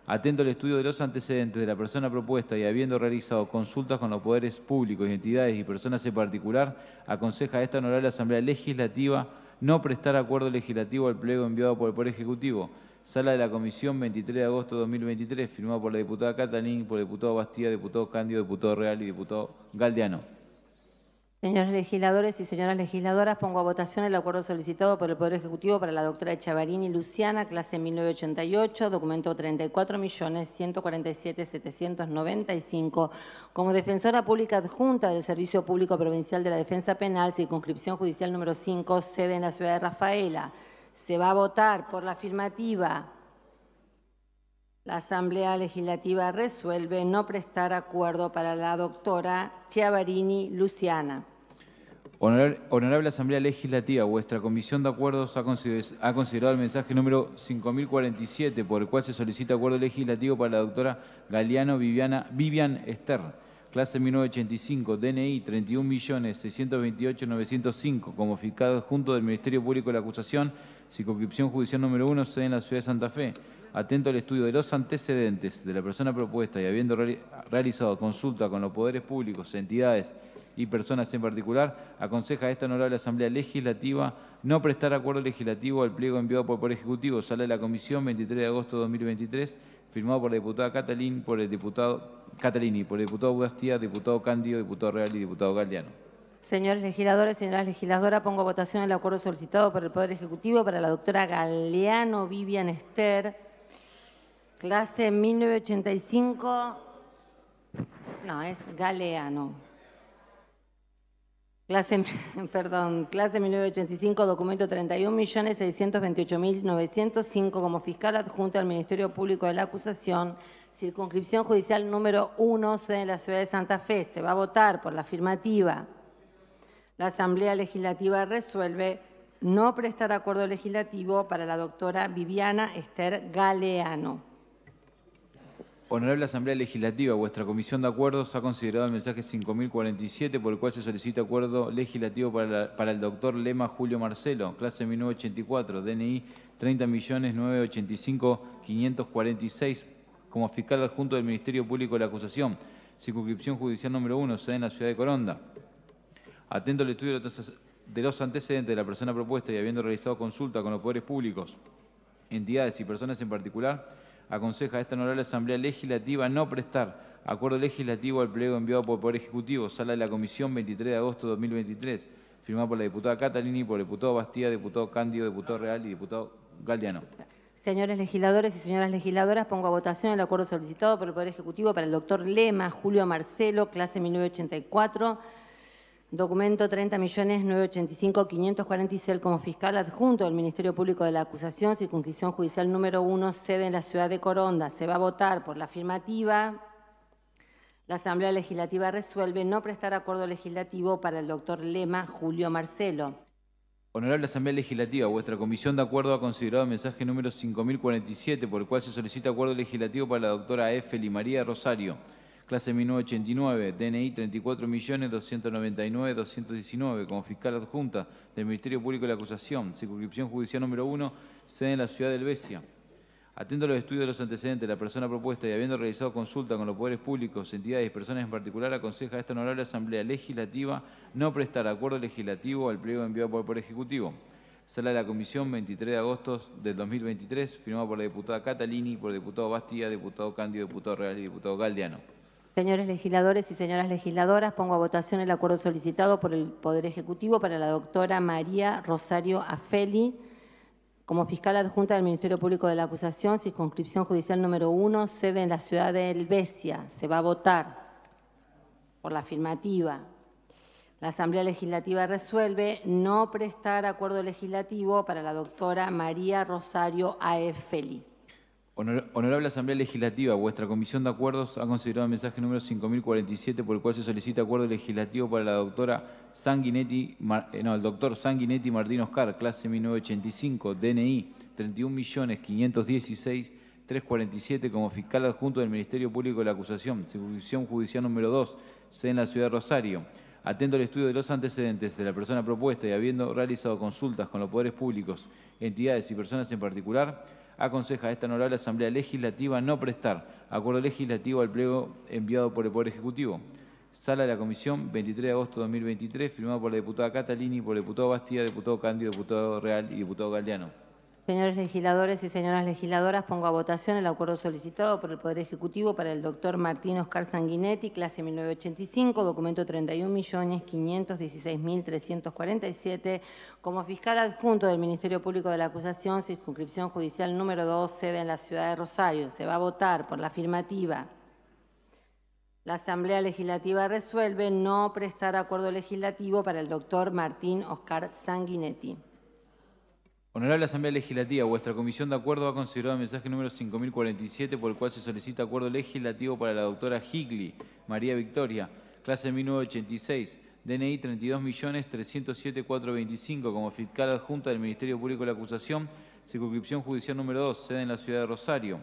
Atento al estudio de los antecedentes de la persona propuesta y habiendo realizado consultas con los poderes públicos, entidades y personas en particular, aconseja a esta honorable Asamblea Legislativa no prestar acuerdo legislativo al pliego enviado por el Poder Ejecutivo. Sala de la Comisión, 23 de agosto de 2023, firmado por la diputada Catalín, por el diputado Bastía, diputado Cándido, diputado Real y diputado Galdeano. Señores legisladores y señoras legisladoras, pongo a votación el acuerdo solicitado por el Poder Ejecutivo para la doctora Echavarini Luciana, clase 1988, documento 34.147.795, como defensora pública adjunta del Servicio Público Provincial de la Defensa Penal, circunscripción judicial número 5, sede en la ciudad de Rafaela. Se va a votar por la afirmativa. La Asamblea Legislativa resuelve no prestar acuerdo para la doctora Chiavarini Luciana. Honorable Asamblea Legislativa, vuestra Comisión de Acuerdos ha considerado el mensaje número 5047, por el cual se solicita acuerdo legislativo para la doctora Galeano Viviana, Vivian Esther, clase 1985, DNI 31.628.905, como fiscal adjunto del Ministerio Público de la Acusación, circunscripción judicial número 1, sede en la ciudad de Santa Fe. Atento al estudio de los antecedentes de la persona propuesta y habiendo realizado consulta con los poderes públicos, entidades, y personas en particular, aconseja a esta honorable Asamblea Legislativa no prestar acuerdo legislativo al pliego enviado por el Poder Ejecutivo, sala de la Comisión 23 de agosto de 2023, firmado por la diputada Catalín, por el diputado Catalini, por el diputado Budastía, diputado Cándido, diputado Real y diputado Galeano. Señores legisladores, señoras legisladoras, pongo a votación el acuerdo solicitado por el Poder Ejecutivo para la doctora Galeano Vivian Esther, clase 1985. No, es Galeano. Clase, perdón, clase 1985, documento 31.628.905 como fiscal adjunta al Ministerio Público de la Acusación, circunscripción judicial número 1, sede de la ciudad de Santa Fe. Se va a votar por la afirmativa. La Asamblea Legislativa resuelve no prestar acuerdo legislativo para la doctora Viviana Esther Galeano. Honorable Asamblea Legislativa, vuestra Comisión de Acuerdos ha considerado el mensaje 5047 por el cual se solicita acuerdo legislativo para, el doctor Lema Julio Marcelo, clase 1984, DNI 30.985.546, como fiscal adjunto del Ministerio Público de la Acusación, circunscripción judicial número 1, sede en la ciudad de Coronda. Atento al estudio de los antecedentes de la persona propuesta y habiendo realizado consulta con los poderes públicos, entidades y personas en particular, aconseja a esta honorable Asamblea Legislativa no prestar acuerdo legislativo al pliego enviado por el Poder Ejecutivo, sala de la Comisión 23 de agosto de 2023, firmado por la diputada Catalini, por el diputado Bastía, diputado Cándido, diputado Real y diputado Galdiano. Señores legisladores y señoras legisladoras, pongo a votación el acuerdo solicitado por el Poder Ejecutivo para el doctor Lema, Julio Marcelo, clase 1984 Documento 30.985.546 como fiscal adjunto del Ministerio Público de la Acusación, circunscripción judicial número 1, sede en la ciudad de Coronda. Se va a votar por la afirmativa. La Asamblea Legislativa resuelve no prestar acuerdo legislativo para el doctor Lema Julio Marcelo. Honorable Asamblea Legislativa, vuestra comisión de acuerdo ha considerado el mensaje número 5047, por el cual se solicita acuerdo legislativo para la doctora Efeli María Rosario clase 1989, DNI 34.299.219, como fiscal adjunta del Ministerio Público de la Acusación, circunscripción judicial número 1, sede en la ciudad de Elvesia. Atento a los estudios de los antecedentes de la persona propuesta y habiendo realizado consulta con los poderes públicos, entidades y personas en particular, aconseja a esta honorable Asamblea Legislativa no prestar acuerdo legislativo al pliego enviado por el Poder Ejecutivo. Sala de la Comisión, 23 de agosto del 2023, firmada por la diputada Catalini, por el diputado Bastia, diputado Cándido, diputado Real y diputado Galdiano. Señores legisladores y señoras legisladoras, pongo a votación el acuerdo solicitado por el Poder Ejecutivo para la doctora María Rosario Afeli como fiscal adjunta del Ministerio Público de la Acusación, circunscripción judicial número uno, sede en la ciudad de Helvecia. Se va a votar por la afirmativa. La Asamblea Legislativa resuelve no prestar acuerdo legislativo para la doctora María Rosario Afeli honorable Asamblea Legislativa, vuestra Comisión de Acuerdos ha considerado el mensaje número 5047 por el cual se solicita acuerdo legislativo para la doctora Sanguinetti, eh, no, el doctor Sanguinetti Martín Oscar, clase 1985, DNI 31.516.347 como fiscal adjunto del Ministerio Público de la Acusación, Circunscripción Judicial número 2, sede en la ciudad de Rosario. Atento al estudio de los antecedentes de la persona propuesta y habiendo realizado consultas con los poderes públicos, entidades y personas en particular, aconseja a esta honorable Asamblea Legislativa no prestar acuerdo legislativo al pliego enviado por el Poder Ejecutivo. Sala de la Comisión, 23 de agosto de 2023, firmado por la diputada Catalini, por el diputado Bastida, diputado Cándido, diputado Real y diputado Galdiano. Señores legisladores y señoras legisladoras, pongo a votación el acuerdo solicitado por el Poder Ejecutivo para el doctor Martín Oscar Sanguinetti, clase 1985, documento 31.516.347, como fiscal adjunto del Ministerio Público de la Acusación, circunscripción judicial número 2, sede en la ciudad de Rosario. Se va a votar por la afirmativa. La Asamblea Legislativa resuelve no prestar acuerdo legislativo para el doctor Martín Oscar Sanguinetti. Honorable Asamblea Legislativa, vuestra comisión de acuerdo ha considerado el mensaje número 5047 por el cual se solicita acuerdo legislativo para la doctora Higley, María Victoria, clase 1986, DNI 32.307.425 como fiscal adjunta del Ministerio Público de la Acusación, circunscripción judicial número 2, sede en la ciudad de Rosario.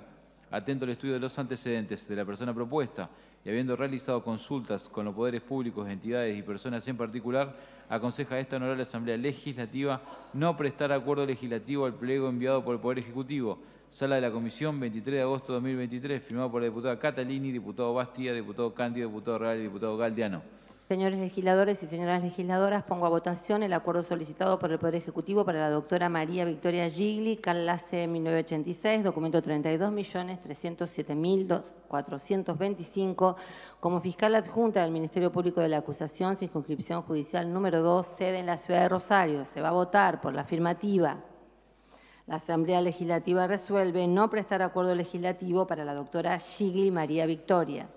Atento al estudio de los antecedentes de la persona propuesta y habiendo realizado consultas con los poderes públicos, entidades y personas en particular, aconseja a esta honorable Asamblea Legislativa no prestar acuerdo legislativo al pliego enviado por el Poder Ejecutivo. Sala de la Comisión, 23 de agosto de 2023, firmado por la diputada Catalini, diputado Bastia, diputado Cándido, diputado Real y diputado Galdiano. Señores legisladores y señoras legisladoras, pongo a votación el acuerdo solicitado por el Poder Ejecutivo para la doctora María Victoria Gigli, CALACE 1986, documento 32.307.425, como fiscal adjunta del Ministerio Público de la Acusación, circunscripción judicial número 2, sede en la ciudad de Rosario. Se va a votar por la afirmativa. La Asamblea Legislativa resuelve no prestar acuerdo legislativo para la doctora Gigli María Victoria.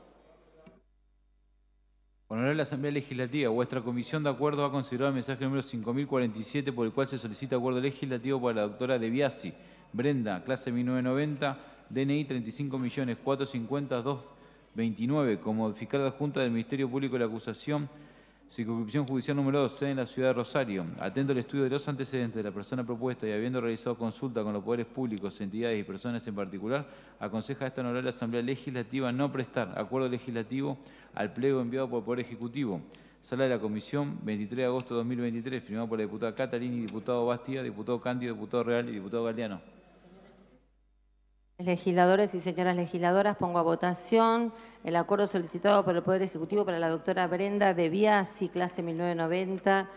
Honorable la Asamblea Legislativa, vuestra comisión de acuerdo a considerar el mensaje número 5047 por el cual se solicita acuerdo legislativo para la doctora De Brenda, clase 1990, DNI 35 millones como fiscal adjunta del Ministerio Público de la Acusación Circunscripción Judicial número 2, sede en la ciudad de Rosario. Atento al estudio de los antecedentes de la persona propuesta y habiendo realizado consulta con los poderes públicos, entidades y personas en particular, aconseja a esta honorable Asamblea Legislativa no prestar acuerdo legislativo al pliego enviado por el Poder Ejecutivo. Sala de la Comisión, 23 de agosto de 2023, firmado por la diputada Catalini, diputado Bastia, diputado Candi, diputado Real y diputado Galeano. Legisladores y señoras legisladoras, pongo a votación el acuerdo solicitado por el Poder Ejecutivo para la doctora Brenda de Biasi, clase 1990,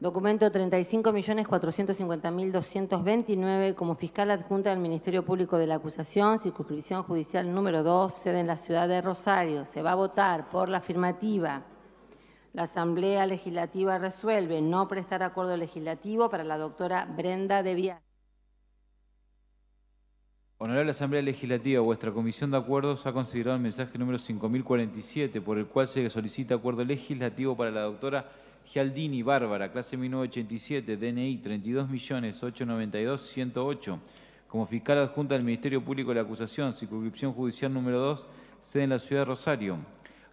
documento 35.450.229 como fiscal adjunta del Ministerio Público de la Acusación, circunscripción judicial número 12 sede en la ciudad de Rosario. Se va a votar por la afirmativa. La Asamblea Legislativa resuelve no prestar acuerdo legislativo para la doctora Brenda de Biasi. Honorable Asamblea Legislativa, vuestra Comisión de Acuerdos ha considerado el mensaje número 5047, por el cual se solicita acuerdo legislativo para la doctora Gialdini Bárbara, clase 1987, DNI 32.892.108, como fiscal adjunta del Ministerio Público de la Acusación, circunscripción judicial número 2, sede en la ciudad de Rosario.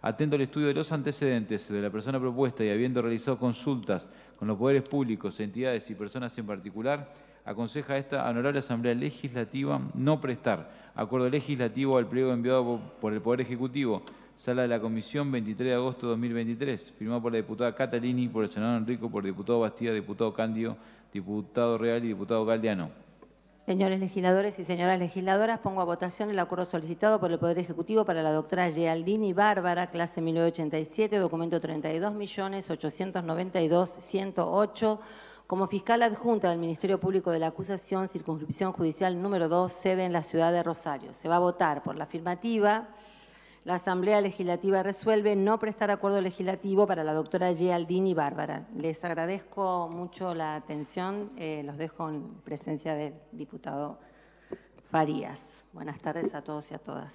Atento al estudio de los antecedentes de la persona propuesta y habiendo realizado consultas con los poderes públicos, entidades y personas en particular, aconseja a esta honorable Asamblea Legislativa no prestar acuerdo legislativo al pliego enviado por el Poder Ejecutivo, sala de la Comisión 23 de agosto de 2023, firmado por la diputada Catalini, por el senador Enrico, por diputado Bastida, diputado Candio, diputado Real y diputado Galdiano. Señores legisladores y señoras legisladoras, pongo a votación el acuerdo solicitado por el Poder Ejecutivo para la doctora Gialdini Bárbara, clase 1987, documento 32.892.108, como fiscal adjunta del Ministerio Público de la Acusación, circunscripción judicial número 2, sede en la ciudad de Rosario. Se va a votar por la afirmativa. La Asamblea Legislativa resuelve no prestar acuerdo legislativo para la doctora Gialdini y Bárbara. Les agradezco mucho la atención. Eh, los dejo en presencia del diputado Farías. Buenas tardes a todos y a todas.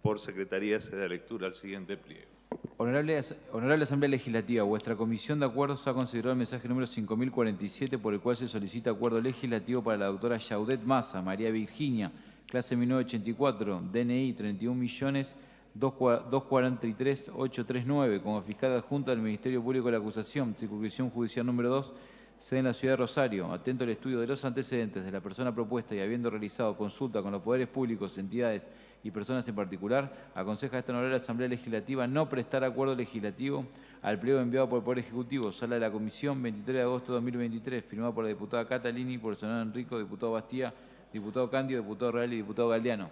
Por secretaría se da lectura al siguiente pliego. Honorable, Honorable, Asamblea Legislativa, vuestra Comisión de Acuerdos ha considerado el mensaje número 5047 por el cual se solicita acuerdo legislativo para la doctora Yaudet Massa, María Virginia, clase 1984, DNI 31 millones 243.839, como fiscal adjunta del Ministerio Público de la Acusación, circuncisión judicial número 2, sede en la ciudad de Rosario, atento al estudio de los antecedentes de la persona propuesta y habiendo realizado consulta con los poderes públicos, entidades y personas en particular, aconseja a esta honorable Asamblea Legislativa no prestar acuerdo legislativo al pliego enviado por el Poder Ejecutivo, sala de la Comisión, 23 de agosto de 2023, firmado por la diputada Catalini, por el senador Enrico, diputado Bastía, diputado Candio, diputado Real y diputado Galdiano.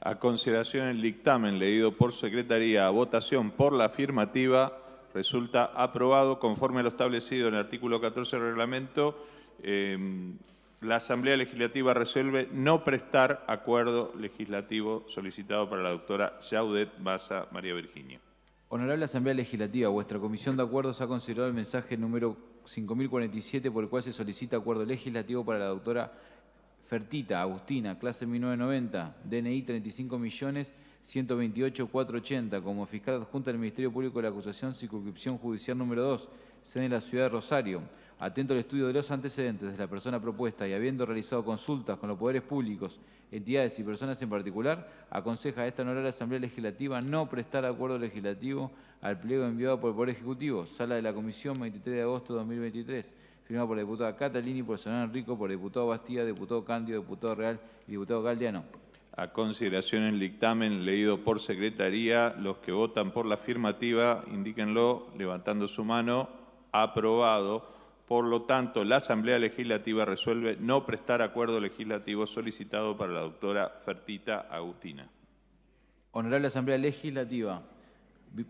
A consideración el dictamen leído por Secretaría, votación por la afirmativa, resulta aprobado conforme a lo establecido en el artículo 14 del reglamento. Eh, la Asamblea Legislativa resuelve no prestar acuerdo legislativo solicitado para la doctora Jaudet Baza María Virginia. Honorable Asamblea Legislativa, vuestra Comisión de Acuerdos ha considerado el mensaje número 5047 por el cual se solicita acuerdo legislativo para la doctora Fertita Agustina, clase 1990, DNI 35 millones 128.480 como fiscal adjunta del Ministerio Público de la Acusación Circunscripción Judicial número 2, sede en la ciudad de Rosario. Atento al estudio de los antecedentes de la persona propuesta y habiendo realizado consultas con los poderes públicos, entidades y personas en particular, aconseja a esta honorable Asamblea Legislativa no prestar acuerdo legislativo al pliego enviado por el Poder Ejecutivo, sala de la Comisión 23 de agosto de 2023 firmado por la diputada Catalini, por el senador Enrico, por el diputado Bastía, diputado Cándido, diputado Real y diputado Galdiano a consideración el dictamen leído por secretaría. Los que votan por la afirmativa, indíquenlo levantando su mano. Aprobado. Por lo tanto, la Asamblea Legislativa resuelve no prestar acuerdo legislativo solicitado para la doctora Fertita Agustina. Honorable Asamblea Legislativa,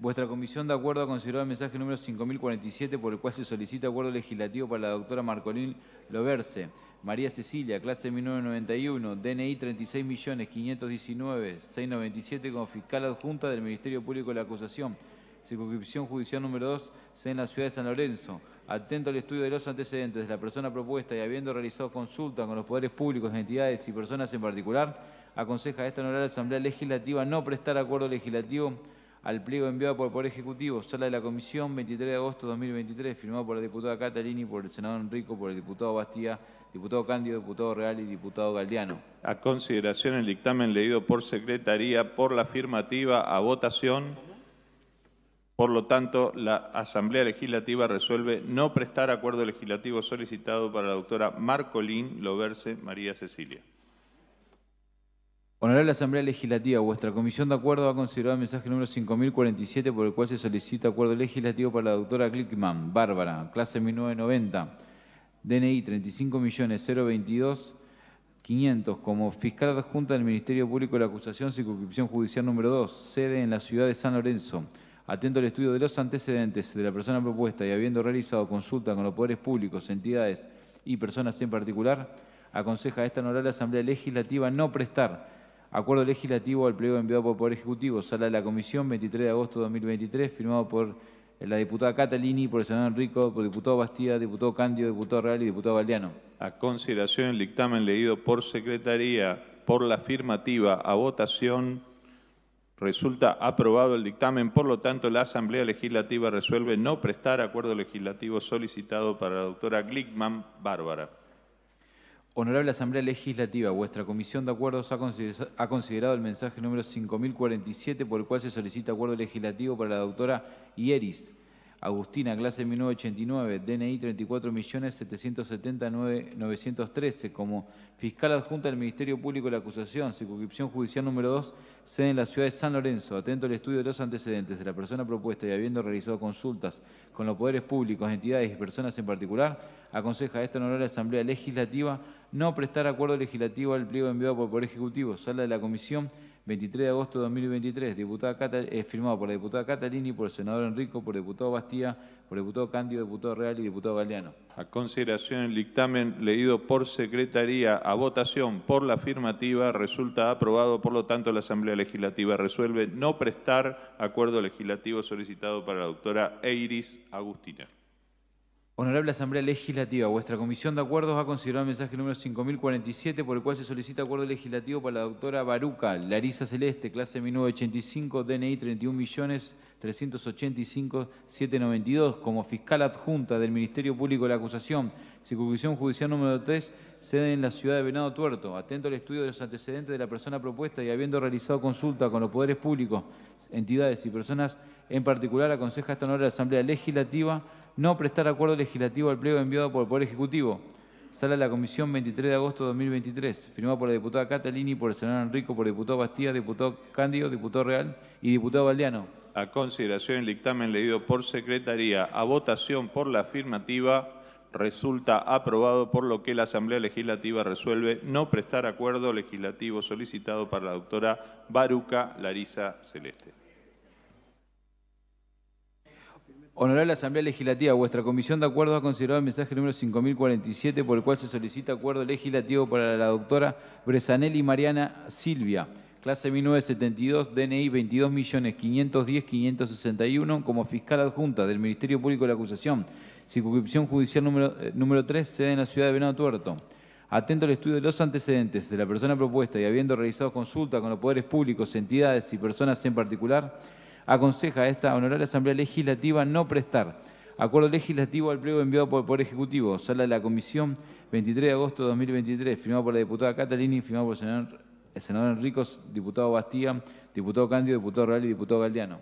vuestra comisión de acuerdo ha considerado el mensaje número 5047 por el cual se solicita acuerdo legislativo para la doctora Marcolín Loverse. María Cecilia, clase 1991, DNI 36.519.697 como fiscal adjunta del Ministerio Público de la Acusación. Circunscripción Judicial número 2, en la ciudad de San Lorenzo. Atento al estudio de los antecedentes de la persona propuesta y habiendo realizado consulta con los poderes públicos, entidades y personas en particular, aconseja a esta honorable Asamblea Legislativa no prestar acuerdo legislativo al pliego enviado por el Ejecutivo, sala de la Comisión, 23 de agosto de 2023, firmado por la diputada Catalini, por el senador Enrico, por el diputado Bastía, diputado Cándido, diputado Real y diputado Galdiano. A consideración el dictamen leído por Secretaría por la afirmativa a votación. Por lo tanto, la Asamblea Legislativa resuelve no prestar acuerdo legislativo solicitado para la doctora Marcolín Loverse María Cecilia. Honorable Asamblea Legislativa, vuestra comisión de acuerdo ha considerado el mensaje número 5047 por el cual se solicita acuerdo legislativo para la doctora Glickman, Bárbara, clase 1990, DNI 35.022.500 como fiscal adjunta del Ministerio Público de la Acusación, circunscripción judicial número 2, sede en la ciudad de San Lorenzo. Atento al estudio de los antecedentes de la persona propuesta y habiendo realizado consulta con los poderes públicos, entidades y personas en particular, aconseja a esta honorable Asamblea Legislativa no prestar Acuerdo legislativo al pliego enviado por el Ejecutivo, sala de la Comisión, 23 de agosto de 2023, firmado por eh, la diputada Catalini, por el senador Enrico, por diputado Bastida, diputado Candio, diputado Real y diputado Valdiano. A consideración el dictamen leído por Secretaría por la afirmativa a votación, resulta aprobado el dictamen. Por lo tanto, la Asamblea Legislativa resuelve no prestar acuerdo legislativo solicitado para la doctora Glickman Bárbara. Honorable Asamblea Legislativa, vuestra Comisión de Acuerdos ha considerado el mensaje número 5047 por el cual se solicita acuerdo legislativo para la doctora Ieris Agustina, clase 1989, DNI 34.779.913, como fiscal adjunta del Ministerio Público de la Acusación, circunscripción judicial número 2, sede en la ciudad de San Lorenzo, atento al estudio de los antecedentes de la persona propuesta y habiendo realizado consultas con los poderes públicos, entidades y personas en particular, aconseja a esta honorable Asamblea Legislativa no prestar acuerdo legislativo al pliego enviado por el Poder Ejecutivo, sala de la Comisión 23 de agosto de 2023, diputada eh, firmado por la diputada Catalini, por el senador Enrico, por el diputado Bastía, por el diputado Cándido, diputado Real y diputado Galeano. A consideración el dictamen leído por Secretaría a votación por la afirmativa, resulta aprobado, por lo tanto la Asamblea Legislativa resuelve no prestar acuerdo legislativo solicitado para la doctora Eiris Agustina. Honorable Asamblea Legislativa, vuestra Comisión de Acuerdos ha considerado el mensaje número 5047 por el cual se solicita acuerdo legislativo para la doctora Baruca, Larisa Celeste, clase 1985, DNI 31.385.792, como fiscal adjunta del Ministerio Público de la Acusación, circunscripción judicial número 3, sede en la ciudad de Venado Tuerto. Atento al estudio de los antecedentes de la persona propuesta y habiendo realizado consulta con los poderes públicos, entidades y personas en particular, aconseja esta honorable la Asamblea Legislativa no prestar acuerdo legislativo al pliego enviado por el Poder Ejecutivo. Sala de la Comisión 23 de agosto de 2023, firmado por la diputada Catalini, por el senador Enrico, por el diputado Bastía, diputado Cándido, diputado Real y diputado Valdeano. A consideración el dictamen leído por Secretaría a votación por la afirmativa, resulta aprobado por lo que la Asamblea Legislativa resuelve no prestar acuerdo legislativo solicitado para la doctora Baruca Larisa Celeste. Honorable Asamblea Legislativa, vuestra comisión de acuerdos ha considerado el mensaje número 5047 por el cual se solicita acuerdo legislativo para la doctora Bresanelli Mariana Silvia, clase 1972, DNI 22.510.561, como fiscal adjunta del Ministerio Público de la Acusación, circunscripción judicial número, eh, número 3, sede en la ciudad de Venado Tuerto. Atento al estudio de los antecedentes de la persona propuesta y habiendo realizado consulta con los poderes públicos, entidades y personas en particular, aconseja a esta honorable Asamblea Legislativa no prestar acuerdo legislativo al pliego enviado por el Poder Ejecutivo, sala de la Comisión, 23 de agosto de 2023, firmado por la diputada Catalini, firmado por el senador, el senador Enricos, diputado Bastía, diputado Cándido, diputado Real y diputado Galdiano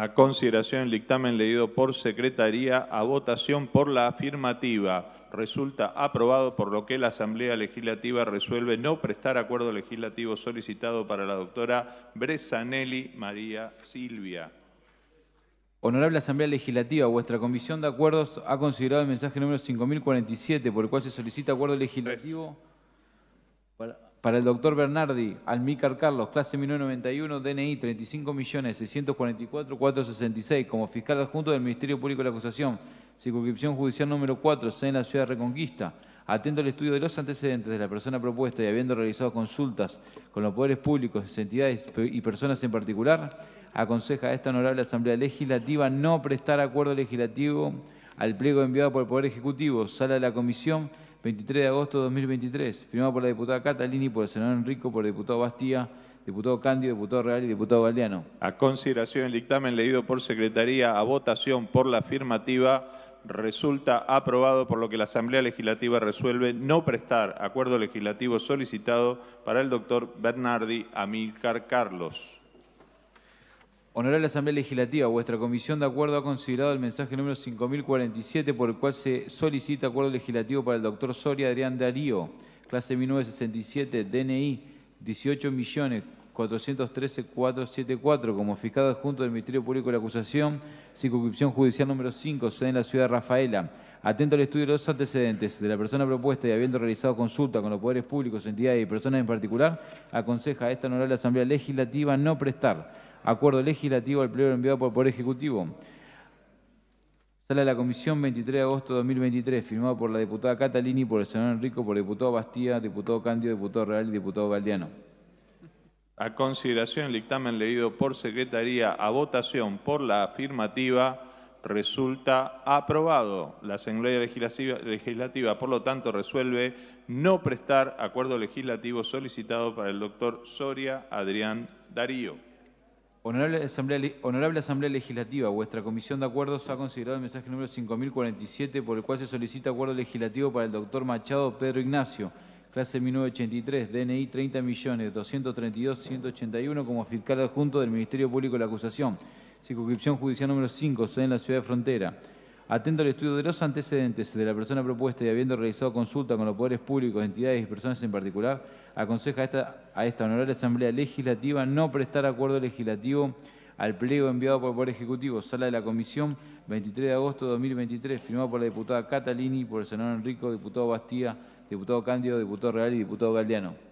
a consideración el dictamen leído por Secretaría a votación por la afirmativa. Resulta aprobado por lo que la Asamblea Legislativa resuelve no prestar acuerdo legislativo solicitado para la doctora Bresanelli María Silvia. Honorable Asamblea Legislativa, vuestra Comisión de Acuerdos ha considerado el mensaje número 5047 por el cual se solicita acuerdo legislativo. Para el doctor Bernardi, Almícar Carlos, clase 1991, DNI 35.644.466, como fiscal adjunto del Ministerio Público de la Acusación, circunscripción judicial número 4, sede en la ciudad de Reconquista. Atento al estudio de los antecedentes de la persona propuesta y habiendo realizado consultas con los poderes públicos, entidades y personas en particular, aconseja a esta honorable Asamblea Legislativa no prestar acuerdo legislativo al pliego enviado por el Poder Ejecutivo, sala de la Comisión, 23 de agosto de 2023, firmado por la diputada Catalini, por el senador Enrico, por el diputado Bastía, diputado Cándido, diputado Real y diputado Galdiano. A consideración el dictamen leído por Secretaría a votación por la afirmativa, resulta aprobado por lo que la Asamblea Legislativa resuelve no prestar acuerdo legislativo solicitado para el doctor Bernardi Amilcar Carlos. Honorable Asamblea Legislativa, vuestra comisión de acuerdo ha considerado el mensaje número 5047 por el cual se solicita acuerdo legislativo para el doctor Soria Adrián Darío, clase 1967, DNI 18.413.474, como fiscal adjunto del Ministerio Público de la Acusación, circunscripción judicial número 5, sede en la ciudad de Rafaela. Atento al estudio de los antecedentes de la persona propuesta y habiendo realizado consulta con los poderes públicos, entidades y personas en particular, aconseja a esta honorable Asamblea Legislativa no prestar acuerdo legislativo al pleno enviado por el Ejecutivo. Sala de la Comisión, 23 de agosto de 2023, firmado por la diputada Catalini, por el senador Enrico, por el diputado Bastía, diputado Candio, diputado Real y diputado Galdiano. A consideración el dictamen leído por Secretaría a votación por la afirmativa, resulta aprobado. La Asamblea Legislativa, por lo tanto, resuelve no prestar acuerdo legislativo solicitado para el doctor Soria Adrián Darío. Honorable Asamblea, Honorable Asamblea, Legislativa, vuestra Comisión de Acuerdos ha considerado el mensaje número 5047 por el cual se solicita acuerdo legislativo para el doctor Machado Pedro Ignacio, clase 1983, DNI 30.232.181, como fiscal adjunto del Ministerio Público de la Acusación, circunscripción judicial número 5, sede en la ciudad de Frontera. Atento al estudio de los antecedentes de la persona propuesta y habiendo realizado consulta con los poderes públicos, entidades y personas en particular, aconseja a esta, a esta honorable Asamblea Legislativa no prestar acuerdo legislativo al pliego enviado por el Poder Ejecutivo, Sala de la Comisión, 23 de agosto de 2023, firmado por la diputada Catalini, por el senador Enrico, diputado Bastía, diputado Cándido, diputado Real y diputado Galdiano.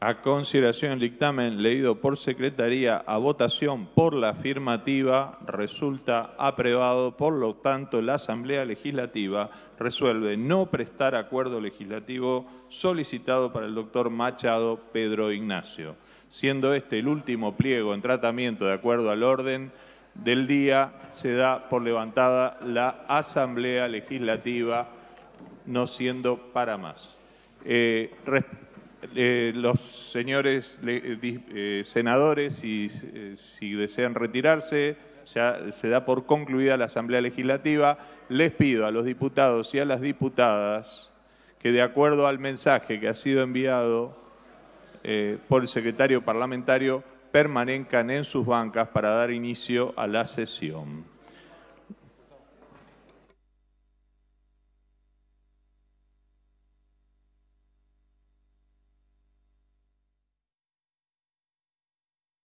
A consideración del dictamen leído por Secretaría a votación por la afirmativa resulta aprobado, por lo tanto la Asamblea Legislativa resuelve no prestar acuerdo legislativo solicitado para el doctor Machado Pedro Ignacio, siendo este el último pliego en tratamiento de acuerdo al orden del día, se da por levantada la Asamblea Legislativa, no siendo para más. Eh, eh, los señores eh, eh, senadores, si, desean retirarse, ya se da por concluida la Asamblea Legislativa. Les pido a los diputados y a las diputadas que de acuerdo al mensaje que ha sido enviado por el secretario parlamentario, permanezcan en sus bancas para dar inicio a la sesión.